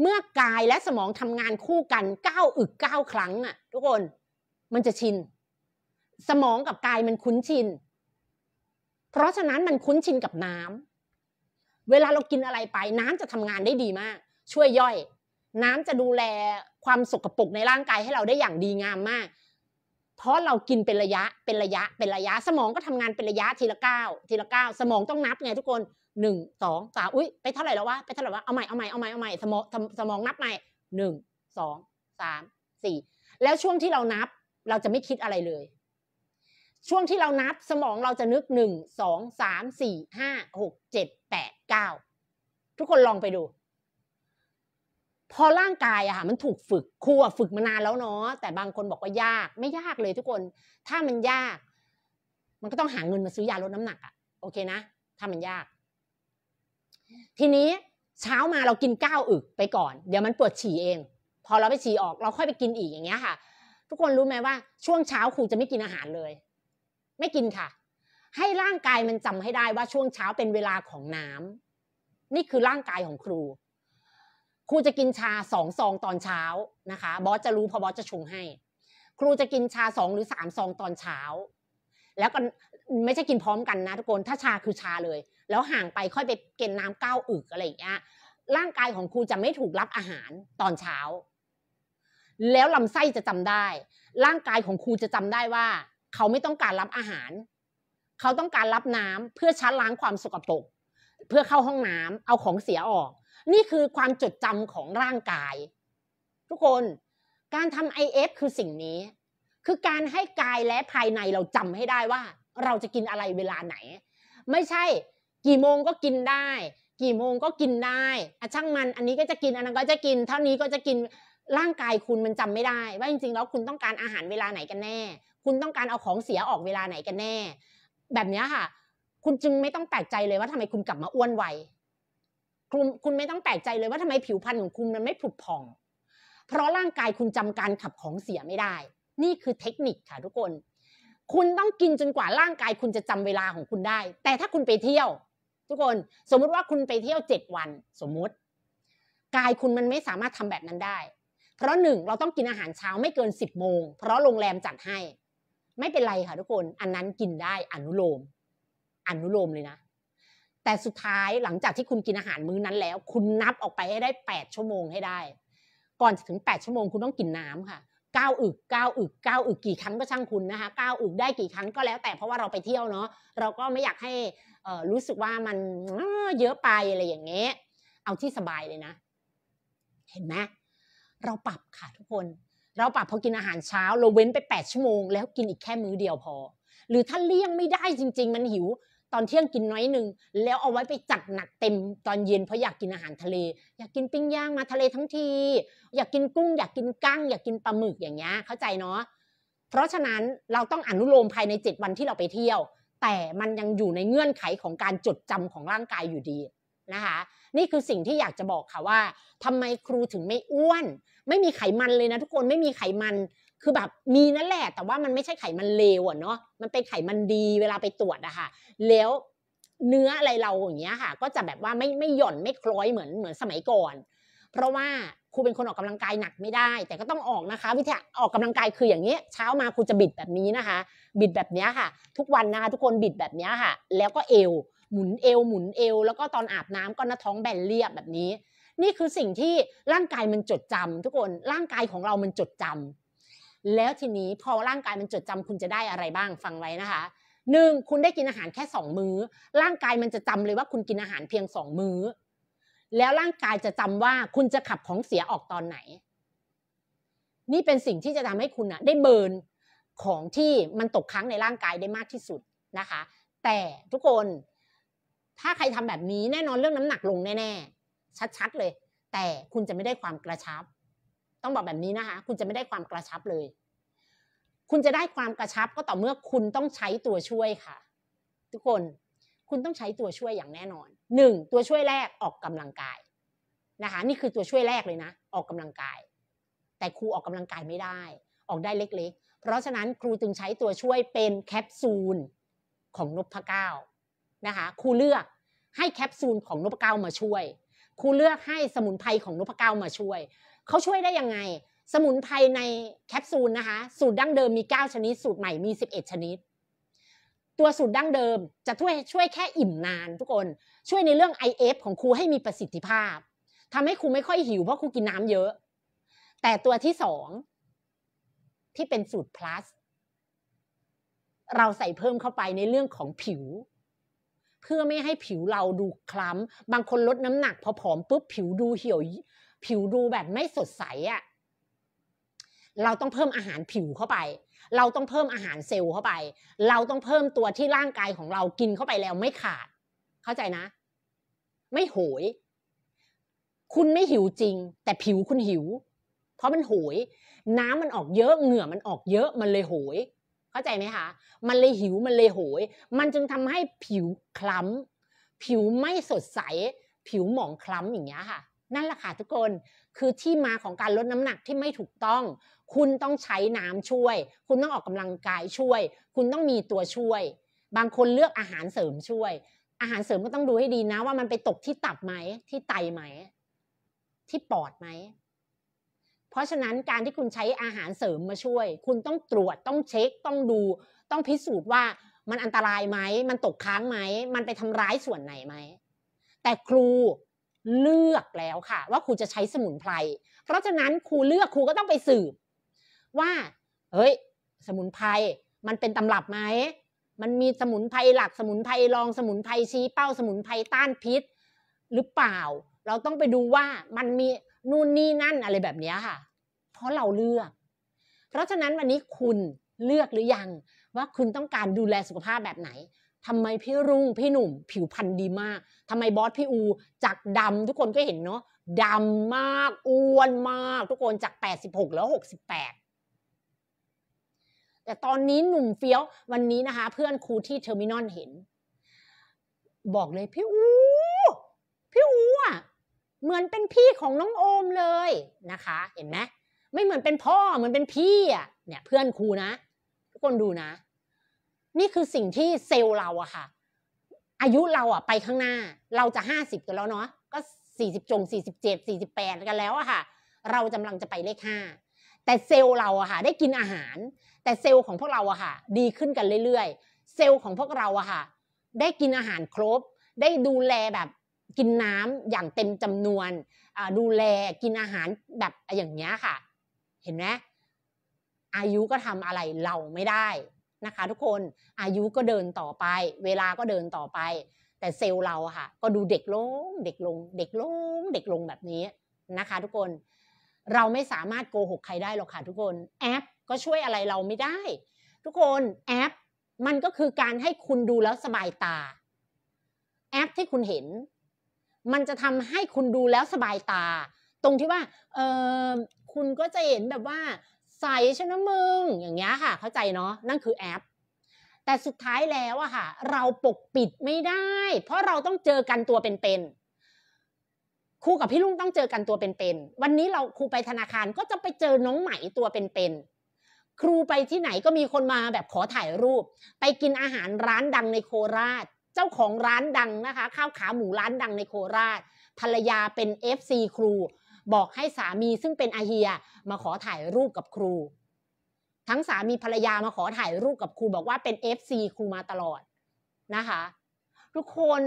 เมื่อกายและสมอง ทำงานคู่กันก้าอึกก้าครั้งอ่ะ ทุกคนมันจะชิน สมองกับกายมันคุ้นชิน เพราะฉะนั้นมันคุ้นชินกับน้ำเวลาเรากินอะไรไป น้ำจะทำงานได้ดีมาก ช่วยย่อย น้ำจะดูแลความสกปรกในร่างกายให้เราได้อย่างดีงามมาก เพราะเรากินเป็นระยะเป็นระยะ เป็นระยะสมองก็ทำงานเป็นระยะทีละก้าวทีละก้าวสมองต้องนับไงทุกคนหนึ่งสองสามอุ้ยไปเท่าไหร่แล้ววะไปเท่าไหร่วะเอาใหม่เอาใหม่เอาใหม่เอาใหม่ สมองสมองนับใหม่หนึ่งสองสามสี่แล้วช่วงที่เรานับเราจะไม่คิดอะไรเลย ช่วงที่เรานับสมองเราจะนึกหนึ่งสองสามสี่ห้าหกเจ็ดแปดก้าทุกคนลองไปดู พอร่างกายอะค่ะ มันถูกฝึกครูฝึกมานานแล้วเนาะแต่บางคนบอกว่ายาก ไม่ยากเลย ทุกคนถ้ามันยาก มันก็ต้องหาเงินมาซื้อยาลดน้ำหนักอะโอเคนะถ้ามันยาก ทีนี้เช้ามาเรากินก้าวอึกไปก่อนเดี๋ยวมันปวดฉี่เอง พอเราไปฉี่ออก เราค่อยไปกินอีกอย่างเงี้ยค่ะ ทุกคนรู้ไหมว่าช่วงเช้าครูจะไม่กินอาหารเลย ไม่กินค่ะให้ร่างกายมันจำให้ได้ว่าช่วงเช้าเป็นเวลาของน้ำ นี่คือร่างกายของครู ครูจะกินชาสองซองตอนเช้านะคะบอสจะรู้พอบอสจะชงให้ ครูจะกินชาสองหรือสามซองตอนเช้า แล้วก็ไม่ใช่กินพร้อมกันนะทุกคนถ้าชาคือชาเลย แล้วห่างไปค่อยไปเกณฑ์น้ำก้าวอึกอะไรอย่างเงี้ยร่างกายของครูจะไม่ถูกรับอาหารตอนเช้า แล้วลำไส้จะจำได้ ร่างกายของครูจะจำได้ว่า เขาไม่ต้องการรับอาหารเขาต้องการรับน้ำเพื่อชั้นล้างความสกปรกเพื่อเข้าห้องน้ำเอาของเสียออก นี่คือความจดจำของร่างกาย ทุกคนการทำ IF คือสิ่งนี้ คือการให้ กายและภายในเราจำให้ได้ว่า เราจะกินอะไรเวลาไหน ไม่ใช่กี่โมงก็กินได้ กี่โมงก็กินได้อะช่างมัน อันนี้ก็จะกิน อันนั้นก็จะกิน เท่านี้ก็จะกินร่างกายคุณมันจำไม่ได้ ว่าจริงๆแล้วคุณต้องการอาหารเวลาไหนกันแน่ คุณต้องการเอาของเสียออกเวลาไหนกันแน่แบบนี้ค่ะ คุณจึงไม่ต้องแปลกใจเลยว่าทำไมคุณกลับมาอ้วนไวคุณคุณไม่ต้องแปลกใจเลยว่าทำไมผิวพรรณของคุณมันไม่ผุดผ่อง เพราะร่างกายคุณจำการขับของเสียไม่ได้ นี่คือเทคนิคค่ะ ทุกคน คุณต้องกินจนกว่าร่างกาย คุณจะจำเวลาของคุณได้ แต่ถ้าคุณไปเที่ยว ทุกคนสมมุติว่าคุณไปเที่ยวเจ็ดวัน สมมุติกายคุณมันไม่สามารถทำแบบนั้นได้ เพราะหนึ่งเราต้องกินอาหารเช้าไม่เกินสิบโมงเพราะโรงแรมจัดให้ไม่เป็นไรค่ะ ทุกคน อันนั้นกินได้อนุโลมอนุโลมเลยนะ แต่สุดท้ายหลังจากที่คุณกินอาหารมื้อนั้น แล้ว คุณนับออกไปให้ได้ 8ชั่วโมงให้ได้ ก่อนถึง 8ชั่วโมงคุณต้องกินน้ำค่ะก้าวอึกก้าวอึกก้าวอึกกี่ครั้งก็ช่างคุณนะคะก้าวอึกได้กี่ครั้งก็แล้ว แต่เพราะว่าเราไปเที่ยวเนาะเราก็ไม่อยากให้รู้สึกว่ามันเยอะไปอะไรอย่างเงี้ยเอาที่สบายเลยนะ เห็นไหมเราปรับค่ะทุกคนเราปรับพอกินอาหารเช้าเราเว้นไป8ชั่วโมงแล้วกินอีกแค่มื้อเดียวพอ หรือถ้าเลี่ยงไม่ได้จริงๆ มันหิว ตอนเที่ยงกินน้อยหนึ่งแล้วเอาไว้ไปจัดหนักเต็ม ตอนเย็นเพราะอยากกินอาหารทะเล อยากกินปิ้งย่างมาทะเลทั้งทีอยากกินกุ้ง อยากกินกั้ง อยากกินปลาหมึกอย่างเงี้ยเข้าใจเนาะเพราะฉะนั้นเราต้องอนุโลมภายใน7วันที่เราไปเที่ยว แต่มันยังอยู่ในเงื่อนไขของการจดจำของร่างกายอยู่ดีนะคะนี่คือสิ่งที่อยากจะบอกค่ะว่า ทำไมครูถึงไม่อ้วนไม่มีไขมันเลยนะทุกคนไม่มีไขมันคือแบบมีนั่นแหละ แต่ว่ามันไม่ใช่ไขมันเลวอะเนาะมันเป็นไขมันดีเวลาไปตรวจอะค่ะ แล้วเนื้ออะไรเราอย่างเงี้ยค่ะ ก็จะแบบว่าไม่ไม่หย่อนไม่คล้อยเหมือนเหมือนสมัยก่อน เพราะว่าครูเป็นคนออกกำลังกายหนักไม่ได้ แต่ก็ต้องออกนะคะ วิทยาออกกำลังกายคืออย่างเงี้ยเช้ามาครูจะบิดแบบนี้นะคะ บิดแบบนี้ค่ะ ทุกวันนะคะทุกคนบิดแบบนี้ค่ะ แล้วก็เอว หมุนเอว หมุนเอว แล้วก็ตอนอาบน้ำก็หน้าท้องแบนเรียบแบบนี้นี่คือสิ่งที่ร่างกายมันจดจำ ทุกคนร่างกายของเรามันจดจำ แล้วทีนี้พอร่างกายมันจดจำ คุณจะได้อะไรบ้างฟังไว้นะคะหนึ่งคุณได้กินอาหารแค่สองมื้อร่างกายมันจะจำเลยว่าคุณกินอาหารเพียงสองมื้อแล้วร่างกายจะจำว่าคุณจะขับของเสียออกตอนไหน นี่เป็นสิ่งที่จะทำให้คุณอะได้เบิร์นของที่มันตกค้างในร่างกายได้มากที่สุดนะคะ แต่ทุกคนถ้าใครทำแบบนี้แน่นอนเรื่องน้ำหนักลงแน่ชัดๆ เลย แต่คุณจะไม่ได้ความกระชับ ต้องบอกแบบนี้นะคะ คุณจะไม่ได้ความกระชับเลย คุณจะได้ความกระชับก็ต่อเมื่อคุณต้องใช้ตัวช่วยค่ะ ทุกคน คุณต้องใช้ตัวช่วยอย่างแน่นอนหนึ่งตัวช่วยแรกออกกำลังกาย นะคะ นี่คือตัวช่วยแรกเลยนะ ออกกำลังกาย แต่ครูออกกำลังกายไม่ได้ ออกได้เล็ก ๆ เพราะฉะนั้นครูจึงใช้ตัวช่วยเป็นแคปซูลของนพเก้านะคะ ครูเลือกให้แคปซูลของนพเก้ามาช่วยครูเลือกให้สมุนไพรของนพเก้ามาช่วย เขาช่วยได้ยังไง สมุนไพรในแคปซูลนะคะ สูตรดั้งเดิมมี 9 ชนิด สูตรใหม่มี 11 ชนิด ตัวสูตรดั้งเดิมจะช่วยช่วยแค่อิ่มนานทุกคน ช่วยในเรื่อง IF ของครูให้มีประสิทธิภาพ ทำให้ครูไม่ค่อยหิวเพราะครูกินน้ำเยอะ แต่ตัวที่สองที่เป็นสูตร plus เราใส่เพิ่มเข้าไปในเรื่องของผิวเพื่อไม่ให้ผิวเราดูคล้ำ บางคนลดน้ำหนัก พอผอมปุ๊บผิวดูเหี่ยวผิวดูแบบไม่สดใสอะ่ะ เราต้องเพิ่มอาหารผิวเข้าไป เราต้องเพิ่มอาหารเซลล์เข้าไป เราต้องเพิ่มตัวที่ร่างกายของเรากินเข้าไปแล้วไม่ขาด เข้าใจนะ ไม่โหย คุณไม่หิวจริง แต่ผิวคุณหิว เพราะมันโหย น้ำมันออกเยอะ เหงื่อมันออกเยอะ มันเลยโหยเข้าใจไหมคะ มันเลยหิวมันเลยโหย มันจึงทำให้ผิวคล้ำ ผิวไม่สดใส ผิวหมองคล้ำอย่างเงี้ยค่ะ นั่นแหละค่ะทุกคน คือที่มาของการลดน้ำหนักที่ไม่ถูกต้อง คุณต้องใช้น้ำช่วย คุณต้องออกกำลังกายช่วย คุณต้องมีตัวช่วย บางคนเลือกอาหารเสริมช่วย อาหารเสริมก็ต้องดูให้ดีนะ ว่ามันไปตกที่ตับไหม ที่ไตไหมที่ปอดไหมราะฉะนั้นการที่คุณใช้อาหารเสริมมาช่วย คุณต้องตรวจต้องเช็คต้องดูต้องพิสูจน์ว่ามันอันตรายไหมมันตกค้างไหมมันไปทำร้ายส่วนไหนไหมแต่ครูเลือกแล้วค่ะ ว่าครูจะใช้สมุนไพรเพราะฉะนั้นครูเลือกครูก็ต้องไปสืบ ว่าเฮ้ย สมุนไพรมันเป็นตำรับไหม มันมีสมุนไพรหลักสมุนไพรรองสมุนไพรชี้ เป้าสมุนไพรต้านพิษ หรือเปล่า เราต้องไปดูว่ามันมีนู่นนี่นั่นอะไรแบบนี้ค่ะเพราะเราเลือก เพราะฉะนั้นวันนี้คุณเลือกหรือยังว่าคุณต้องการดูแลสุขภาพแบบไหน ทำไมพี่รุ่งพี่หนุ่มผิวพรรณดีมาก ทำไมบอสพี่อูจากดำทุกคนก็เห็นเนาะดำมาก อ้วนมาก ทุกคนจาก86 แล้ว68 แต่ตอนนี้หนุ่มเฟี้ยววันนี้นะคะ เพื่อนครูที่เทอร์มินอลเห็น บอกเลยพี่อูพี่อูอ่ะ เหมือนเป็นพี่ของน้องโอมเลยนะคะ เห็นไหมไม่เหมือนเป็นพ่อเหมือนเป็นพี่อ่ะเนี่ยเพื่อนครูนะทุกคนดูนะ นี่คือสิ่งที่เซลเราอะค่ะ อายุเราอะไปข้างหน้าเราจะห้าสิบกันแล้วเนาะก็สี่สิบจงสี่สิบเจ็ดสี่สิบแปดกันแล้วอะค่ะ เรากาลังจะไปเลขห้าแต่เซลเราอะค่ะ ได้กินอาหาร แต่เซลของพวกเราอะค่ะ ดีขึ้นกันเรื่อยๆเซลของพวกเราอะค่ะได้กินอาหารครบ ได้ดูแลแบบกินน้ำอย่างเต็มจำนวนดูแลกินอาหารแบบอย่างเงี้ยค่ะเห็นไหมอายุก็ทำอะไรเราไม่ได้นะคะ ทุกคนอายุก็เดินต่อไป เวลาก็เดินต่อไป แต่เซลล์เราค่ะ ก็ดูเด็กลงเด็กลงเด็กลงเด็กลงแบบนี้นะคะทุกคนเราไม่สามารถโกหกใครได้หรอกค่ะ ทุกคนแอป ก็ช่วยอะไรเราไม่ได้ ทุกคนแอป มันก็คือการให้คุณดูแล้วสบายตา แอป ที่คุณเห็นมันจะทำให้คุณดูแล้วสบายตา ตรงที่ว่าเออคุณก็จะเห็นแบบว่าใสชนะมึงอย่างเงี้ยค่ะเข้าใจเนาะนั่นคือแอปแต่สุดท้ายแล้วอะค่ะเราปกปิดไม่ได้ เพราะเราต้องเจอกันตัวเป็นๆครูกับพี่ลุงต้องเจอกันตัวเป็นๆวันนี้เราครูไปธนาคารก็จะไปเจอน้องไหมตัวเป็นๆครูไปที่ไหนก็มีคนมาแบบขอถ่ายรูป ไปกินอาหารร้านดังในโคราช เจ้าของร้านดังนะคะ ข้าวขาหมูร้านดังในโคราช ภรรยาเป็น FC ครูบอกให้สามีซึ่งเป็นอาเฮียมาขอถ่ายรูปกับครู ทั้งสามีภรรยามาขอถ่ายรูปกับครูบอกว่าเป็น f ีครูมาตลอดนะคะ ทุกคน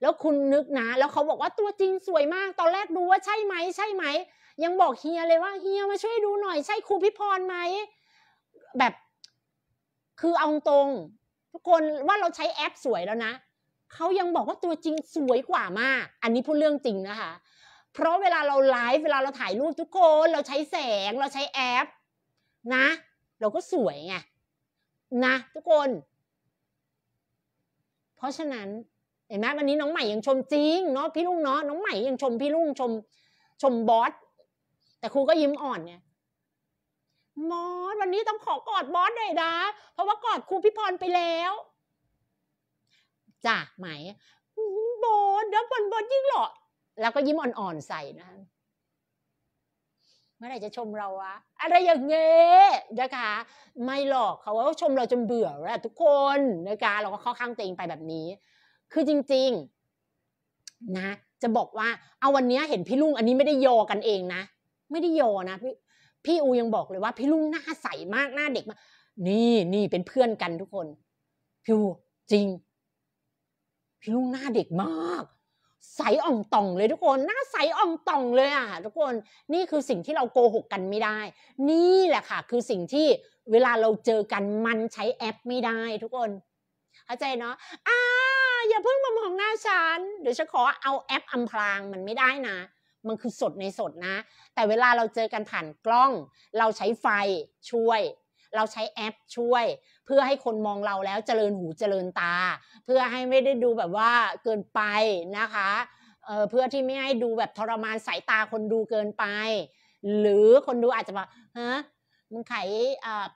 แล้วคุณนึกนะ แล้วเขาบอกว่าตัวจริงสวยมากตอนแรกดูว่าใช่ไหมใช่ไหม ยังบอกเฮียเลยว่าเฮียมาช่วยดูหน่อยใช่ครูพิพรไหมแบบคือเอาตรงทุกคนว่าเราใช้แอปสวยแล้วนะเขายังบอกว่าตัวจริงสวยกว่ามาก อันนี้พูดเรื่องจริงนะคะเพราะเวลาเราไลฟ์เวลาเราถ่ายรูปทุกคน เราใช้แสงเราใช้แอปนะเราก็สวยไงนะทุกคน เพราะฉะนั้นเห็นไหมวันนี้น้องใหม่ยังชมจริงเนาะพี่ลุงเนาะน้องใหม่ยังชมพี่ลุงชม ชมบอสแต่ครูก็ยิ้มอ่อนไงบอสวันนี้ต้องขอกอดบอสหน่อยนะเพราะว่ากอดครูพี่พรไปแล้วจ้าไหมบอสเดีวบอบอสยิ่งหล่อแล้วก็ยิ้มอ่อนๆใส่นะะเมื่อไหร่จะชมเราอะอะไรอย่างเงี้ยนะคะไม่หรอกเขาว่าชมเราจนเบื่อแล้วทุกคนนะคะเราก็เข้าข้างตัวเองไปแบบนี้ คือจริง ๆนะจะบอกว่า เอาวันนี้เห็นพี่ลุงอันนี้ไม่ได้โยกันเองนะไม่ได้โยนะพี่พี่อูยังบอกเลยว่าพี่ลุงหน้าใสมากหน้าเด็กมาก นี่นี่เป็นเพื่อนกันทุกคนพี่อูจริงพี่ลุงหน้าเด็กมากใสอ่องต่องเลยทุกคนหน้าใสอ่องต่องเลยอ่ะทุกคนนี่คือสิ่งที่เราโกหกกันไม่ได้ นี่แหละค่ะ คือสิ่งที่เวลาเราเจอกันมันใช้แอปไม่ได้ ทุกคนเข้าใจเนาะอ่าอย่าเพิ่งมามองหน้าฉันเดี๋ยวฉันขอเอาแอปอัมพรางมันไม่ได้นะ มันคือสดในสดนะ แต่เวลาเราเจอกันผ่านกล้อง เราใช้ไฟช่วยเราใช้แอปช่วยเพื่อให้คนมองเราแล้วเจริญหูเจริญตา เพื่อให้ไม่ได้ดูแบบว่าเกินไปนะคะเเพื่อที่ไม่ให้ดูแบบทรมานสายตาคนดูเกินไป หรือคนดูอาจจะบอกฮะมึงไข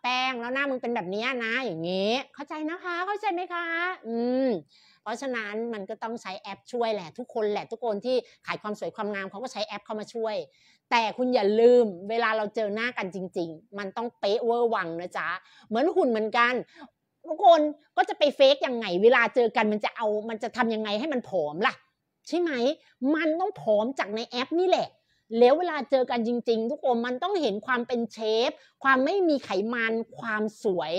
แป้งแล้วหน้ามึงเป็นแบบนี้นะอย่างนี้ เข้าใจนะคะ เข้าใจไหมคะ อืมเพราะฉะนั้นมันก็ต้องใช้แอปช่วยแหละ ทุกคนแหละทุกคนที่ขายความสวยความงามเขาก็ใช้แอป เข้ามาช่วยแต่คุณอย่าลืมเวลาเราเจอหน้ากันจริง ๆ มันต้องเป๊ะเวอร์วังนะจ๊ะเหมือนหุ่นเหมือนกัน ทุกคนก็จะไปเฟกยังไงเวลาเจอกันมันจะเอา มันจะทำยังไงให้มันผอมล่ะ ใช่ไหมมันต้องผอมจากในแอปนี่แหละ แล้วเวลาเจอกันจริง ๆ ทุกคนมันต้องเห็นความเป็นเชฟความไม่มีไขมันความสวย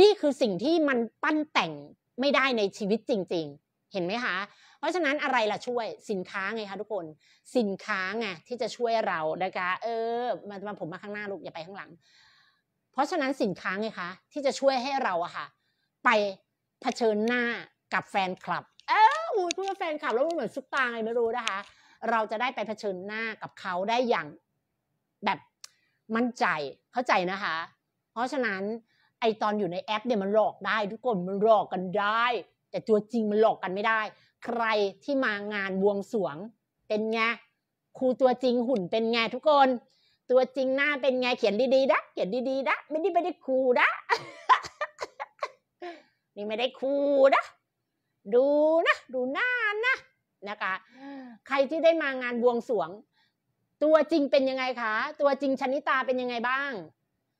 นี่คือสิ่งที่มันปั้นแต่งไม่ได้ในชีวิตจริง ๆ เห็นไหมคะเพราะฉะนั้นอะไรล่ะช่วยสินค้าไงคะทุกคนสินค้าไงที่จะช่วยเรานะคะ เออมาผมมาข้างหน้าลูกอย่าไปข้างหลัง เพราะฉะนั้นสินค้าไงคะที่จะช่วยให้เราอะค่ะ ไปเผชิญหน้ากับแฟนคลับ เอออูดพ่าแฟนคลับแล้วมันเหมือนซุปตาร์ไงไม่รู้นะคะเราจะได้ไปเผชิญหน้ากับเขาได้อย่างแบบมั่นใจเข้าใจนะคะ เพราะฉะนั้นไอตอนอยู่ในแอปเนี่ยมันหลอกได้ ทุกคนมันหลอกกันได้ แต่ตัวจริงมันหลอกกันไม่ได้ใครที่มางานบวงสวงเป็นไงครูตัวจริงหุ่น เป็นไงทุกคน ตัวจริงหน้าเป็นไงเขียนดีๆนะเขียนดีๆนะไม่ได้ไม่ได้ครูนะ นี่ไม่ได้ครูนะ ดูนะดูหน้านะนะคะ ใครที่ได้มางานบวงสวง ตัวจริงเป็นยังไงคะ ตัวจริงชนิตาเป็นยังไงบ้าง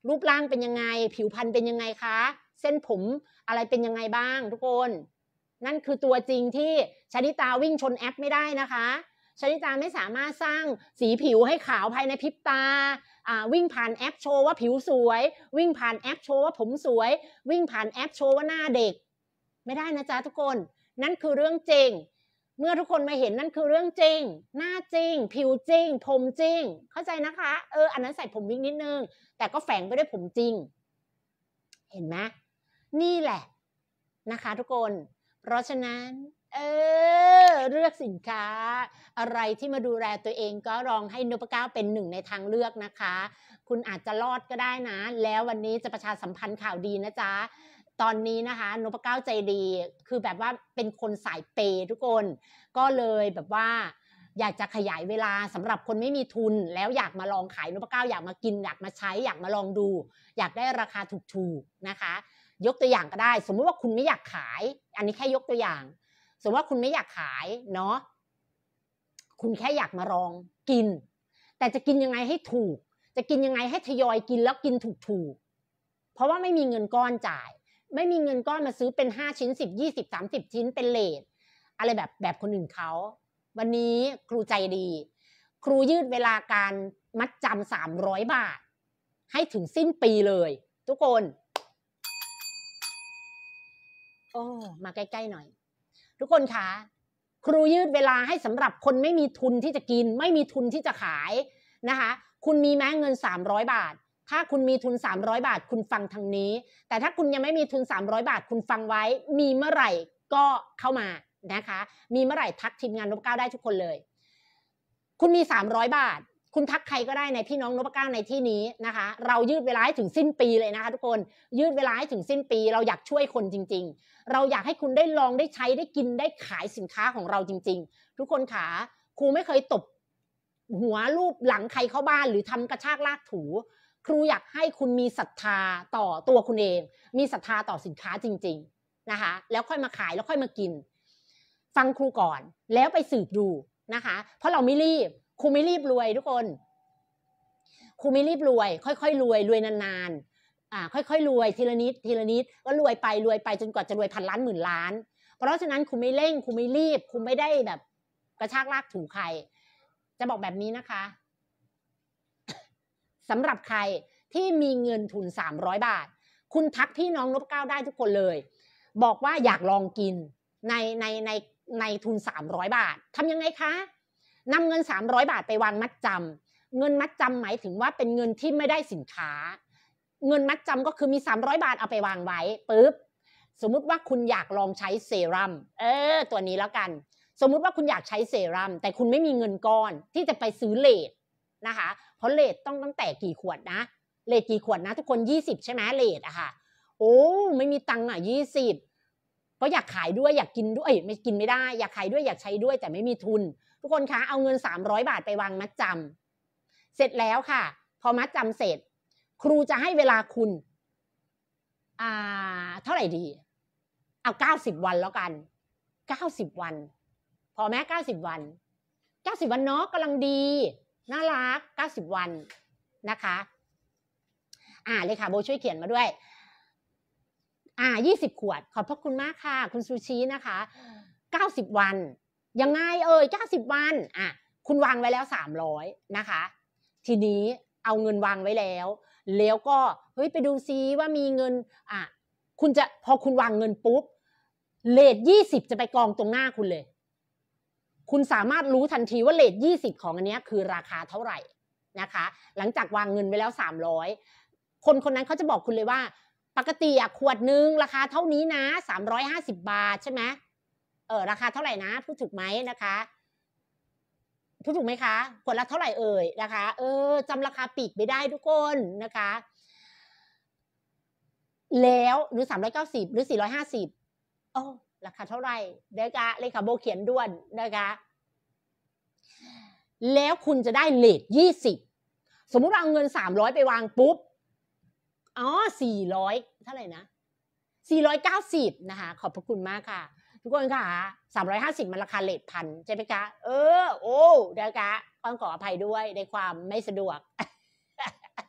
รูปร่างเป็นยังไง ผิวพรรณเป็นยังไงคะ เส้นผมอะไรเป็นยังไงบ้าง ทุกคนนั่นคือตัวจริงที่ชนิตาวิ่งชนแอป ไม่ได้นะคะ ชนิตาไม่สามารถสร้างสีผิวให้ขาวภายในพริบตาวิ่งผ่านแอปโชว์ว่าผิวสวย วิ่งผ่านแอปโชว์ว่าผมสวย วิ่งผ่านแอปโชว์ว่าหน้าเด็ก ไม่ได้นะจ๊ะทุกคน นั่นคือเรื่องจริง เมื่อทุกคนมาเห็นนั่นคือเรื่องจริง หน้าจริง ผิวจริง ผมจริง เข้าใจนะคะ เอออันนั้นใส่ผมวิ่งนิดนึงแต่ก็แฝงไปด้วยผมจริง เห็นไหมนี่แหละนะคะ ทุกคนเพราะฉะนั้น เออเลือกสินค้า อะไรที่มาดูแลตัวเองก็ลองให้นุปก้าเป็นหนึ่งในทางเลือกนะคะ คุณอาจจะรอดก็ได้นะ แล้ววันนี้จะประชาสัมพันธ์ข่าวดีนะจ๊ะ ตอนนี้นะคะนุปก้าใจดี คือแบบว่าเป็นคนสายเปย์ทุกคน ก็เลยแบบว่าอยากจะขยายเวลา สำหรับคนไม่มีทุน แล้วอยากมาลองขายนุปก้าอยากมากิน อยากมาใช้อยากมาลองดู อยากได้ราคาถูกๆนะคะยกตัวอย่างก็ได้ สมมุติว่าคุณไม่อยากขาย อันนี้แค่ยกตัวอย่าง สมมติว่าคุณไม่อยากขายเนาะคุณแค่อยากมาลองกินแต่จะกินยังไงให้ถูก จะกินยังไงให้ทยอยกินแล้วกินถูกถูกเพราะว่าไม่มีเงินก้อนจ่าย ไม่มีเงินก้อนมาซื้อเป็นห้าชิ้นสิบยี่สิบสามสิบชิ้นเป็นเลทอะไรแบบแบบคนอื่นเขาวันนี้ครูใจดี ครูยืดเวลาการมัดจำสามร้อยบาท ให้ถึงสิ้นปีเลย ทุกคนโอ้มาใกล้ๆหน่อย ทุกคนคะครูยืดเวลาให้สำหรับคนไม่มีทุนที่จะกิน ไม่มีทุนที่จะขายนะคะคุณมีแม้เงิน 300 บาท ถ้าคุณมีทุน 300 บาทคุณฟังทางนี้ แต่ถ้าคุณยังไม่มีทุน 300 บาทคุณฟังไว้ มีเมื่อไหร่ก็เข้ามานะคะมีเมื่อไหร่ทักทีมงานนบก้าได้ทุกคนเลย คุณมี 300 บาทคุณทักใครก็ได้ในพี่น้องนพก้าวในที่นี้นะคะเรายืดเวลาให้ถึงสิ้นปีเลยนะคะ ทุกคนยืดเวลาให้ถึงสิ้นปี เราอยากช่วยคนจริง ๆ เราอยากให้คุณได้ลองได้ใช้ได้กินได้ขายสินค้าของเราจริง ๆ ทุกคนขาครูไม่เคยตบหัวรูปหลังใครเข้าบ้าน หรือทำกระชากลากถู ครูอยากให้คุณมีศรัทธาต่อตัวคุณเอง มีศรัทธาต่อสินค้าจริงๆนะคะแล้วค่อยมาขายแล้วค่อยมากินฟังครูก่อนแล้วไปสืบดูนะคะ เพราะเราไม่รีบครูไม่รีบรวยทุกคนครูไม่รีบรวย ค่อยๆรวย รวยนานๆอ่าค่อยๆรวยทีละนิด ทีละนิดก็รวยไปรวยไปจนกว่าจะรวยพันล้านหมื่นล้าน เพราะฉะนั้นครูไม่เร่งครูไม่รีบครูไม่ได้แบบ กระชากลากถูใครจะบอกแบบนี้นะคะสำหรับใครที่มีเงินทุนสามร้อยบาท คุณทักพี่น้องนบเก้าได้ทุกคนเลย บอกว่าอยากลองกินในในในในทุนสามร้อยบาททำยังไงคะนำเงิน300 บาทไปวางมัดจำ เงินมัดจำหมายถึงว่าเป็นเงินที่ไม่ได้สินค้า เงินมัดจำก็คือมี 300 บาทเอาไปวางไว้ปุ๊บ สมมุติว่าคุณอยากลองใช้เซรั่มเออ ตัวนี้แล้วกัน สมมุติว่าคุณอยากใช้เซรั่มแต่คุณไม่มีเงินก้อนที่จะไปซื้อเลดนะคะ เพราะเลดต้องตั้งแต่กี่ขวดนะเลดกี่ขวดนะทุกคน20ใช่ไหมเลดอะค่ะ โอ้ไม่มีตังค์อ่ะยี่สิบเพราะอยากขายด้วยอยากกินด้วยไม่กินไม่ได้ อยากขายด้วยอยากใช้ด้วยแต่ไม่มีทุนทุกคนคะเอาเงิน 300 บาทไปวางมัดจำ เสร็จแล้วค่ะ พอมัดจำเสร็จ ครูจะให้เวลาคุณอ่าเท่าไหร่ดี เอาเก้าสิบวันแล้วกันเก้าสิบวัน พอแม้เก้าสิบวันเก้าสิบวันเนาะกำลังดี น่ารักเก้าสิบวันนะคะ อ่าเลยค่ะโบช่วยเขียนมาด้วย อ่ายี่สิบขวดขอบพระคุณมากค่ะ คุณซูชินะคะเก้าสิบวันยังไงเอ่ย90 วัน อ่ะ คุณวางไว้แล้ว 300นะคะ ทีนี้เอาเงินวางไว้แล้ว แล้วก็ เฮ้ย ไปดูซิว่ามีเงิน อ่ะ คุณจะ พอคุณวางเงินปุ๊บเลทยี่สิบจะไปกองตรงหน้าคุณเลย คุณสามารถรู้ทันทีว่าเลทยี่สิบของอันนี้คือ ราคาเท่าไหร่ นะคะ หลังจากวางเงินไปแล้วสามร้อย คนคนนั้นเขาจะบอกคุณเลยว่า ปกติอะขวดนึงราคาเท่านี้นะ สามร้อยห้าสิบบาทใช่ไหมเออราคาเท่าไหร่นะพูดถูกไหมนะคะพูดถูกไหมคะขวดละเท่าไหร่เอ่ยนะคะเออจำราคาปีกไม่ได้ทุกคนนะคะ แล้วหรือสามร้อยเก้าสิบหรือสี่ร้อยห้าสิบโอ้ราคาเท่าไหร่ดะกะเลขาโบเขียนด่วนนะคะ แล้วคุณจะได้เลทยี่สิบสมมุติเอาเงินสามร้อยไปวางปุ๊บอ๋อสี่ร้อยเท่าไหร่นะสี่ร้อยเก้าสิบนะคะ ขอบพระคุณมากค่ะทุกคนค่ะสามร้อยห้าสิบมันราคาเลทพันใช่ไหมคะ เออ โอ้เด็กคะต้องขออภัยด้วยในความไม่สะดวก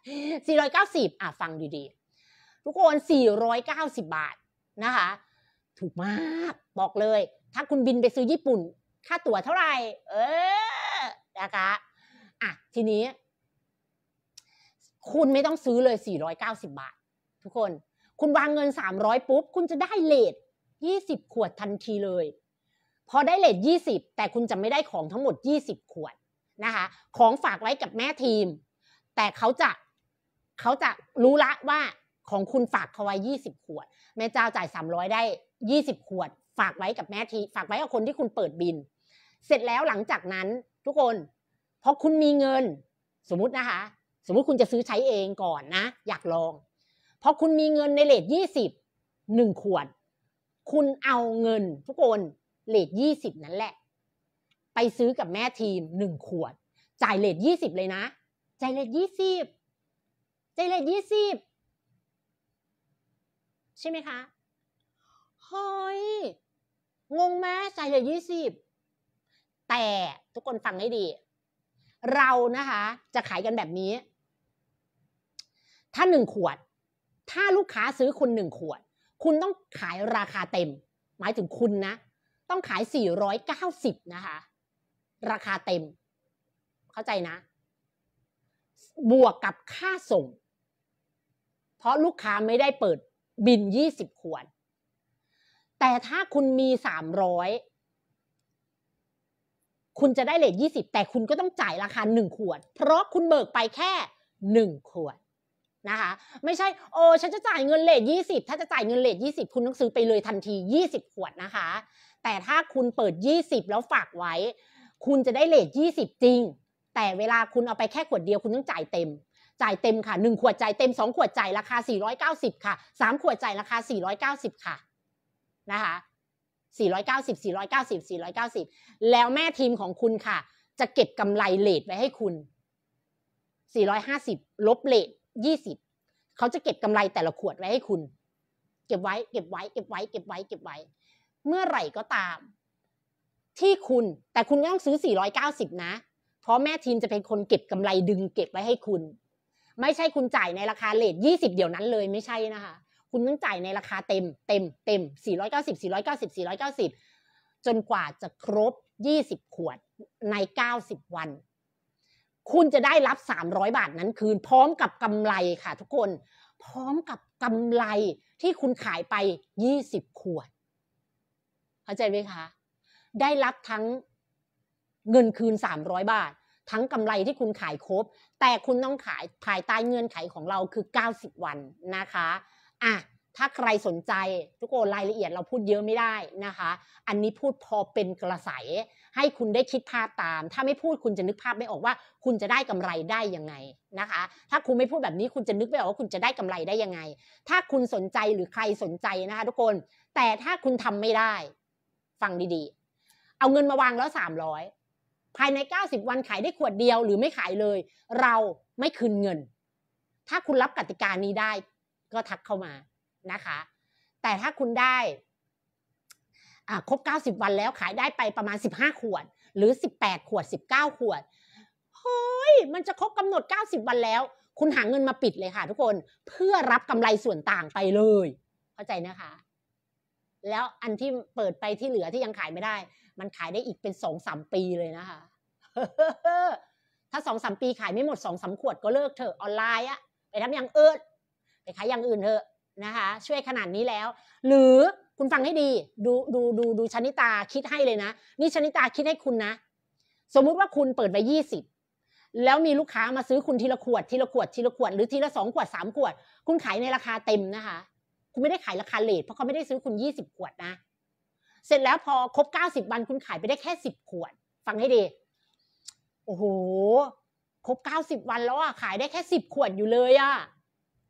490อ่ะฟังดีๆ ทุกคน 490 บาทนะคะ ถูกมาก บอกเลย ถ้าคุณบินไปซื้อญี่ปุ่น ค่าตั๋วเท่าไหร่เออนะคะอ่ะทีนี้ คุณไม่ต้องซื้อเลย 490 บาท ทุกคน คุณวางเงิน 300 ปุ๊บ คุณจะได้เลท20ขวดทันทีเลย พอได้เลท20 แต่คุณจะไม่ได้ของทั้งหมด 20 ขวดนะคะของฝากไว้กับแม่ทีม แต่เขาจะเขาจะรู้ละว่าของคุณฝากเขาไว้ 20 ขวด แม่เจ้าจ่าย 300 ได้ 20 ขวด ฝากไว้กับแม่ทีฝากไว้กับคนที่คุณเปิดบิน เสร็จแล้วหลังจากนั้นทุกคนพอคุณมีเงินสมมตินะคะสมมติคุณจะซื้อใช้เองก่อนนะ อยากลองพอคุณมีเงินในเลทยี่สิบหนึ่งขวดคุณเอาเงินทุกคนเลทยี่สิบนั่นแหละ ไปซื้อกับแม่ทีมหนึ่งขวด จ่ายเลทยี่สิบเลยนะจ่ายเลทยี่สิบจ่ายเลทยี่สิบใช่ไหมคะเฮ้ยงงไหมจ่ายเลทยี่สิบแต่ทุกคนฟังให้ดี เรานะคะ จะขายกันแบบนี้ ถ้าหนึ่งขวด ถ้าลูกค้าซื้อคุณหนึ่งขวดคุณต้องขายราคาเต็ม หมายถึงคุณนะ ต้องขาย 490 นะคะ ราคาเต็ม เข้าใจนะ บวกกับค่าส่ง เพราะลูกค้าไม่ได้เปิดบิน 20 ขวด แต่ถ้าคุณมี 300 คุณจะได้เลท20 แต่คุณก็ต้องจ่ายราคา 1 ขวด เพราะคุณเบิกไปแค่ 1 ขวดนะคะไม่ใช่โอ้ฉันจะจ่ายเงินเลทยี่สิบถ้าจะจ่ายเงินเลทยี่สิบคุณต้องซื้อไปเลยทันทียี่สิบขวดนะคะ แต่ถ้าคุณเปิดยี่สิบแล้วฝากไว้คุณจะได้เลทยี่สิบจริง แต่เวลาคุณเอาไปแค่ขวดเดียวคุณต้องจ่ายเต็ม จ่ายเต็มค่ะหนึ่งขวดจ่ายเต็มสองขวดจ่ายราคาสี่ร้อยเกาสิบค่ะสามขวดจ่ายราคาสี่ร้อยเกาสิบค่ะนะคะ490 490 490แล้วแม่ทีมของคุณค่ะ จะเก็บกำไรเลทไว้ให้คุณ450ลบเลทยี่สิบเขาจะเก็บกำไรแต่ละขวดไว้ให้คุณ เก็บไว้ เก็บไว้ เก็บไว้ เก็บไว้เก็บไว้ เมื่อไหร่ก็ตาม ที่คุณ แต่คุณต้องซื้อ490 นะ เพราะแม่ทีมจะเป็นคนเก็บกำไรดึงเก็บไว้ให้คุณ ไม่ใช่คุณจ่ายในราคาเลท20 เดี๋ยวนั้นเลยไม่ใช่นะคะ คุณต้องจ่ายในราคาเต็ม เต็มเต็ม490 490 490จนกว่าจะครบ20ขวดใน90วันคุณจะได้รับ 300 บาทนั้นคืนพร้อมกับกำไรค่ะ ทุกคนพร้อมกับกำไรที่คุณขายไป 20 ขวดเข้าใจไหมคะได้รับทั้งเงินคืน 300 บาท ทั้งกำไรที่คุณขายครบแต่คุณต้องขายภายใต้เงื่อนไขของเราคือ 90 วันนะคะอ่ะถ้าใครสนใจ ทุกคนรายละเอียดเราพูดเยอะไม่ได้นะคะ อันนี้พูดพอเป็นกระาสให้คุณได้คิดภาพตาม ถ้าไม่พูดคุณจะนึกภาพไม่ออกว่า คุณจะได้กำไรได้ยังไงนะคะ ถ้าคุณไม่พูดแบบนี้คุณจะนึกไม่ออกว่า คุณจะได้กำไรได้ยังไง ถ้าคุณสนใจหรือใครสนใจนะคะทุกคน แต่ถ้าคุณทำไม่ได้ ฟังดี ๆ เอาเงินมาวางแล้วสามร้อยภายใน90วันขายได้ขวดเดียว หรือไม่ขายเลย เราไม่คืนเงิน ถ้าคุณรับกติกานี้ได้ ก็ทักเข้ามานะคะ แต่ถ้าคุณได้ครบ90 วันแล้วขายได้ไปประมาณ 15 ขวด หรือ 18 ขวด 19 ขวดเฮ้ย มันจะครบกำหนด 90 วันแล้ว คุณหาเงินมาปิดเลยค่ะทุกคน เพื่อรับกำไรส่วนต่างไปเลย เข้าใจนะคะ แล้วอันที่เปิดไปที่เหลือที่ยังขายไม่ได้ มันขายได้อีกเป็นสองสามปีเลยนะคะ ถ้าสองสามปีขายไม่หมดสองสาขวดก็เลิกเถอะออนไลน์อะไปทำอย่างอื่นไปขายอย่างอื่นเถอะ นะคะ ช่วยขนาดนี้แล้ว หรือคุณฟังให้ดี ดูดูดูดูชนิตาคิดให้เลยนะ นี่ชนิตาคิดให้คุณนะ สมมุติว่าคุณเปิดไปยี่สิบแล้วมีลูกค้ามาซื้อคุณทีละขวดทีละขวดทีละขวดหรือทีละสองขวดสามขวด คุณขายในราคาเต็มนะคะ คุณไม่ได้ขายราคาเลทเพราะเขาไม่ได้ซื้อคุณยี่สิบขวดนะ เสร็จแล้วพอครบเก้าสิบวันคุณขายไปได้แค่สิบขวด ฟังให้ดีโอ้โหครบเก้าสิบวันแล้วอ่ะขายได้แค่สิบขวดอยู่เลยอ่ะ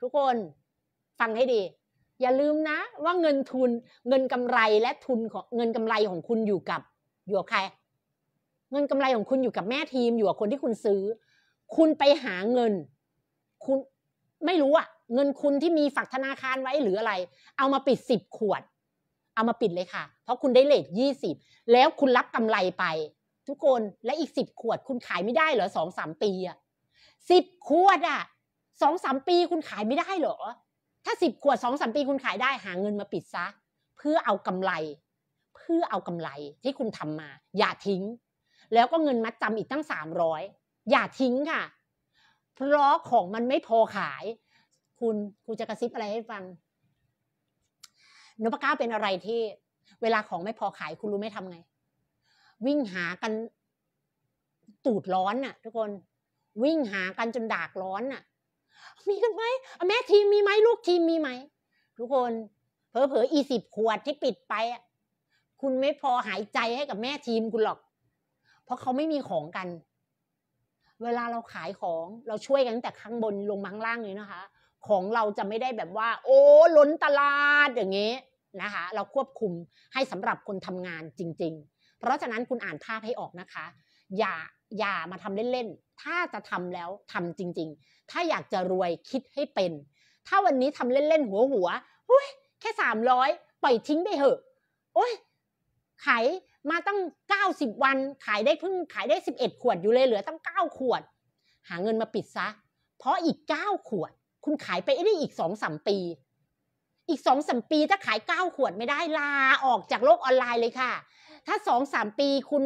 ทุกคนฟังให้ดีอย่าลืมนะว่าเงินทุนเงินกำไรและทุนของเงินกำไรของคุณอยู่กับ อยู่กับใครเงินกำไรของคุณอยู่กับแม่ทีม อยู่กับคนที่คุณซื้อ คุณไปหาเงิน คุณไม่รู้อะเงินคุณที่มีฝากธนาคารไว้หรืออะไร เอามาปิดสิบขวด เอามาปิดเลยค่ะ เพราะคุณได้เลทยี่สิบแล้วคุณรับกำไรไป ทุกคนและอีกสิบขวด คุณขายไม่ได้เหรอสองสามปีอะสิบขวดอะสองสามปีคุณขายไม่ได้เหรอถ้าสิบขวดสองสามปีคุณขายได้หาเงินมาปิดซะ เพื่อเอากำไร เพื่อเอากำไรที่คุณทำมา อย่าทิ้ง แล้วก็เงินมัดจำอีกตั้งสามร้อยอย่าทิ้งค่ะ เพราะของมันไม่พอขาย คุณุูจะกระซิบอะไรให้ฟังนพก้าเป็นอะไรที่ เวลาของไม่พอขายคุณรู้ไม่ทำไง วิ่งหากันตูดร้อนน่ะ ทุกคน วิ่งหากันจนดากร้อนน่ะมีกันไหมแม่ทีมมีไหม ลูกทีมมีไหม ทุกคนเผลอๆอีสิบขวดที่ปิดไปอ่ะคุณไม่พอหายใจให้กับแม่ทีมคุณหรอก เพราะเขาไม่มีของกัน เวลาเราขายของเราช่วยกันแต่ข้างบนลงมั้งล่างเลยนะคะ ของเราจะไม่ได้แบบว่า โอ้ล้นตลาดอย่างเงี้นะคะ เราควบคุมให้สำหรับคนทำงานจริงๆ เพราะฉะนั้นคุณอ่านภาพให้ออกนะคะอย่าอย่ามาทำเล่นๆ ถ้าจะทำแล้วทำจริงๆ ถ้าอยากจะรวยคิดให้เป็น ถ้าวันนี้ทำเล่นๆ หัวหัวหุ้ย แค่สามร้อยปล่อยทิ้งไปเหอะโอ้ยขายมาตั้งเก้าสิบวัน ขายได้เพิ่งขายได้สิบเอ็ดขวดอยู่เลยเหลือตั้งเก้าขวด หาเงินมาปิดซะ เพราะอีกเก้าขวด คุณขายไปได้อีกสองสามปี อีกสองสมปีถ้าขายเก้าขวดไม่ได้ลาออกจากโลกออนไลน์เลยค่ะถ้าสองสามปีคุณ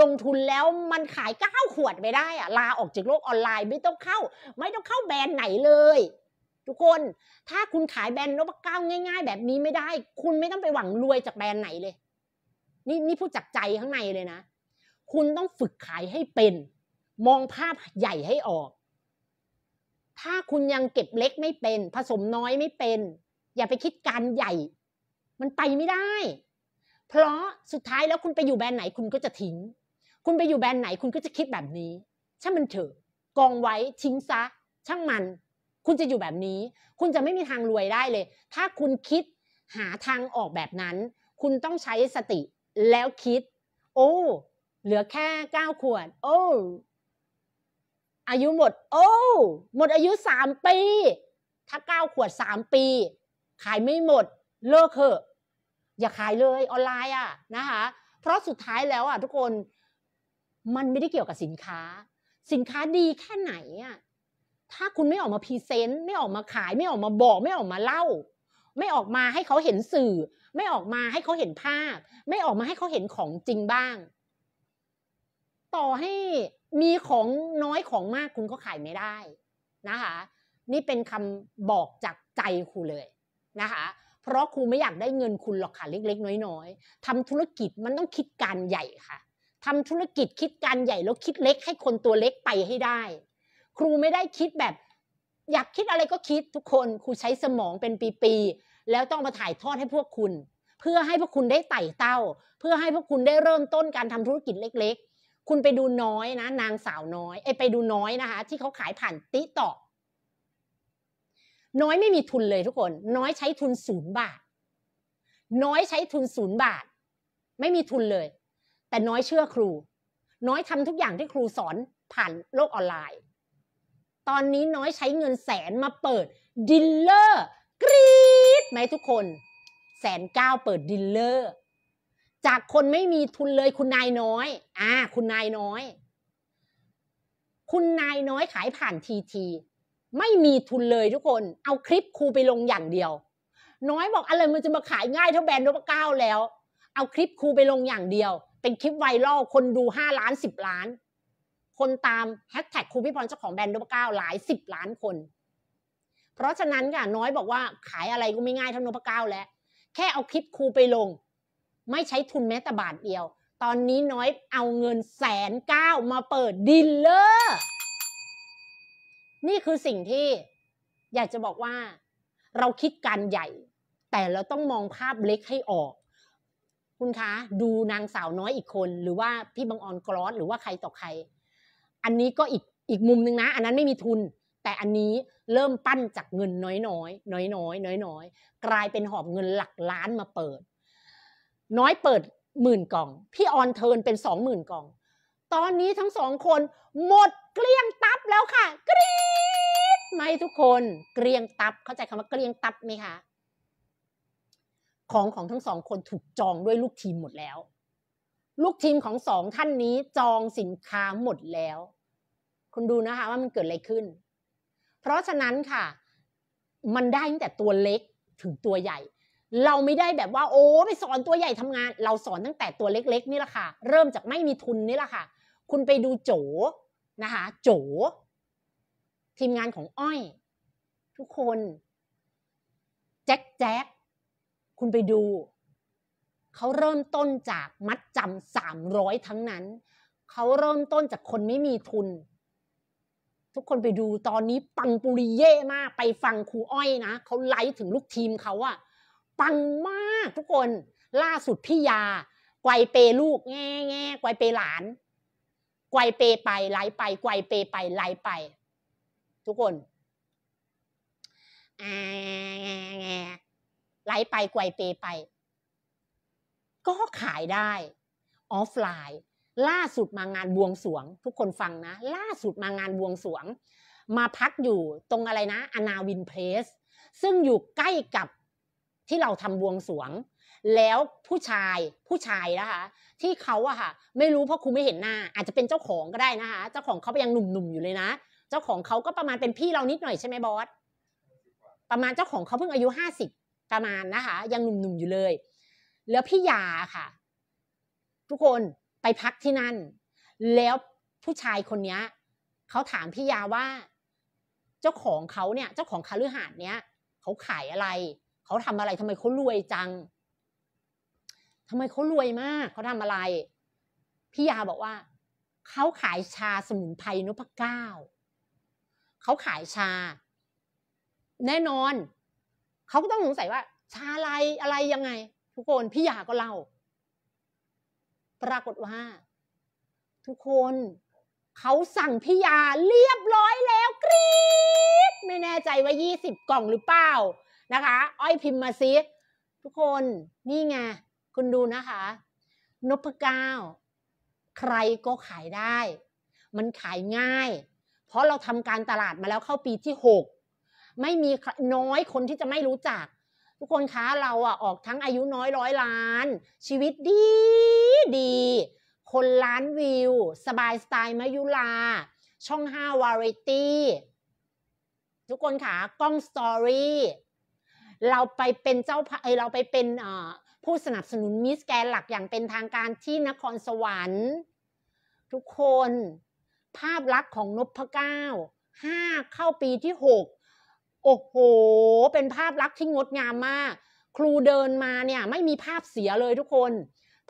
ลงทุนแล้ว มันขายเก้าขวดไม่ได้อะลาออกจากโลกออนไลน์ไม่ต้องเข้าไม่ต้องเข้าแบรนด์ไหนเลย ทุกคนถ้าคุณขายแบรนด์นบก้าง่าย ๆ แบบนี้ไม่ได้ คุณไม่ต้องไปหวังรวยจากแบรนด์ไหนเลย นี่นี่พูดจากใจข้างในเลยนะ คุณต้องฝึกขายให้เป็น มองภาพใหญ่ให้ออก ถ้าคุณยังเก็บเล็กไม่เป็น ผสมน้อยไม่เป็น อย่าไปคิดการใหญ่ มันไปไม่ได้เพราะสุดท้ายแล้วคุณไปอยู่แบรนด์ไหนคุณก็จะทิ้ง คุณไปอยู่แบรนด์ไหนคุณก็จะคิดแบบนี้ ช่างมันเถอะ กองไว้ ทิ้งซะ ช่างมัน คุณจะอยู่แบบนี้ คุณจะไม่มีทางรวยได้เลย ถ้าคุณคิดหาทางออกแบบนั้น คุณต้องใช้สติแล้วคิด โอ้ เหลือแค่เก้าขวด โอ้ อายุหมด โอ้ หมดอายุสามปี ถ้าเก้าขวดสามปี ขายไม่หมด เลิกเถอะอย่าขายเลยออนไลน์อ่ะนะคะ เพราะสุดท้ายแล้วอ่ะทุกคน มันไม่ได้เกี่ยวกับสินค้า สินค้าดีแค่ไหนอ่ะ ถ้าคุณไม่ออกมาพรีเซนต์ไม่ออกมาขาย ไม่ออกมาบอกไม่ออกมาเล่า ไม่ออกมาให้เขาเห็นสื่อ ไม่ออกมาให้เขาเห็นภาพ ไม่ออกมาให้เขาเห็นของจริงบ้าง ต่อให้มีของน้อยของมากคุณก็ขายไม่ได้ นะคะ นี่เป็นคำบอกจากใจคุณเลยนะคะเพราะครูไม่อยากได้เงินคุณหรอกค่ะเล็ก ๆ น้อยๆทำธุรกิจมันต้องคิดการใหญ่ค่ะทำธุรกิจคิดการใหญ่แล้วคิดเล็กให้คนตัวเล็กไปให้ได้ ครูไม่ได้คิดแบบ อยากคิดอะไรก็คิดทุกคนครูใช้สมองเป็นปีๆแล้วต้องมาถ่ายทอดให้พวกคุณ เพื่อให้พวกคุณได้ไต่เต้า เพื่อให้พวกคุณได้เริ่มต้น การทำธุรกิจเล็ก ๆ คุณไปดูน้อยนะ นางสาวน้อยไอไปดูน้อยนะคะ ที่เขาขายผ่านติ๊กตอกน้อยไม่มีทุนเลยทุกคน น้อยใช้ทุนศูนย์บาท น้อยใช้ทุนศูนย์บาท ไม่มีทุนเลย แต่น้อยเชื่อครู น้อยทำทุกอย่างที่ครูสอนผ่านโลกออนไลน์ ตอนนี้น้อยใช้เงินแสนมาเปิด ดิลเลอร์กรี๊ดไหมทุกคน แสนเก้าเปิดดิลเลอร์จากคนไม่มีทุนเลยคุณนายน้อย อ่า คุณนายน้อย คุณนายน้อยขายผ่านทีทีไม่มีทุนเลยทุกคน เอาคลิปครูไปลงอย่างเดียว น้อยบอกอะไรมันจะมาขายง่ายเท่าแบรนด์นพเก้า แล้ว เอาคลิปครูไปลงอย่างเดียว เป็นคลิปไวรัลคนดูห้าล้านสิบล้าน คนตามแฮชแท็กครูพี่พรเจ้าของแบรนด์นพเก้าหลายสิบล้านคน เพราะฉะนั้นค่ะน้อยบอกว่าขายอะไรก็ไม่ง่ายเท่านพเก้า แล้ว แค่เอาคลิปครูไปลง ไม่ใช้ทุนแม้แต่บาทเดียว ตอนนี้น้อยเอาเงินแสนเก้ามาเปิดดิลเลอร์นี่คือสิ่งที่อยากจะบอกว่าเราคิดการใหญ่ แต่เราต้องมองภาพเล็กให้ออก คุณคะดูนางสาวน้อยอีกคน หรือว่าพี่บังออนกรอสหรือว่าใครต่อใคร อันนี้ก็อีกอีกมุมหนึ่งนะ อันนั้นไม่มีทุน แต่อันนี้เริ่มปั้นจากเงินน้อยน้อยน้อยน้อยน้อยน้อยกลายเป็นหอบเงินหลักล้านมาเปิด น้อยเปิดหมื่นกล่อง พี่ออนเทินเป็นสองหมื่นกล่อง ตอนนี้ทั้งสองคนหมดเกลี้ยงตับแล้วค่ะกรี๊ดไหมทุกคน เกลี้ยงตับเข้าใจคำว่าเกลี้ยงตับไหมคะของของทั้งสองคนถูกจองด้วยลูกทีมหมดแล้ว ลูกทีมของสองท่านนี้จองสินค้าหมดแล้วคุณดูนะคะ ว่ามันเกิดอะไรขึ้น เพราะฉะนั้นค่ะ มันได้ตั้งแต่ตัวเล็กถึงตัวใหญ่ เราไม่ได้แบบว่า โอ้ไปสอนตัวใหญ่ทำงาน เราสอนตั้งแต่ตัวเล็กๆนี่แหละค่ะ เริ่มจากไม่มีทุนนี่แหละค่ะ คุณไปดูโจนะคะโจทีมงานของอ้อย ทุกคน แจ็คแจ็คคุณไปดู เขาเริ่มต้นจากมัดจำสามร้อยทั้งนั้น เขาเริ่มต้นจากคนไม่มีทุน ทุกคนไปดูตอนนี้ปังปุริเย่มากไปฟังครูอ้อยนะเขาไลฟ์ถึงลูกทีมเขาอะปังมากทุกคน ล่าสุดพี่ยาไกวเปลูก แง่แง่ไกวเปหลานไกวเปไปไลไปไกวเปไปไลไป ทุกคนไลไปไกวเปไป ก็ขายได้ออฟไลน์ล่าสุดมางานบวงสวง ทุกคนฟังนะ ล่าสุดมางานบวงสวง มาพักอยู่ตรงอะไรนะ อนาวินเพลสซึ่งอยู่ใกล้กับที่เราทำบวงสวงแล้วผู้ชายผู้ชายนะคะ ที่เขาอะค่ะไม่รู้เพราะคุณไม่เห็นหน้า อาจจะเป็นเจ้าของก็ได้นะคะเจ้าของเขาไปยังหนุ่ม ๆ อยู่เลยนะ เจ้าของเขาก็ประมาณเป็นพี่เรานิดหน่อยใช่ไหมบอสประมาณเจ้าของเขาเพิ่งอายุห้าสิบประมาณนะคะยังหนุ่มๆอยู่เลย แล้วพี่ยาค่ะ ทุกคนไปพักที่นั่น แล้วผู้ชายคนนี้เขาถามพี่ยาว่า เจ้าของเขาเนี่ย เจ้าของคาลือหาดเนี้ยเขาขายอะไรเขาทำอะไรทำไมเขารวยจังทำไมเขารวยมาก เขาทำอะไร พี่ยาบอกว่า เขาขายชาสมุนไพรนพเก้าเขาขายชา แน่นอน เขาก็ต้องสงสัยว่าชาอะไรอะไรยังไง ทุกคน พี่ยาก็เล่า ปรากฏว่า ทุกคน เขาสั่งพี่ยาเรียบร้อยแล้ว กรี๊ดไม่แน่ใจว่า20 กล่องหรือเปล่านะคะ อ้อยพิมพ์มาซิทุกคนนี่ไงคุณดูนะคะนพเก้าใครก็ขายได้ มันขายง่าย เพราะเราทำการตลาดมาแล้วเข้าปีที่ 6 ไม่มีน้อยคนที่จะไม่รู้จัก ทุกคนคะ เราอ่ะออกทั้งอายุน้อยร้อยล้าน ชีวิตดีดี คนล้านวิว สบายสไตล์มายุลา ช่อง 5 วาไรตี้ ทุกคนคะกล้องสตอรี่เราไปเป็นเจ้าเเราไปเป็นผู้สนับสนุนมิสแกนหลักอย่างเป็นทางการที่นครสวรรค์ ทุกคน ภาพลักษณ์ของนพเก้าห้าเข้าปีที่หกโอ้โหเป็นภาพลักษณ์ที่งดงามมาก ครูเดินมาเนี่ยไม่มีภาพเสียเลยทุกคน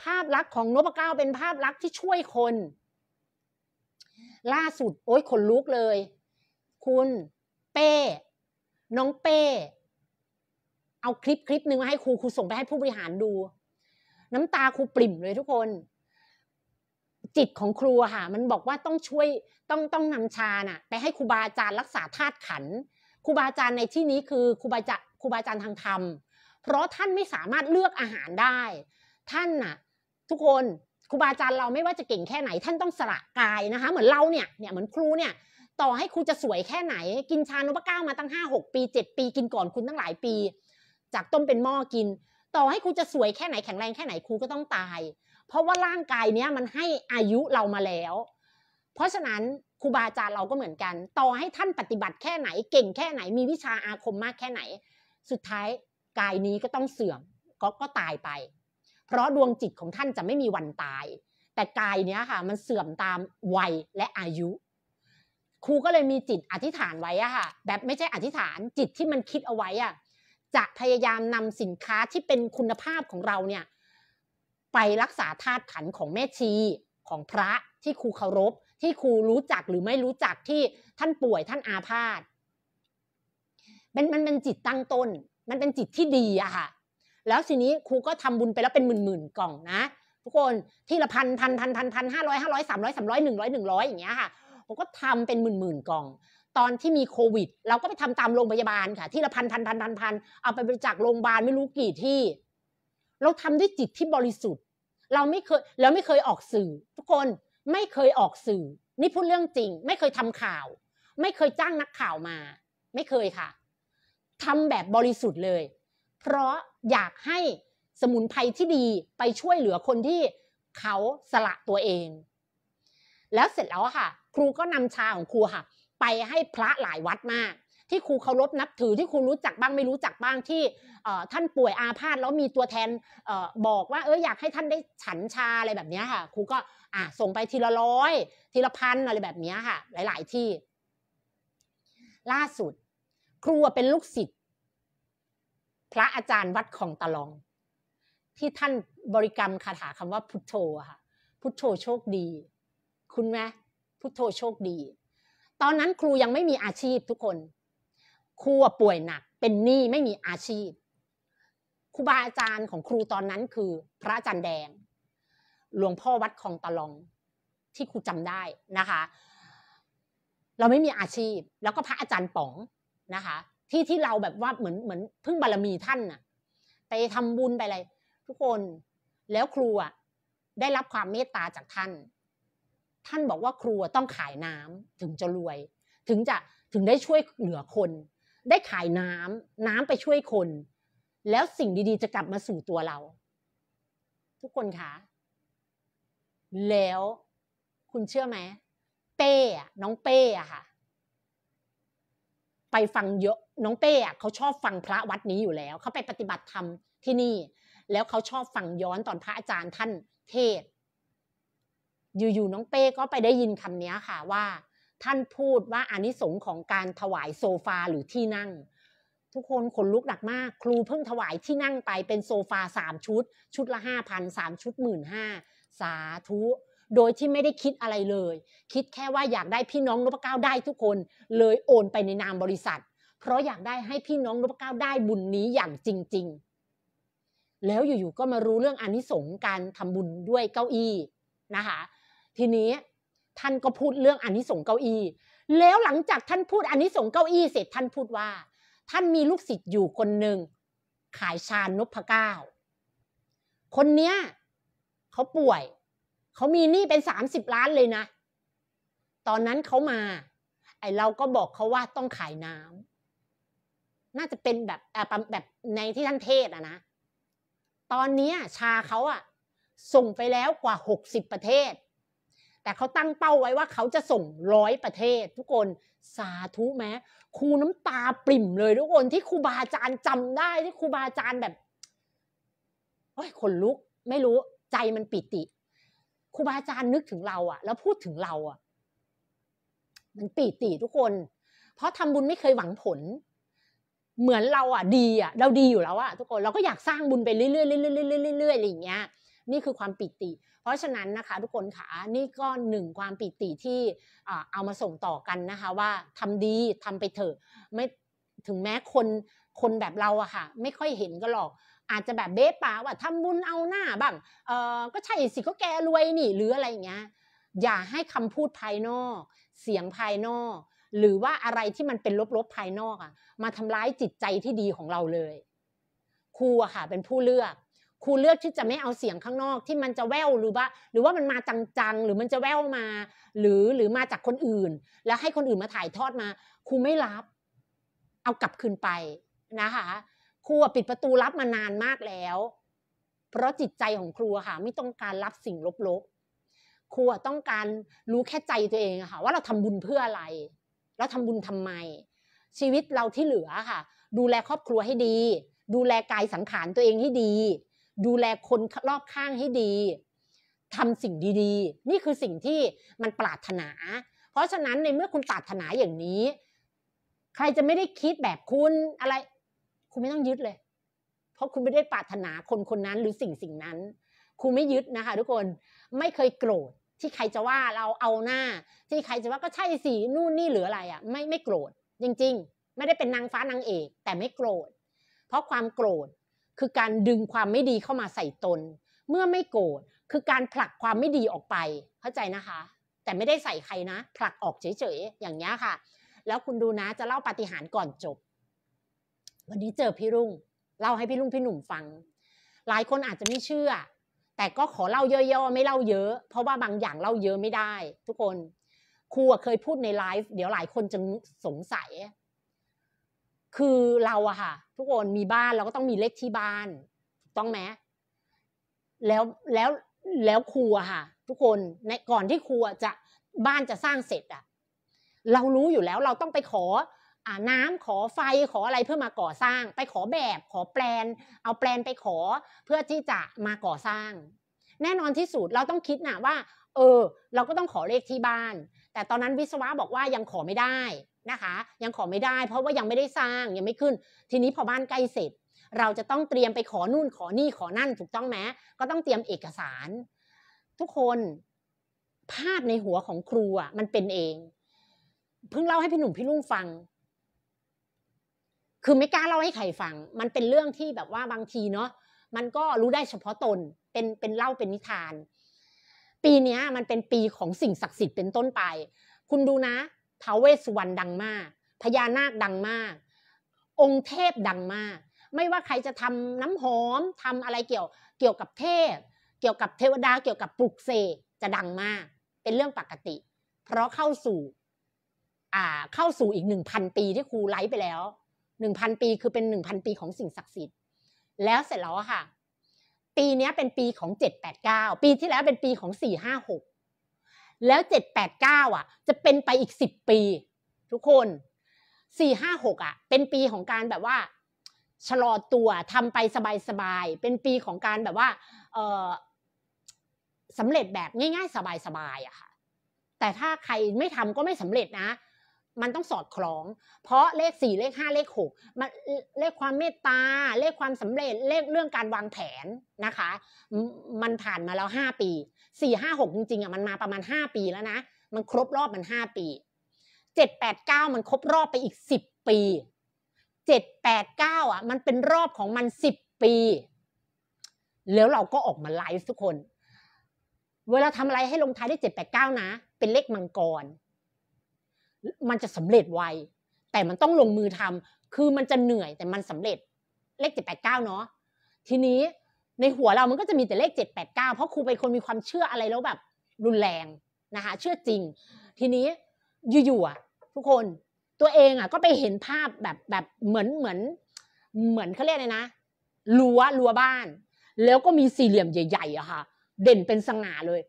ภาพลักษณ์ของนพเก้าเป็นภาพลักษณ์ที่ช่วยคน ล่าสุดโอ้ยขนลุกเลย คุณเป้ น้องเป้เอาคลิปคลิปหนึ่งมาให้ครูครู ส่งไปให้ผู้บริหารดู น้ำตาครูปริ่มเลยทุกคน จิตของครูค่ะมันบอกว่าต้องช่วยต้องต้องนำชา น่ะ ไปให้ครูบาอาจารย์รักษาธาตุขันครูบาอาจารย์ในที่นี้คือครูบาจะครูบาอาจารย์ทางธรรม เพราะท่านไม่สามารถเลือกอาหารได้ ท่านน่ะ ทุกคนครูบาอาจารย์เราไม่ว่าจะเก่งแค่ไหน ท่านต้องสละกายนะคะเหมือนเราเนี่ยเนี่ยเหมือนครูเนี่ยต่อให้ครูจะสวยแค่ไหน กินชานุปก้ามาตั้งห้าหกปีเจ็ดปี กินก่อนคุณตั้งหลายปีจากต้มเป็นหม้อกิน ต่อให้ครูจะสวยแค่ไหนแข็งแรงแค่ไหนครูก็ต้องตาย เพราะว่าร่างกายเนี้ยมันให้อายุเรามาแล้ว เพราะฉะนั้นครูบาอาจารย์เราก็เหมือนกัน ต่อให้ท่านปฏิบัติแค่ไหนเก่งแค่ไหนมีวิชาอาคมมากแค่ไหน สุดท้ายกายนี้ก็ต้องเสื่อม ก็ก็ตายไป เพราะดวงจิตของท่านจะไม่มีวันตาย แต่กายเนี้ยค่ะมันเสื่อมตามวัยและอายุ ครูก็เลยมีจิตอธิษฐานไว้อะค่ะแบบไม่ใช่อธิษฐานจิตที่มันคิดเอาไว้อะจะพยายามนำสินค้าที่เป็นคุณภาพของเราเนี่ย ไปรักษาธาตุขันของแม่ชีของพระที่ครูเคารพ ที่ครูรู้จักหรือไม่รู้จักที่ท่านป่วยท่านอาพาธมันมันเป็นจิตตั้งต้น มันเป็นจิตที่ดีอะค่ะ แล้วทีนี้ครูก็ทำบุญไปแล้วเป็นหมื่นหมื่นกล่องนะทุกคนที่ละพันพันพันพันพันห้าร้อยห้าร้อยสามร้อยสามร้อยหนึ่งร้อยหนึ่งร้อยอย่างเงี้ยค่ะผมก็ทำเป็นหมื่นหมื่นกล่องตอนที่มีโควิด เราก็ไปทำตามโรงพยาบาล ค่ะ ที่ละพันพันพันพันพันเอาไปบริจาคโรงพยาบาลไม่รู้กี่ที่ เราทำด้วยจิตที่บริสุทธิ์ เราไม่เคยเราไม่เคยออกสื่อ ทุกคนไม่เคยออกสื่อ นี่พูดเรื่องจริง ไม่เคยทำข่าว ไม่เคยจ้างนักข่าวมา ไม่เคยค่ะ ทำแบบบริสุทธิ์เลย เพราะอยากให้สมุนไพรที่ดีไปช่วยเหลือคนที่เขาสละตัวเอง แล้วเสร็จแล้วค่ะ ครูก็นำชาของครูค่ะไปให้พระหลายวัดมาก ที่ครูเคารพนับถือที่ครูรู้จักบ้างไม่รู้จักบ้างที่ท่านป่วยอาพาธแล้วมีตัวแทนบอกว่าเอออยากให้ท่านได้ฉันชาอะไรแบบนี้ค่ะ ครูก็อ่ะส่งไปทีละร้อยทีละพันอะไรแบบนี้ค่ะ หลาย ๆ ที่ ล่าสุด ครูเป็นลูกศิษย์พระอาจารย์วัดของตะลอง ที่ท่านบริกรรมคาถาคำว่าพุทโธค่ะพุทโธโชคดี คุณไหมพุทโธโชคดีตอนนั้นครูยังไม่มีอาชีพทุกคน ครูป่วยหนักเป็นหนี้ไม่มีอาชีพ ครูบาอาจารย์ของครูตอนนั้นคือพระอาจารย์แดงหลวงพ่อวัดคลองตะลองที่ครูจำได้นะคะ เราไม่มีอาชีพ แล้วก็พระอาจารย์ป๋องนะคะ ที่ที่เราแบบว่าเหมือนเหมือนเพิ่งบารมีท่านน่ะไปทำบุญไปอะไรทุกคนแล้วครูอ่ะได้รับความเมตตาจากท่านท่านบอกว่าครัวต้องขายน้ำถึงจะรวย ถึงจะถึงได้ช่วยเหลือคน ได้ขายน้ำ น้ำไปช่วยคน แล้วสิ่งดีๆ จะกลับมาสู่ตัวเรา ทุกคนคะแล้ว คุณเชื่อไหมเป้น้องเป้อะค่ะ ไปฟังเยอะน้องเป้อะเขาชอบฟังพระวัดนี้อยู่แล้ว เขาไปปฏิบัติธรรมที่นี่ แล้วเขาชอบฟังย้อนตอนพระอาจารย์ท่านเทศอยู่ๆน้องเป้ก็ไปได้ยินคำนี้ค่ะว่า ท่านพูดว่าอานิสงส์ของการถวายโซฟาหรือที่นั่ง ทุกคนขนลุกหนักมากครูเพิ่งถวายที่นั่งไปเป็นโซฟาสามชุด ชุดละห้าพันสามชุดหมื่นห้าสาธุ โดยที่ไม่ได้คิดอะไรเลย คิดแค่ว่าอยากได้พี่น้องนพเก้า ได้ทุกคนเลยโอนไปในนามบริษัท เพราะอยากได้ให้พี่น้องนพเก้า ได้บุญนี้อย่างจริง ๆ แล้วอยู่ๆก็มารู้เรื่องอนนิสงส์การทำบุญด้วยเก้าอี้นะคะทีนี้ท่านก็พูดเรื่องอนนิสงเก้าอี้แล้วหลังจากท่านพูดอนนิสงเก้าอี้เสร็จท่านพูดว่า ท่านมีลูกศิษย์อยู่คนหนึ่ง ขายชานนพเก้าคนเนี้ยเขาป่วย เขามีหนี้เป็นสามสิบล้านเลยนะ ตอนนั้นเขามา ไอเราก็บอกเขาว่าต้องขายน้ำน่าจะเป็นแบบแบบในที่ท่านเทศอะนะ ตอนนี้ชาเขาอะส่งไปแล้วกว่าหกสิบประเทศแต่เขาตั้งเป้าไว้ว่าเขาจะส่งร้อยประเทศ ทุกคนสาธุแม้ครูน้ำตาปริ่มเลยทุกคนที่ครูบาอาจารย์จำได้ที่ครูบาอาจารย์แบบโอ้ยขนลุกไม่รู้ใจมันปิติครูบาอาจารย์นึกถึงเราอะแล้วพูดถึงเราอะมันปีติทุกคน เพราะทำบุญไม่เคยหวังผล เหมือนเราอะดีอะเราดีอยู่แล้วอะทุกคนเราก็อยากสร้างบุญไปเรื่อยๆเรื่อยๆเรื่อยๆเรื่อยๆอะไรอย่างเงี้ยนี่คือความปิติราะฉะนั้นนะคะทุกคนค่ะนี่ก็หนึ่งความปิติที่เอามาส่งต่อกันนะคะ ว่าทำดีทำไปเถอะไม่ถึงแม้คนคนแบบเราอะค่ะไม่ค่อยเห็นก็หรอก อาจจะแบบเบ๊ป่าว่า ทำบุญเอาหน้าบ้างเออก็ใช่สิก็แกรวยนี่หรืออะไรอย่างเงี้ย อย่าให้คำพูดภายนอก เสียงภายนอก หรือว่าอะไรที่มันเป็นลบๆภายนอกอะมาทำร้ายจิตใจที่ดีของเราเลย ครูอะค่ะ เป็นผู้เลือกครูเลือกที่จะไม่เอาเสียงข้างนอก ที่มันจะแววหรือว่าหรือว่ามันมาจัง ๆ หรือมันจะแววมา หรือหรือมาจากคนอื่น แล้วให้คนอื่นมาถ่ายทอดมา ครูไม่รับ เอากลับคืนไป นะคะครูปิดประตูรับมานานมากแล้ว เพราะจิตใจของครูค่ะ ไม่ต้องการรับสิ่งลบๆ ครูต้องการรู้แค่ใจตัวเองค่ะว่าเราทำบุญเพื่ออะไร แล้วทำบุญทำไม ชีวิตเราที่เหลือค่ะ ดูแลครอบครัวให้ดี ดูแลกายสังขารตัวเองให้ดีดูแลคนรอบข้างให้ดีทำสิ่งดีๆ นี่คือสิ่งที่มันปรารถนา เพราะฉะนั้นในเมื่อคุณปรารถนาอย่างนี้ ใครจะไม่ได้คิดแบบคุณอะไร คุณไม่ต้องยึดเลย เพราะคุณไม่ได้ปรารถนาคนคนนั้นหรือสิ่งสิ่งนั้น คุณไม่ยึดนะคะทุกคน ไม่เคยโกรธ ที่ใครจะว่าเราเอาหน้า ที่ใครจะว่าก็ใช่สิ นู่นนี่หรืออะไรอะ่ะไม่ไม่โกรธ จริง ๆ ไม่ได้เป็นนางฟ้านางเอกแต่ไม่โกรธ เพราะความโกรธคือการดึงความไม่ดีเข้ามาใส่ตน เมื่อไม่โกรธคือการผลักความไม่ดีออกไป เข้าใจนะคะ แต่ไม่ได้ใส่ใครนะ ผลักออกเฉยๆอย่างนี้ค่ะ แล้วคุณดูนะ จะเล่าปาฏิหาริย์ก่อนจบ วันนี้เจอพี่รุ่ง เล่าให้พี่รุ่งพี่หนุ่มฟัง หลายคนอาจจะไม่เชื่อ แต่ก็ขอเล่าย่อๆไม่เล่าเยอะ เพราะว่าบางอย่างเล่าเยอะไม่ได้ ทุกคนครูเคยพูดในไลฟ์เดี๋ยวหลายคนจะสงสัยคือเราอะค่ะทุกคนมีบ้านเราก็ต้องมีเลขที่บ้าน ต้องไหมแล้วแล้วแล้วครูอะค่ะ ทุกคนในก่อนที่ครูจะบ้านจะสร้างเสร็จอะเรารู้อยู่แล้วเราต้องไปขออน้ำขอไฟขออะไรเพื่อมาก่อสร้าง ไปขอแบบ ขอแปลนเอาแปลนไปขอ เพื่อที่จะมาก่อสร้าง แน่นอนที่สุดเราต้องคิดนะว่า เออ เราก็ต้องขอเลขที่บ้าน แต่ตอนนั้นวิศวะบอกว่ายังขอไม่ได้นะคะยังขอไม่ได้เพราะว่ายังไม่ได้สร้างยังไม่ขึ้น ทีนี้พอบ้านใกล้เสร็จ เราจะต้องเตรียมไปขอนู่นขอนี่ขอนั่น ถูกต้องไหมก็ต้องเตรียมเอกสาร ทุกคน ภาพในหัวของครูอ่ะ มันเป็นเอง เพิ่งเล่าให้พี่หนุ่มพี่ลุงฟัง คือไม่กล้าเล่าให้ใครฟัง มันเป็นเรื่องที่แบบว่าบางทีเนาะมันก็รู้ได้เฉพาะตน เป็นเป็นเล่าเป็นนิทาน ปีนี้มันเป็นปีของสิ่งศักดิ์สิทธิ์เป็นต้นไป คุณดูนะท้าวเวสุวรรณดังมาก พญานาคดังมาก องค์เทพดังมาก ไม่ว่าใครจะทำน้ำหอมทำอะไรเกี่ยว เกี่ยวกับเทพเกี่ยวกับเทวดาเกี่ยวกับปลุกเสกจะดังมาก เป็นเรื่องปกติ เพราะเข้าสู่ อ่า เข้าสู่อีกหนึ่งพันปีที่ครูไลฟ์ไปแล้วหนึ่งพันปีคือเป็นหนึ่งพันปีของสิ่งศักดิ์สิทธิ์ แล้วเสร็จแล้วค่ะ ปีนี้เป็นปีของเจ็ดแปดเก้าปีที่แล้วเป็นปีของสี่ห้าหกแล้วเเจ็ดดแปก้าอ่ะ จะเป็นไปอีกสิบปี ทุกคนสี่ห้าหกอ่ะเป็นปีของการแบบว่าชะลอตัวทำไปสบายๆเป็นปีของการแบบว่าเออสำเร็จแบบง่าย ๆ สบายๆอะค่ะ แต่ถ้าใครไม่ทำก็ไม่สำเร็จนะ มันต้องสอดคล้อง เพราะเลขสี่เลขห้าเลขหกมันเลขความเมตตาเลขความสำเร็จเลขเรื่องการวางแผนนะคะ มันผ่านมาแล้วห้าปีสี่ห้าหกจริงๆอ่ะมันมาประมาณห้าปีแล้วนะ มันครบรอบมันห้าปีเจ็ดแปดเก้ามันครบรอบไปอีกสิบปีเจ็ดแปดเก้าอ่ะ มันเป็นรอบของมันสิบปี แล้วเราก็ออกมาไลฟ์ทุกคน เวลาทำอะไรให้ลงท้ายด้วยเจ็ดแปดเก้านะเป็นเลขมังกรมันจะสำเร็จไว แต่มันต้องลงมือทำคือมันจะเหนื่อยแต่มันสำเร็จ เลขเจ็ดแปดเก้าเนาะทีนี้ในหัวเรามันก็จะมีแต่เลข789 เพราะครูเป็นคนมีความเชื่ออะไรแล้วแบบรุนแรงนะคะเชื่อจริง ทีนี้ อยู่ๆทุกคนตัวเองอ่ะก็ไปเห็นภาพแบบแบบเหมือนเหมือนเหมือนเขาเรียกเลไนะรั้วรั้วบ้าน แล้วก็มีสี่เหลี่ยมใหญ่ ๆอะค่ะเด่นเป็นสง่าเลย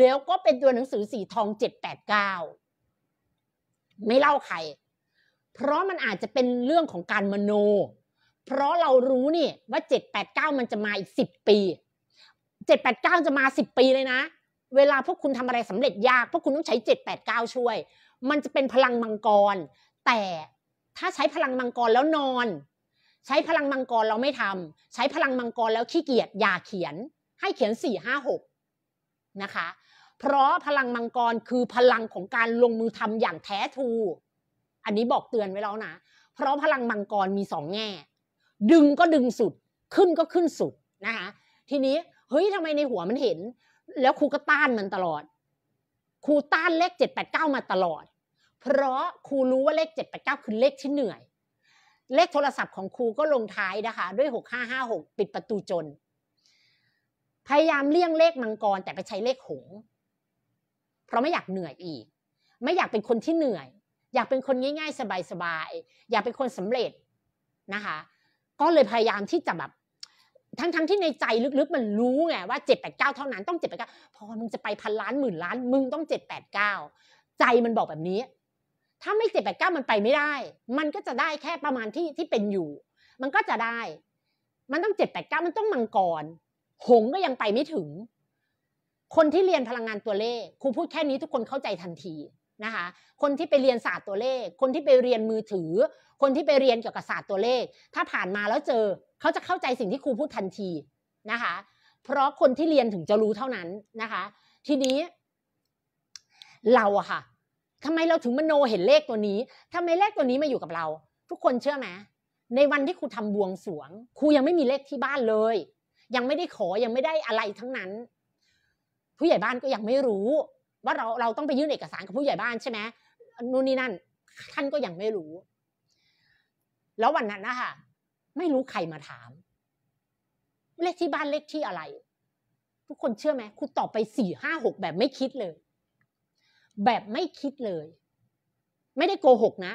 แล้วก็เป็นตัวหนังสือสีทองเจ็ดแปดเก้าไม่เล่าใคร เพราะมันอาจจะเป็นเรื่องของการมโนเพราะเรารู้นี่ว่าเจ็ดแปดเก้ามันจะมาอีกสิบปีเจ็ดแปดเก้าจะมาสิบปีเลยนะ เวลาพวกคุณทำอะไรสำเร็จยาก พวกคุณต้องใช้เจ็ดแปดเก้าช่วย มันจะเป็นพลังมังกร แต่ถ้าใช้พลังมังกรแล้วนอน ใช้พลังมังกรเราไม่ทำ ใช้พลังมังกรแล้วขี้เกียจอย่าเขียน ให้เขียนสี่ห้าหกนะคะ เพราะพลังมังกรคือพลังของการลงมือทำอย่างแท้ทูอันนี้บอกเตือนไว้แล้วนะเพราะพลังมังกรมีสองแง่ดึงก็ดึงสุดขึ้นก็ขึ้นสุดนะคะ ทีนี้เฮ้ยทำไมในหัวมันเห็น แล้วครูก็ต้านมันตลอด ครูต้านเลขเจ็ดแปดเก้ามาตลอด เพราะครูรู้ว่าเลขเจ็ดแปดเก้าคือเลขที่เหนื่อย เลขโทรศัพท์ของครูก็ลงท้ายนะคะ ด้วยหกห้าห้าหกปิดประตูจน พยายามเลี่ยงเลขมังกรแต่ไปใช้เลขหงเพราะไม่อยากเหนื่อยอีก ไม่อยากเป็นคนที่เหนื่อย อยากเป็นคนง่าย ๆ สบายๆอยากเป็นคนสำเร็จนะคะก็เลยพยายามที่จะแบบทั้งทั้งที่ในใจลึกๆ มันรู้ไงว่าเจ็ดแปดเก้าเท่านั้นต้องเจ็ดแปดเก้าพอมึงจะไปพันล้านหมื่นล้านมึงต้องเจ็ดแปดเก้าใจมันบอกแบบนี้ ถ้าไม่เจ็ดแปดเก้ามันไปไม่ได้ มันก็จะได้แค่ประมาณที่ที่เป็นอยู่ มันก็จะได้ มันต้องเจ็ดแปดเก้ามันต้องมังกรหงก็ยังไปไม่ถึง คนที่เรียนพลังงานตัวเลข ครูพูดแค่นี้ทุกคนเข้าใจทันทีนะคะคนที่ไปเรียนศาสตร์ตัวเลข คนที่ไปเรียนมือถือ คนที่ไปเรียนเกี่ยวกับศาสตร์ตัวเลข ถ้าผ่านมาแล้วเจอ เขาจะเข้าใจสิ่งที่ครูพูดทันทีนะคะเพราะคนที่เรียนถึงจะรู้เท่านั้นนะคะ ทีนี้ เราอะค่ะทำไมเราถึงมโนเห็นเลขตัวนี้ทำไมเลขตัวนี้มาอยู่กับเรา ทุกคนเชื่อไหมในวันที่ครูทำบวงสวง ครูยังไม่มีเลขที่บ้านเลย ยังไม่ได้ขอยังไม่ได้อะไรทั้งนั้น ผู้ใหญ่บ้านก็ยังไม่รู้ว่าเราเราต้องไปยื่นเอกสารกับผู้ใหญ่บ้านใช่ไหมนู่นนี่นั่น ท่านก็ยังไม่รู้ แล้ววันนั้นนะคะไม่รู้ใครมาถาม เลขที่บ้านเลขที่อะไร ทุกคนเชื่อไหมคุณตอบไปสี่ห้าหกแบบไม่คิดเลย แบบไม่คิดเลย ไม่ได้โกหกนะ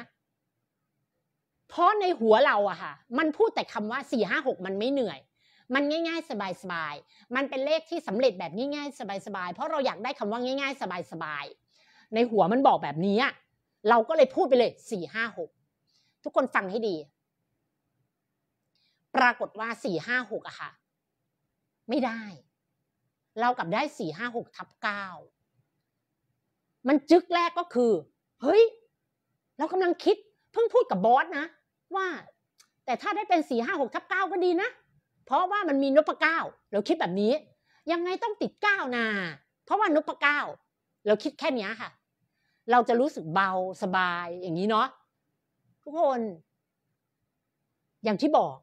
เพราะในหัวเราอะค่ะ มันพูดแต่คำว่าสี่ห้าหกมันไม่เหนื่อยมันง่าย ๆ สบายยมันเป็นเลขที่สำเร็จแบบง่ายๆสบายยเพราะเราอยากได้คำว่าง่าย ๆ สบายยในหัวมันบอกแบบนี้เราก็เลยพูดไปเลยสี่ห้าหกทุกคนฟังให้ดี ปรากฏว่าสี่ห้าหกอะค่ะ ไม่ได้ เรากลับได้สี่ห้าหกทับเก้ามันจึกแรกก็คือ เฮ้ย เรากำลังคิดเพิ่งพูดกับบอสนะว่า แต่ถ้าได้เป็นสี่ห้าหกทับเก้าก็ดีนะเพราะว่ามันมีนพเก้าเราคิดแบบนี้ ยังไงต้องติดเก้านาเพราะว่านพเก้าเราคิดแค่นี้ค่ะ เราจะรู้สึกเบาสบายอย่างนี้เนาะทุกคน อย่างที่บอก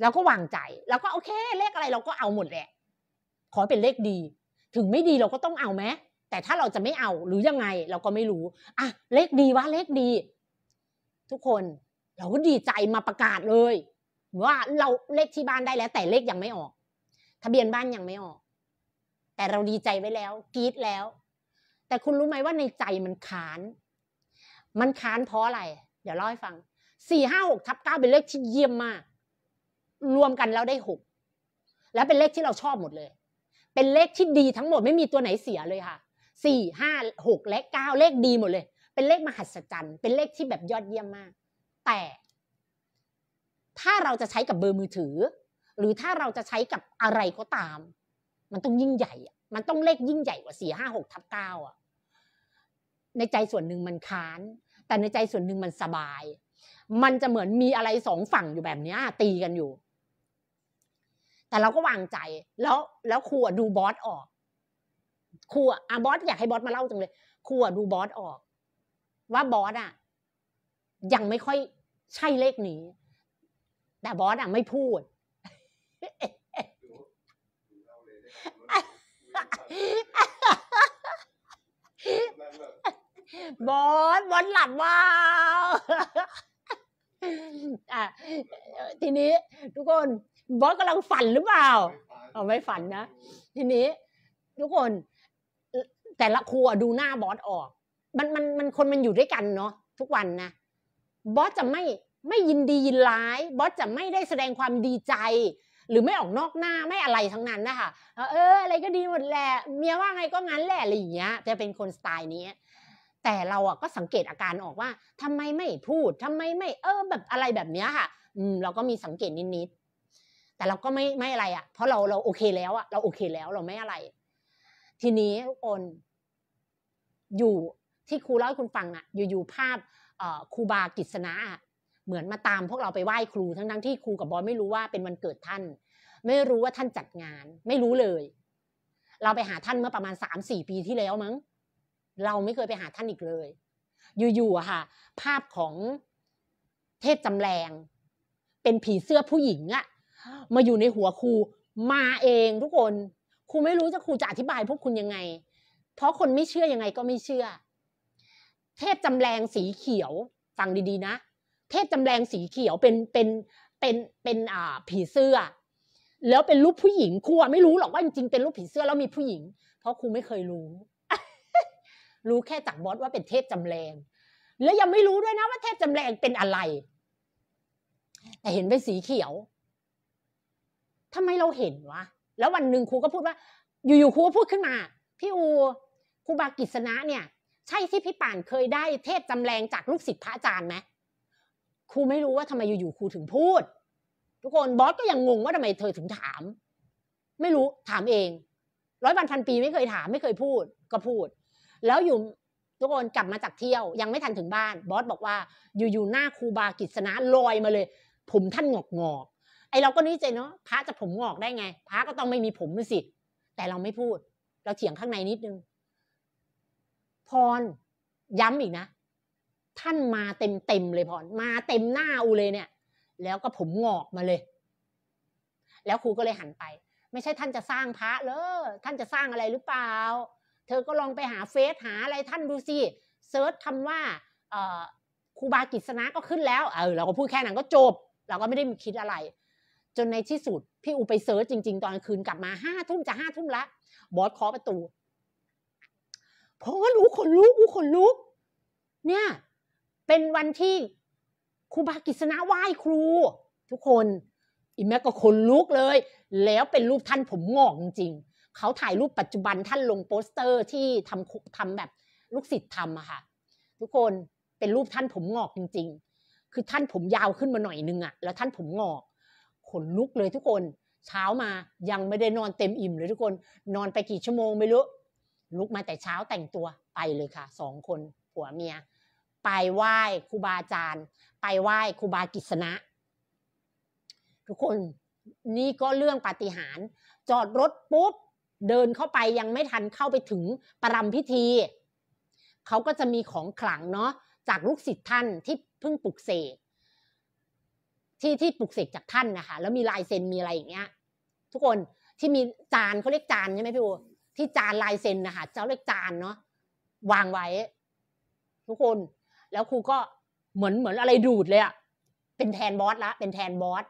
เราก็วางใจ เราก็โอเค เลขอะไรเราก็เอาหมดแหละ ขอเป็นเลขดี ถึงไม่ดีเราก็ต้องเอาไหมแต่ถ้าเราจะไม่เอาหรือยังไงเราก็ไม่รู้ อ่ะ เลขดีวะ เลขดี ทุกคนเราก็ดีใจมาประกาศเลยว่าเราเลขที่บ้านได้แล้วแต่เลขยังไม่ออก ทะเบียนบ้านยังไม่ออก แต่เราดีใจไว้แล้ว กรี๊ดแล้ว แต่คุณรู้ไหมว่าในใจมันขาน มันขานเพราะอะไร เดี๋ยวเล่าให้ฟังสี่ห้าหกทับเก้าเป็นเลขที่เยี่ยมมาก รวมกันแล้วได้หกและเป็นเลขที่เราชอบหมดเลย เป็นเลขที่ดีทั้งหมดไม่มีตัวไหนเสียเลยค่ะสี่ห้าหกและเก้าเลขดีหมดเลย เป็นเลขมหัศจรรย์ เป็นเลขที่แบบยอดเยี่ยมมาก แต่ถ้าเราจะใช้กับเบอร์มือถือ หรือถ้าเราจะใช้กับอะไรก็ตาม มันต้องยิ่งใหญ่มันต้องเลขยิ่งใหญ่กว่าสี่ห้าหกทับเก้าอ่ะ ในใจส่วนหนึ่งมันค้าน แต่ในใจส่วนหนึ่งมันสบาย มันจะเหมือนมีอะไรสองฝั่งอยู่แบบนี้ตีกันอยู่แต่เราก็วางใจแล้วแล้วครูดูบอสออกครูอ่ะบอสอยากให้บอสมาเล่าจังเลยครูดูบอสออก ว่าบอสอ่ะ ยังไม่ค่อยใช่เลขนี้แต่บอสอ่ะไม่พูด บอสบอสหลับว้าวทีนี้ทุกคนบอสกำลังฝันหรือเปล่าเอาไม่ฝันนะ ทีนี้ทุกคน แต่ละครัวดูหน้าบอสออกมันมันมันคนมันอยู่ด้วยกันเนาะทุกวันนะบอสจะไม่ไม่ยินดียินร้ายบอสจะไม่ได้แสดงความดีใจ หรือไม่ออกนอกหน้าไม่อะไรทั้งนั้น นะคะเออ อะไรก็ดีหมดแหละเมียว่าไงก็งั้นแหละอะไรอย่างเงี้ยจะเป็นคนสไตล์นี้แต่เราอ่ะก็สังเกตอาการออกว่า ทำไมไม่พูด ทำไมไม่ เออ แบบอะไรแบบเนี้ยค่ะ อืมเราก็มีสังเกตนิดๆแต่เราก็ไม่ไม่อะไรอ่ะ เพราะเราเราโอเคแล้วอ่ะเราโอเคแล้ว เราไม่อะไร ทีนี้ทุกคนอยู่ที่ครูเล่าให้คุณฟังอ่ะอยู่ๆภาพครูบากิษณะเหมือนมาตามพวกเราไปไหว้ครูทั้งทั้งที่ครูกับบอยไม่รู้ว่าเป็นวันเกิดท่าน ไม่รู้ว่าท่านจัดงาน ไม่รู้เลย เราไปหาท่านเมื่อประมาณสามสี่ปีที่แล้วมั้งเราไม่เคยไปหาท่านอีกเลย อยู่ๆค่ะภาพของเทพจำแรงเป็นผีเสื้อผู้หญิงอะมาอยู่ในหัวครูมาเอง ทุกคนครูไม่รู้จะครูจะอธิบายพวกคุณยังไง เพราะคนไม่เชื่อยังไงก็ไม่เชื่อ เทพจำแรงสีเขียวฟังดีๆ นะเทพจำแรงสีเขียวเป็นเป็นเป็นเป็นอ่าผีเสื้อ แล้วเป็นรูปผู้หญิงครูไม่รู้หรอกว่าจริงๆเป็นรูปผีเสื้อแล้วมีผู้หญิง เพราะครูไม่เคยรู้ รู้แค่จากบอสว่าเป็นเทพจำแรง แล้วยังไม่รู้ด้วยนะว่าเทพจำแรงเป็นอะไร แต่เห็นเป็นสีเขียวทำไม เราเห็นวะแล้ววันหนึ่งครูก็พูดว่า อยู่ๆครูก็พูดขึ้นมาพี่อูครูบากิษณะเนี่ย ใช่ที่พี่ป่านเคยได้เทพจำแรงจากลูกศิษย์พระอาจารย์ไหมครูไม่รู้ว่าทำไมอยู่ ๆครูถึงพูด ทุกคนบอสก็ยังงงว่าทำไมเธอถึงถาม ไม่รู้ถามเอง ร้อยวันพันปีไม่เคยถามไม่เคยพูด ก็พูด แล้วอยู่ทุกคนกลับมาจากเที่ยว ยังไม่ทันถึงบ้าน บอสบอกว่า อยู่ๆหน้าครูบากิษณะลอยมาเลย ผมท่านงอกงอกไอเราก็นี่ใจเนาะพระจะผมงอกได้ไงพระก็ต้องไม่มีผมสิแต่เราไม่พูด เราเถียงข้างในนิดนึง พรย้ำอีกนะท่านมาเต็มเต็มเลยพรมาเต็มหน้าอูเลยเนี่ย แล้วก็ผม งอกมาเลย แล้วครูก็เลยหันไป ไม่ใช่ท่านจะสร้างพระเหรอ ท่านจะสร้างอะไรหรือเปล่า เธอก็ลองไปหาเฟซหาอะไรท่านดูสิเซิร์ชคำว่าครูบากิษณะก็ขึ้นแล้ว เออ เราก็พูดแค่นั้นก็จบ เราก็ไม่ได้คิดอะไร จนในที่สุด พี่อูไปเซิร์ชจริง ๆ ตอนคืนกลับมาห้าทุ่มจะห้าทุ่มละ บอสเคาะประตูพราะว่ารู้ขนลุก อูคขนลุก เนี่ยเป็นวันที่ครูบากิษณะไหว้ครู ทุกคน อีแม่ก็คนลุกเลย แล้วเป็นรูปท่านผมงอกจริงเขาถ่ายรูปปัจจุบันท่านลงโปสเตอร์ที่ทำทำแบบลูกศิษย์ทำอะค่ะทุกคนเป็นรูปท่านผมงอกจริง ๆ คือท่านผมยาวขึ้นมาหน่อยนึงอะแล้วท่านผมงอกขนลุกเลยทุกคน เช้ามายังไม่ได้นอนเต็มอิ่มเลยทุกคนนอนไปกี่ชั่วโมงไม่รู้ลุกมาแต่เช้าแต่งตัวไปเลยค่ะสองคนผัวเมียไปไหว้ครูบาอาจารย์ไปไหว้ครูบากิษณะทุกคนนี่ก็เรื่องปาฏิหาริย์จอดรถปุ๊บเดินเข้าไปยังไม่ทันเข้าไปถึงประรำพิธีเขาก็จะมีของขลังเนาะจากลูกศิษย์ท่านที่เพิ่งปลุกเสกที่ที่ปลุกเสกจากท่านนะคะแล้วมีลายเซ็นมีอะไรอย่างเงี้ย ทุกคนที่มีจานเขาเรียกจานใช่ไหมพี่โอที่จานลายเซ็นนะคะเจ้าเรียกจานเนาะวางไว้ ทุกคนแล้วครูก็เหมือนเหมือนอะไรดูดเลยอะเป็นแทนบอสละ เป็นแทนบอส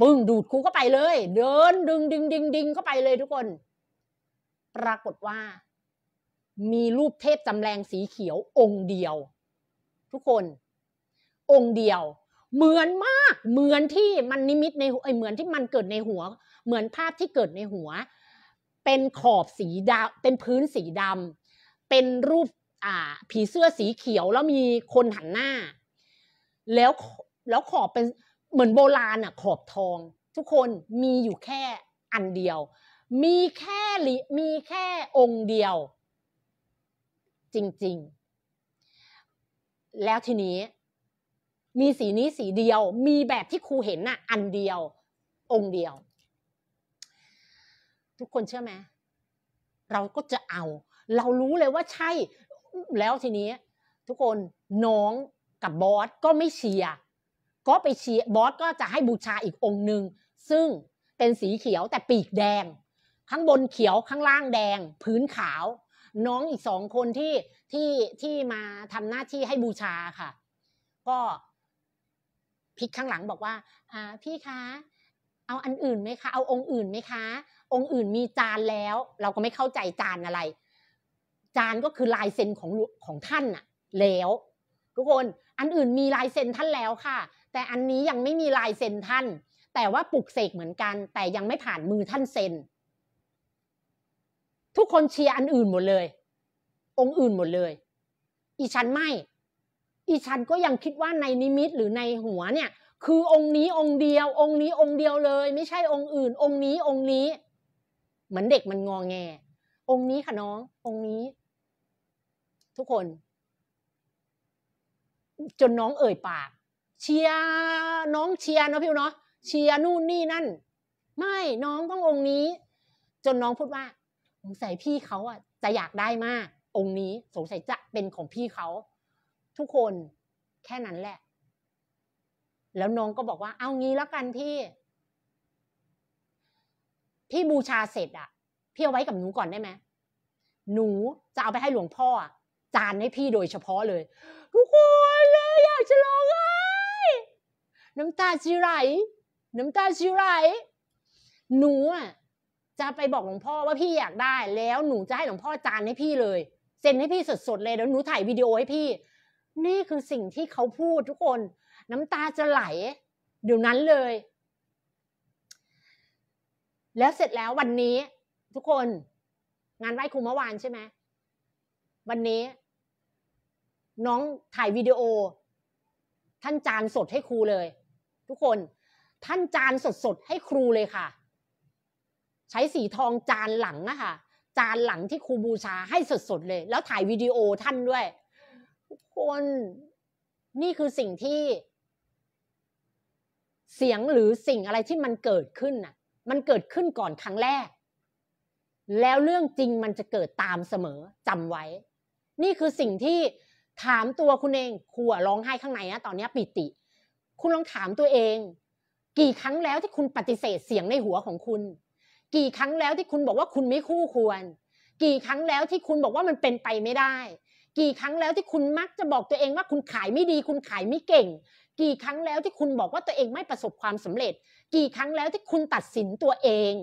ปึ้งดูดครูก็ไปเลย เดินดึงดึงดึงดึงเข้าไปเลยทุกคน ปรากฏว่า มีรูปเทพจำแรงสีเขียว องค์เดียว ทุกคน องค์เดียว เหมือนมาก เหมือนที่มันนิมิตในไอเหมือนที่มันเกิดในหัวเหมือนภาพที่เกิดในหัว เป็นขอบสีดำเป็นพื้นสีดำเป็นรูปอ่า ผีเสื้อสีเขียวแล้วมีคนหันหน้า แล้วแล้วขอบเป็นเหมือนโบราณอ่ะ ขอบทอง ทุกคนมีอยู่แค่อันเดียว มีแค่มีแค่องค์เดียว จริงๆ แล้วทีนี้ มีสีนี้สีเดียว มีแบบที่ครูเห็นน่ะอันเดียว องค์เดียว ทุกคนเชื่อไหมเราก็จะเอา เรารู้เลยว่าใช่แล้วทีนี้ทุกคนน้องกับบอสก็ไม่เชียก็ไปเชียบอสก็จะให้บูชาอีกองค์หนึ่ง ซึ่งเป็นสีเขียวแต่ปีกแดง ข้างบนเขียวข้างล่างแดง พื้นขาว น้องอีกสองคนที่ที่ที่มา ทำหน้าที่ให้บูชาค่ะ ก็พิกข้างหลังบอกว่าอ่าพี่คะเอาอันอื่นไหมคะเอาองค์อื่นไหมคะ องค์อื่นมีจานแล้ว เราก็ไม่เข้าใจจานอะไรจารย์ก็คือลายเซ็นของของท่านน่ะ แล้ว ทุกคนอันอื่นมีลายเซ็นท่านแล้วค่ะ แต่อันนี้ยังไม่มีลายเซ็นท่าน แต่ว่าปลุกเสกเหมือนกัน แต่ยังไม่ผ่านมือท่านเซ็น ทุกคนเชียร์อันอื่นหมดเลย องค์อื่นหมดเลย อีฉันไม่ อีฉันก็ยังคิดว่าในนิมิตหรือในหัวเนี่ย คือองค์นี้องค์เดียว องค์นี้องค์เดียวเลย ไม่ใช่องค์อื่น องค์นี้ องค์นี้ เหมือนเด็กมันงองแง องค์นี้ค่ะน้อง องค์นี้ทุกคน จนน้องเอ่ยปากเชียน้องเชียเนาะพี่เนาะเชียนู่นนี่นั่น ไม่น้องต้ององค์นี้ จนน้องพูดว่าสงสัยพี่เขาอ่ะ จะอยากได้มาก องค์นี้สงสัยจะเป็นของพี่เขาทุกคนแค่นั้นแหละ แล้วน้องก็บอกว่า เอางี้แล้วกันพี่พี่บูชาเสร็จอะพี่เอาไว้กับหนูก่อนได้ไหมหนูจะเอาไปให้หลวงพ่อจานให้พี่โดยเฉพาะเลย ทุกคนเลยอยากจะร้องไห้น้ำตาชิไหลน้ำตาชิไหลหนูอ่ะจะไปบอกหลวงพ่อว่าพี่อยากได้ แล้วหนูจะให้หลวงพ่อจานให้พี่เลยเซ็นให้พี่สดๆเลยแล้วหนูถ่ายวิดีโอให้พี่ นี่คือสิ่งที่เขาพูดทุกคน น้ำตาจะไหล เดี๋ยวนั้นเลย แล้วเสร็จแล้ววันนี้ ทุกคน งานไหว้ครูเมื่อวานใช่ไหมวันนี้น้องถ่ายวิดีโอ ท่านจานสดให้ครูเลย ทุกคน ท่านจานสดสดให้ครูเลยค่ะ ใช้สีทองจานหลังนะคะจานหลังที่ครูบูชาให้สดสดเลย แล้วถ่ายวิดีโอท่านด้วย ทุกคนนี่คือสิ่งที่ เสียงหรือสิ่งอะไรที่มันเกิดขึ้นน่ะ มันเกิดขึ้นก่อนครั้งแรก แล้วเรื่องจริงมันจะเกิดตามเสมอจำไว้นี่คือสิ่งที่ถามตัวคุณเองครูร้องไห้ข้างในนะตอนนี้ปิติ คุณลองถามตัวเอง กี่ครั้งแล้วที่คุณปฏิเสธเสียงในหัวของคุณ กี่ครั้งแล้วที่คุณบอกว่าคุณไม่คู่ควร กี่ครั้งแล้วที่คุณบอกว่ามันเป็นไปไม่ได้ กี่ครั้งแล้วที่คุณมักจะบอกตัวเองว่า คุณขายไม่ดี คุณขายไม่เก่ง กี่ครั้งแล้วที่คุณบอกว่าตัวเองไม่ประสบความสำเร็จ กี่ครั้งแล้วที่คุณตัดสินตัวเอง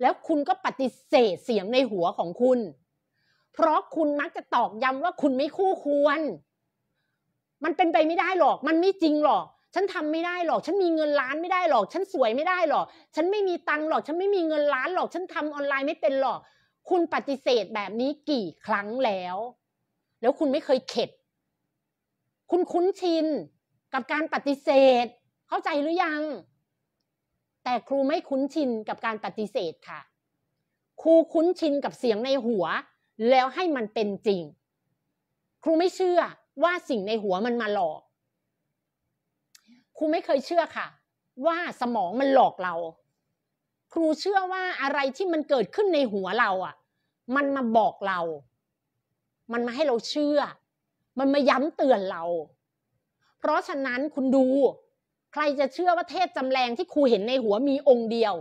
แล้วคุณก็ปฏิเสธเสียงในหัวของคุณเพราะคุณมักจะตอกย้ำว่าคุณไม่คู่ควร มันเป็นไปไม่ได้หรอก มันไม่จริงหรอก ฉันทำไม่ได้หรอก ฉันมีเงินล้านไม่ได้หรอก ฉันสวยไม่ได้หรอก ฉันไม่มีตังหรอก ฉันไม่มีเงินล้านหรอก ฉันทำออนไลน์ไม่เป็นหรอก คุณปฏิเสธแบบนี้กี่ครั้งแล้ว แล้วคุณไม่เคยเข็ด คุณคุ้นชิน กับการปฏิเสธ เข้าใจหรือยัง แต่ครูไม่คุ้นชินกับการปฏิเสธค่ะ ครูคุ้นชินกับเสียงในหัวแล้วให้มันเป็นจริง ครูไม่เชื่อว่าสิ่งในหัวมันมาหลอกครูไม่เคยเชื่อค่ะ ว่าสมองมันหลอกเรา ครูเชื่อว่าอะไรที่มันเกิดขึ้นในหัวเราอะ่ะ มันมาบอกเรา มันมาให้เราเชื่อ มันมาย้ำเตือนเรา เพราะฉะนั้นคุณดู ใครจะเชื่อว่าเทศจำแรงที่ครูเห็นในหัวมีองค์เดียว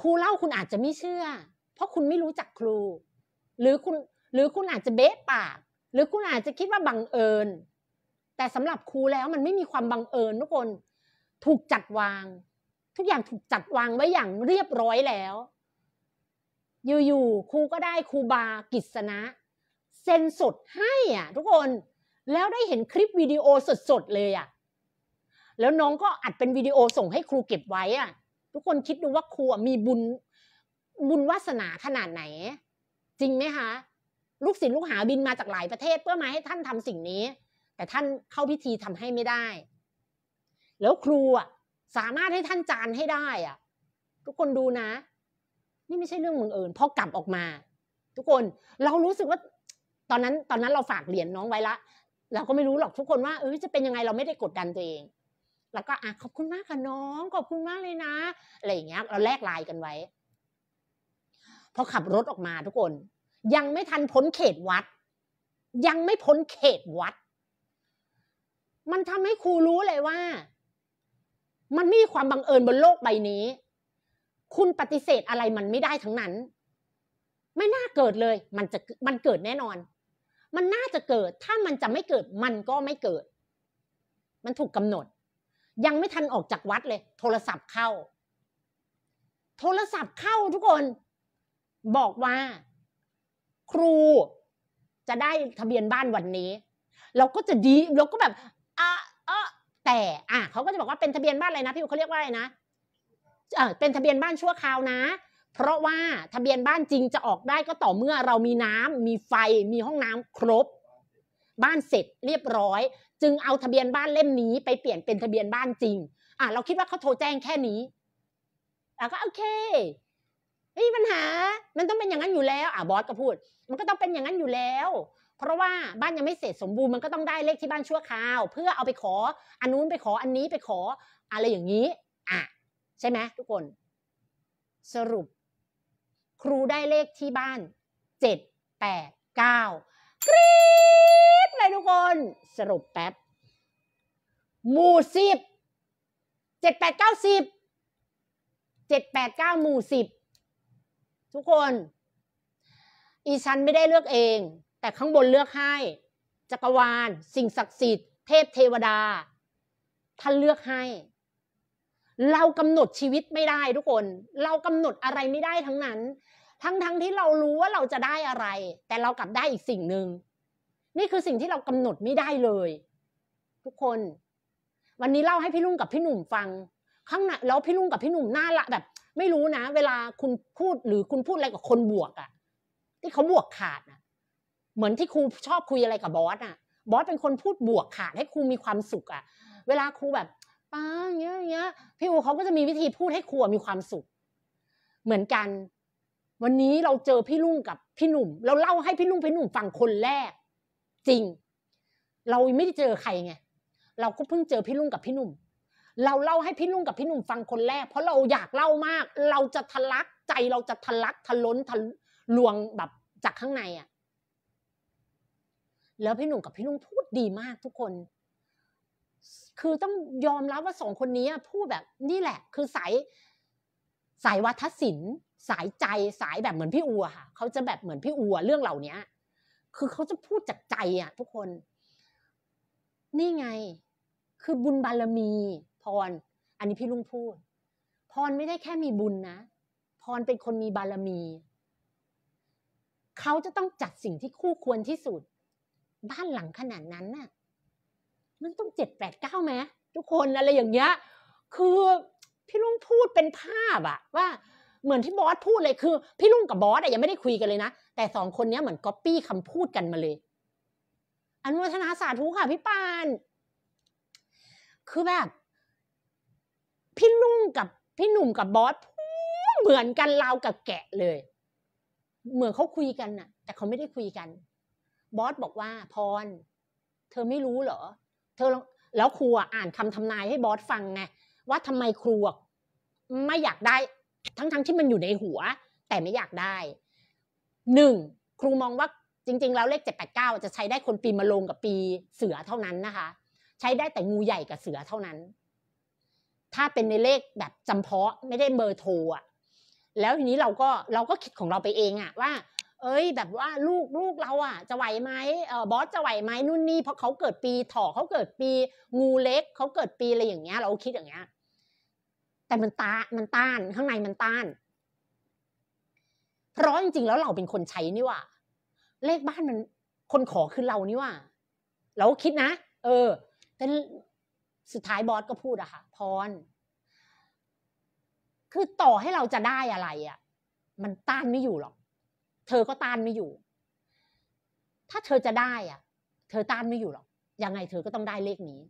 ครูเล่าคุณอาจจะไม่เชื่อเพราะคุณไม่รู้จักครู หรือคุณหรือคุณอาจจะเบะปาก หรือคุณอาจจะคิดว่าบังเอิญ แต่สำหรับครูแล้วมันไม่มีความบังเอิญทุกคนถูกจัดวาง ทุกอย่างถูกจัดวางไว้อย่างเรียบร้อยแล้วอยู่ๆครูก็ได้ครูบากิษณะเซ็นสดให้อ่ะ ทุกคนแล้วได้เห็นคลิปวิดีโอสดๆเลยอ่ะแล้วน้องก็อัดเป็นวิดีโอส่งให้ครูเก็บไว้อ่ะ ทุกคนคิดดูว่าครูมีบุญบุญวาสนาขนาดไหน จริงไหมคะลูกศิษย์ลูกหาบินมาจากหลายประเทศ เพื่อมาให้ท่านทำสิ่งนี้ แต่ท่านเข้าพิธีทำให้ไม่ได้ แล้วครูอ่ะสามารถให้ท่านจานให้ได้อ่ะ ทุกคนดูนะ นี่ไม่ใช่เรื่องมึงเอิญพอกลับออกมา ทุกคนเรารู้สึกว่า ตอนนั้นตอนนั้นเราฝากเหรียญนน้องไว้ละเราก็ไม่รู้หรอกทุกคนว่าเออจะเป็นยังไงเราไม่ได้กดดันตัวเอง แล้วก็อ่ะขอบคุณมากค่ะน้องขอบคุณมากเลยนะอะไรอย่างเงี้ย เราแลกไลน์กันไว้พอขับรถออกมาทุกคน ยังไม่ทันพ้นเขตวัด ยังไม่พ้นเขตวัด มันทำให้ครูรู้เลยว่า มันมมีความบังเอิญบนโลกใบนี้ คุณปฏิเสธอะไรมันไม่ได้ทั้งนั้น ไม่น่าเกิดเลย มันจะมันเกิดแน่นอน มันน่าจะเกิด ถ้ามันจะไม่เกิด มันก็ไม่เกิด มันถูกกำหนด ยังไม่ทันออกจากวัดเลย โทรศัพท์เข้า โทรศัพท์เข้าทุกคนบอกว่า ครู จะได้ทะเบียนบ้านวันนี้ เราก็จะดีเราก็แบบอ่ะเออแต่อ่ะเขาก็จะบอกว่าเป็นทะเบียนบ้านอะไรนะพี่เขาเรียกว่าอะไรนะเออเป็นทะเบียนบ้านชั่วคราวนะ เพราะว่าทะเบียนบ้านจริงจะออกได้ก็ต่อเมื่อเรามีน้ำ มีไฟ มีห้องน้ำครบ บ้านเสร็จ เรียบร้อย จึงเอาทะเบียนบ้านเล่มนี้ไปเปลี่ยนเป็นทะเบียนบ้านจริงอ่ะเราคิดว่าเขาโทรแจ้งแค่นี้แล้วก็โอเคไม่มีปัญหา มันต้องเป็นอย่างนั้นอยู่แล้วอ่ะบอสก็พูด มันก็ต้องเป็นอย่างนั้นอยู่แล้ว เพราะว่าบ้านยังไม่เสร็จสมบูรณ์ มันก็ต้องได้เลขที่บ้านชั่วคราว เพื่อเอาไปขออันนู้นไปขออันนี้ไปขออะไรอย่างนี้อ่ะใช่ไหมทุกคน สรุป ครูได้เลขที่บ้านเจ็ดแปดเก้ากรี๊ดเลยทุกคน สรุปแป๊บหมู่สิบเจ็ดแปดเก้าสิบเจ็ดแปดเก้าหมู่สิบทุกคน อีชันไม่ได้เลือกเอง แต่ข้างบนเลือกให้ จักรวาล สิ่งศักดิ์สิทธิ์เทพเทวดา ท่านเลือกให้ เรากำหนดชีวิตไม่ได้ทุกคน เรากำหนดอะไรไม่ได้ทั้งนั้น ทั้งๆทที่เรารู้ว่าเราจะได้อะไร แต่เรากลับได้อีกสิ่งหนึ่ง นี่คือสิ่งที่เรากำหนดไม่ได้เลย ทุกคน วันนี้เล่าให้พี่ลุงกับพี่หนุ่มฟัง ข้างในแล้วพี่ลุงกับพี่หนุ่มหน้าละแบบไม่รู้นะ เวลาคุณพูดหรือคุณพูดอะไรกับคนบวกอะที่เขาบวกขาดอะเหมือนที่ครูชอบคุยอะไรกับบอสอะบอสเป็นคนพูดบวกขาดให้ครูมีความสุขอะเวลาครูแบบป้าเงี้ยเงี้ยพี่อูเขาก็จะมีวิธีพูดให้ครูมีความสุข เหมือนกัน วันนี้เราเจอพี่ลุงกับพี่หนุ่มเราเล่าให้พี่ลุงพี่หนุ่มฟังคนแรก จริง เราไม่ได้เจอใครไง เราก็เพิ่งเจอพี่ลุงกับพี่หนุ่มเราเล่าให้พี่นุ่งกับพี่หนุ่มฟังคนแรก เพราะเราอยากเล่ามาก เราจะทะลักใจเราจะทะลักทะล้นทะลวงแบบจากข้างในอะ่ะ แล้วพี่หนุ่มกับพี่นุ่งพูดดีมาก ทุกคน คือต้องยอมรับว่าสองคนนี้พูดแบบนี่แหละ คือสายสายวัฒศิลป์ สายใจสายแบบเหมือนพี่อัวค่ะเขาจะแบบเหมือนพี่อัวเรื่องเหล่านี้คือเขาจะพูดจากใจอ่ะ ทุกคน นี่ไงคือบุญบารมีรอันนี้พี่ลุงพูด พรไม่ได้แค่มีบุญนะ พรเป็นคนมีบารมี เขาจะต้องจัดสิ่งที่คู่ควรที่สุด บ้านหลังขนาดนั้นน่ะ มันต้องเจ็ดแปดเก้าไหมทุกคนอะไรอย่างเงี้ย คือพี่ลุงพูดเป็นภาพอะว่า เหมือนที่บอสพูดเลยคือพี่ลุงกับบอสอะยังไม่ได้คุยกันเลยนะ แต่สองคนนี้เหมือนก๊อปปี้คำพูดกันมาเลย อนุทนาสาธุค่ะพี่ปาน คือแบบพี่ลุงกับพี่หนุ่มกับบอสเหมือนกันเรากับแกะเลย เหมือนเขาคุยกันน่ะ แต่เขาไม่ได้คุยกัน บอสบอกว่า พร เธอไม่รู้เหรอ เธอแล้วครูอ่านคำทำนายให้บอสฟังไงว่าทำไมครูไม่อยากได้ ทั้งๆทที่มันอยู่ในหัวแต่ไม่อยากได้หนึ่งครูมองว่าจริงๆแล้วเลขเจ็ดแปดเก้าจะใช้ได้คนปีมะโรงกับปีเสือเท่านั้นนะคะ ใช้ได้แต่งูใหญ่กับเสือเท่านั้นถ้าเป็นในเลขแบบจำเพาะไม่ได้เบอร์โทรอ่ะแล้วทีนี้เราก็เราก็คิดของเราไปเองอ่ะ ว่า เอ้ย แบบว่าลูกลูกเราอ่ะจะไหวไหมเออบอสจะไหวไหมนู่นนี่เพราะเขาเกิดปีถอเขาเกิดปีงูเล็ก เขาเกิดปีอะไรอย่างเงี้ย เราคิดอย่างเงี้ยแต่มันตามันต้านข้างในมันต้าน เพราะจริงๆ แล้วเราเป็นคนใช้นี่ว่า เลขบ้านมันคนขอคือเรานี่ว่า เราคิดนะ เออแต่สุดท้ายบอสก็พูดอะค่ะพรคือต่อให้เราจะได้อะไรอะมันต้านไม่อยู่หรอก เธอก็ต้านไม่อยู่ ถ้าเธอจะได้อะเธอต้านไม่อยู่หรอกยังไงเธอก็ต้องได้เลขนี้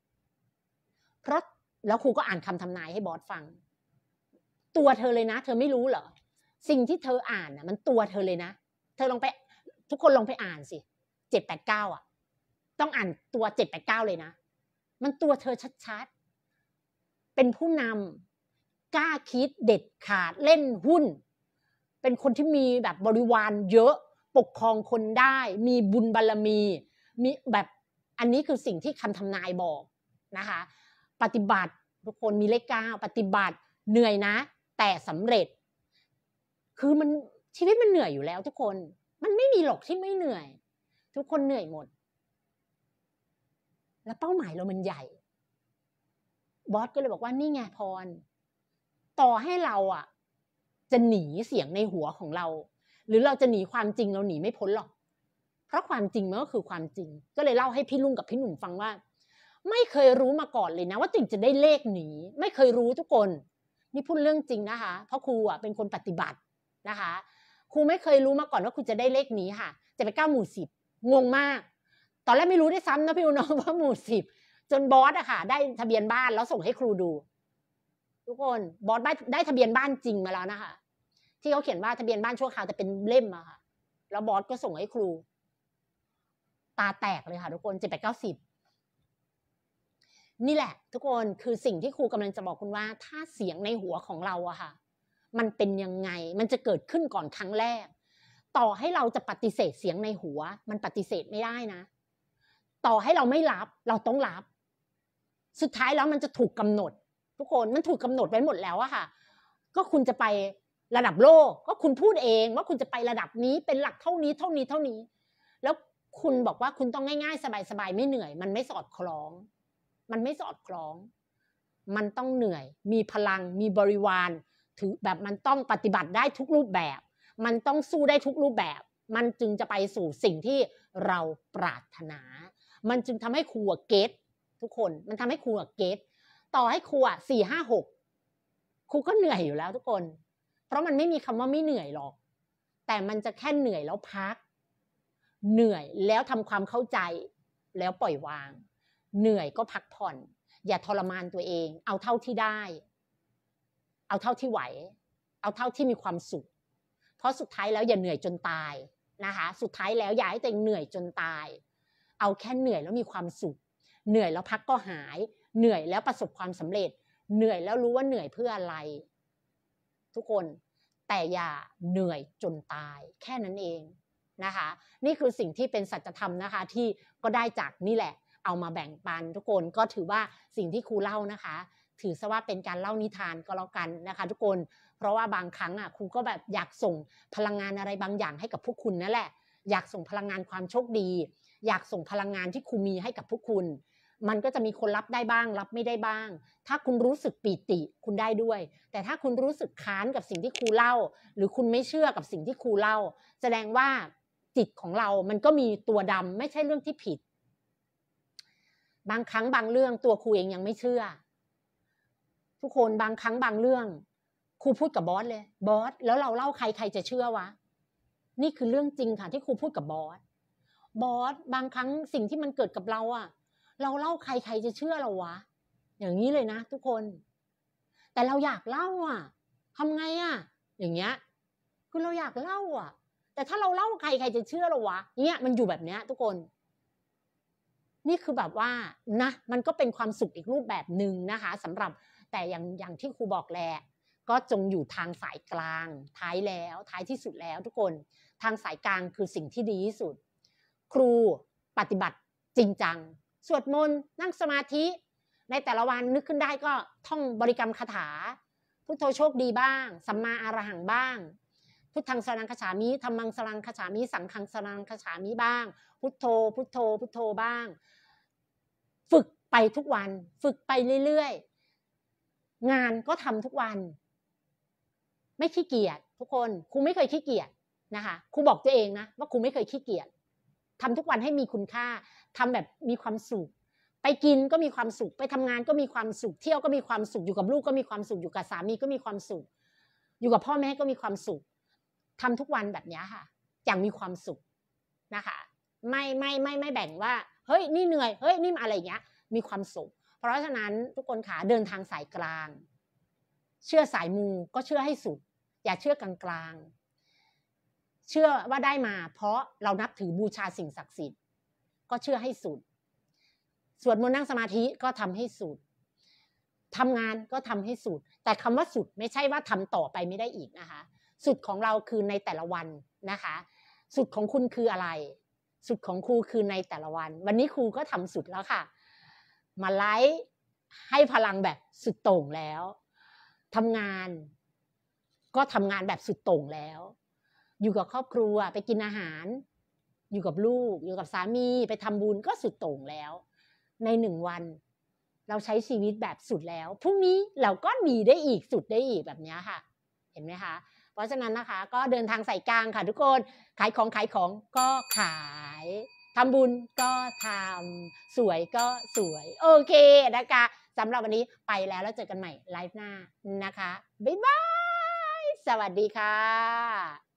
เพราะแล้วครูก็อ่านคำทำนายให้บอสฟัง ตัวเธอเลยนะเธอไม่รู้เหรอสิ่งที่เธออ่านอ่ะ มันตัวเธอเลยนะเธอลองไป ทุกคนลองไปอ่านสิเจ็ดแปดเก้าอ่ะ ต้องอ่านตัวเจ็ดแปดเก้าเลยนะมันตัวเธอชัดๆ เป็นผู้นำกล้าคิดเด็ดขาดเล่นหุ้น เป็นคนที่มีแบบบริวารเยอะ ปกครองคนได้ มีบุญบารรมี มี แบบอันนี้คือสิ่งที่คำทำนายบอกนะคะ ปฏิบัติทุกคนมีเลขเก้าปฏิบัติเหนื่อยนะ แต่สำเร็จ คือมันชีวิตมันเหนื่อยอยู่แล้ว ทุกคน มันไม่มีหลอกที่ไม่เหนื่อย ทุกคนเหนื่อยหมดแล้วเป้าหมายเรามันใหญ่ บอสก็เลยบอกว่านี่ไงพร ต่อให้เราอ่ะ จะหนีเสียงในหัวของเรา หรือเราจะหนีความจริงเราหนีไม่พ้นหรอก เพราะความจริงมันก็คือความจริง ก็เลยเล่าให้พี่ลุงกับพี่หนุ่มฟังว่า ไม่เคยรู้มาก่อนเลยนะว่าจริงจะได้เลขหนี ไม่เคยรู้ทุกคน นี่พูดเรื่องจริงนะคะ เพราะครูอ่ะเป็นคนปฏิบัตินะคะ ครูไม่เคยรู้มาก่อนว่าครูจะได้เลขหนีค่ะ จะไปเก้าหมู่สิบงงมากตอนแรกไม่รู้ด้วยซ้ำนะพี่อุน้องว่าหมู่สิบจนบอสอะค่ะ ได้ทะเบียนบ้านแล้วส่งให้ครูดู ทุกคนบอสได้ได้ทะเบียนบ้านจริงมาแล้วนะคะที่เขาเขียนว่าทะเบียนบ้านชั่วคราวแต่เป็นเล่มอะค่ะ แล้วบอสก็ส่งให้ครู ตาแตกเลยค่ะ ทุกคนเจ็ดแปดเก้าสิบนี่แหละ ทุกคนคือสิ่งที่ครูกำลังจะบอกคุณว่า ถ้าเสียงในหัวของเราอะค่ะ มันเป็นยังไง มันจะเกิดขึ้นก่อนครั้งแรก ต่อให้เราจะปฏิเสธเสียงในหัว มันปฏิเสธไม่ได้นะต่อให้เราไม่รับเราต้องรับ สุดท้ายแล้วมันจะถูกกำหนดทุกคนมันถูกกาหนดไว้หมดแล้วอะค่ะ ก็คุณจะไประดับโลกก็คุณพูดเองว่าคุณจะไประดับนี้เป็นหลักเท่านี้เท่านี้เท่านี้ แล้วคุณบอกว่าคุณต้องง่ายๆสบาย ๆ ไม่เหนื่อย มันไม่สอดคล้อง มันไม่สอดคล้อง มันต้องเหนื่อย มีพลังมีบริวารถือแบบมันต้องปฏิบัติได้ทุกรูปแบบ มันต้องสู้ได้ทุกรูปแบบ มันจึงจะไปสู่สิ่งที่เราปรารถนามันจึงทำให้ครูเกตทุกคน มันทำให้ครูเกตต่อให้ครูสี่ห้าหกครูก็เหนื่อยอยู่แล้วทุกคน เพราะมันไม่มีคำว่าไม่เหนื่อยหรอก แต่มันจะแค่เหนื่อยแล้วพัก เหนื่อยแล้วทำความเข้าใจแล้วปล่อยวาง เหนื่อยก็พักผ่อน อย่าทรมานตัวเอง เอาเท่าที่ได้ เอาเท่าที่ไหว เอาเท่าที่มีความสุข เพราะสุดท้ายแล้วอย่าเหนื่อยจนตายนะคะ สุดท้ายแล้วอย่าให้ตัวเองเหนื่อยจนตายเอาแค่เหนื่อยแล้วมีความสุข เหนื่อยแล้วพักก็หาย เหนื่อยแล้วประสบความสำเร็จ เหนื่อยแล้วรู้ว่าเหนื่อยเพื่ออะไร ทุกคนแต่อย่าเหนื่อยจนตาย แค่นั้นเองนะคะ นี่คือสิ่งที่เป็นสัจธรรมนะคะ ที่ก็ได้จากนี่แหละ เอามาแบ่งปันทุกคนก็ถือว่าสิ่งที่ครูเล่านะคะ ถือซะว่าเป็นการเล่านิทานก็แล้วกันนะคะ ทุกคน เพราะว่าบางครั้งอ่ะครูก็แบบอยากส่งพลังงานอะไรบางอย่างให้กับพวกคุณนั่นแหละ อยากส่งพลังงานความโชคดีอยากส่งพลังงานที่ครูมีให้กับพวกคุณ มันก็จะมีคนรับได้บ้างรับไม่ได้บ้าง ถ้าคุณรู้สึกปีติคุณได้ด้วย แต่ถ้าคุณรู้สึกค้านกับสิ่งที่ครูเล่า หรือคุณไม่เชื่อกับสิ่งที่ครูเล่า แสดงว่า จิตของเรามันก็มีตัวดำ ไม่ใช่เรื่องที่ผิด บางครั้งบางเรื่องตัวครูเองยังไม่เชื่อ ทุกคนบางครั้งบางเรื่องครูพูดกับบอสเลย บอสแล้วเราเล่าใครใครจะเชื่อวะ นี่คือเรื่องจริงค่ะที่ครูพูดกับบอสบอสบางครั้งสิ่งที่มันเกิดกับเราอะเราเล่าใครใครจะเชื่อเราวะอย่างนี้เลยนะทุกคน แต่เราอยากเล่าอ่ะ ทำไงอ่ะ อย่างเงี้ยคือเราอยากเล่าอ่ะ แต่ถ้าเราเล่าใครใครจะเชื่อเราวะเนี่ยมันอยู่แบบเนี้ย ทุกคน นี่คือแบบว่านะมันก็เป็นความสุขอีกรูปแบบหนึ่งนะคะ สำหรับแต่อย่างอย่างที่ครูบอกแหละก็จงอยู่ทางสายกลาง ท้ายแล้วท้ายที่สุดแล้วทุกคน ทางสายกลางคือสิ่งที่ดีที่สุดครูปฏิบัติจริงจัง สวดมนต์นั่งสมาธิในแต่ละวันนึกขึ้นได้ก็ท่องบริกรรมคาถา พุทโธโชคดีบ้าง สัมมาอารหังบ้าง พุทธังสรังคาฉามิธรรมังสรังคาฉามิสังฆังสรังคาฉามิบ้าง พุทโธ พุทโธพุทโธบ้าง ฝึกไปทุกวัน ฝึกไปเรื่อยๆงานก็ทำทุกวัน ไม่ขี้เกียจ ทุกคนครูไม่เคยขี้เกียจนะคะครูบอกตัวเองนะว่าครูไม่เคยขี้เกียจทำทุกวันให้มีคุณค่าทำแบบมีความสุข ไปกินก็มีความสุข ไปทำงานก็มีความสุข เที่ยวก็มีความสุข อยู่กับลูกก็มีความสุข อยู่กับสามีก็มีความสุข อยู่กับพ่อแม่ก็มีความสุขทำทุกวันแบบนี้ค่ะ อย่างมีความสุขนะคะ ไม่ไม่ไม่ไม่แบ่งว่าเฮ้ยนี่เหนื่อยเฮ้ยนี่อะไรอย่างเงี้ย มีความสุขเพราะฉะนั้นทุกคนขาเดินทางสายกลาง เชื่อสายมูก็เชื่อให้สุดอย่าเชื่อกลางงเชื่อว่าได้มาเพราะเรานับถือ บูชาสิ่งศักดิ์สิทธิ์ก็เชื่อให้สุดสวดมนต์นั่งสมาธิก็ทำให้สุดทำงานก็ทำให้สุด แต่คำว่าสุดไม่ใช่ว่าทำต่อไปไม่ได้อีกนะคะ สุดของเราคือในแต่ละวันนะคะ สุดของคุณคืออะไร สุดของครูคือในแต่ละวัน วันนี้ครูก็ทำสุดแล้วค่ะ มาไลฟ์ให้พลังแบบสุดโต่งแล้ว ทำงานก็ทำงานแบบสุดโต่งแล้วอยู่กับครอบครัวไปกินอาหาร อยู่กับลูกอยู่กับสามี ไปทำบุญก็สุดโต่งแล้ว ในหนึ่งวัน เราใช้ชีวิตแบบสุดแล้ว พรุ่งนี้เราก็มีได้อีกสุดได้อีกแบบนี้ค่ะ เห็นไหมคะเพราะฉะนั้นนะคะ ก็เดินทางสายกลางค่ะทุกคน ขายของขายของก็ขายทำบุญก็ทำสวยก็สวยโอเคนะคะสำหรับวันนี้ไปแล้วแล้ว เจอกันใหม่ไลฟ์หน้านะคะบ๊ายบายสวัสดีค่ะ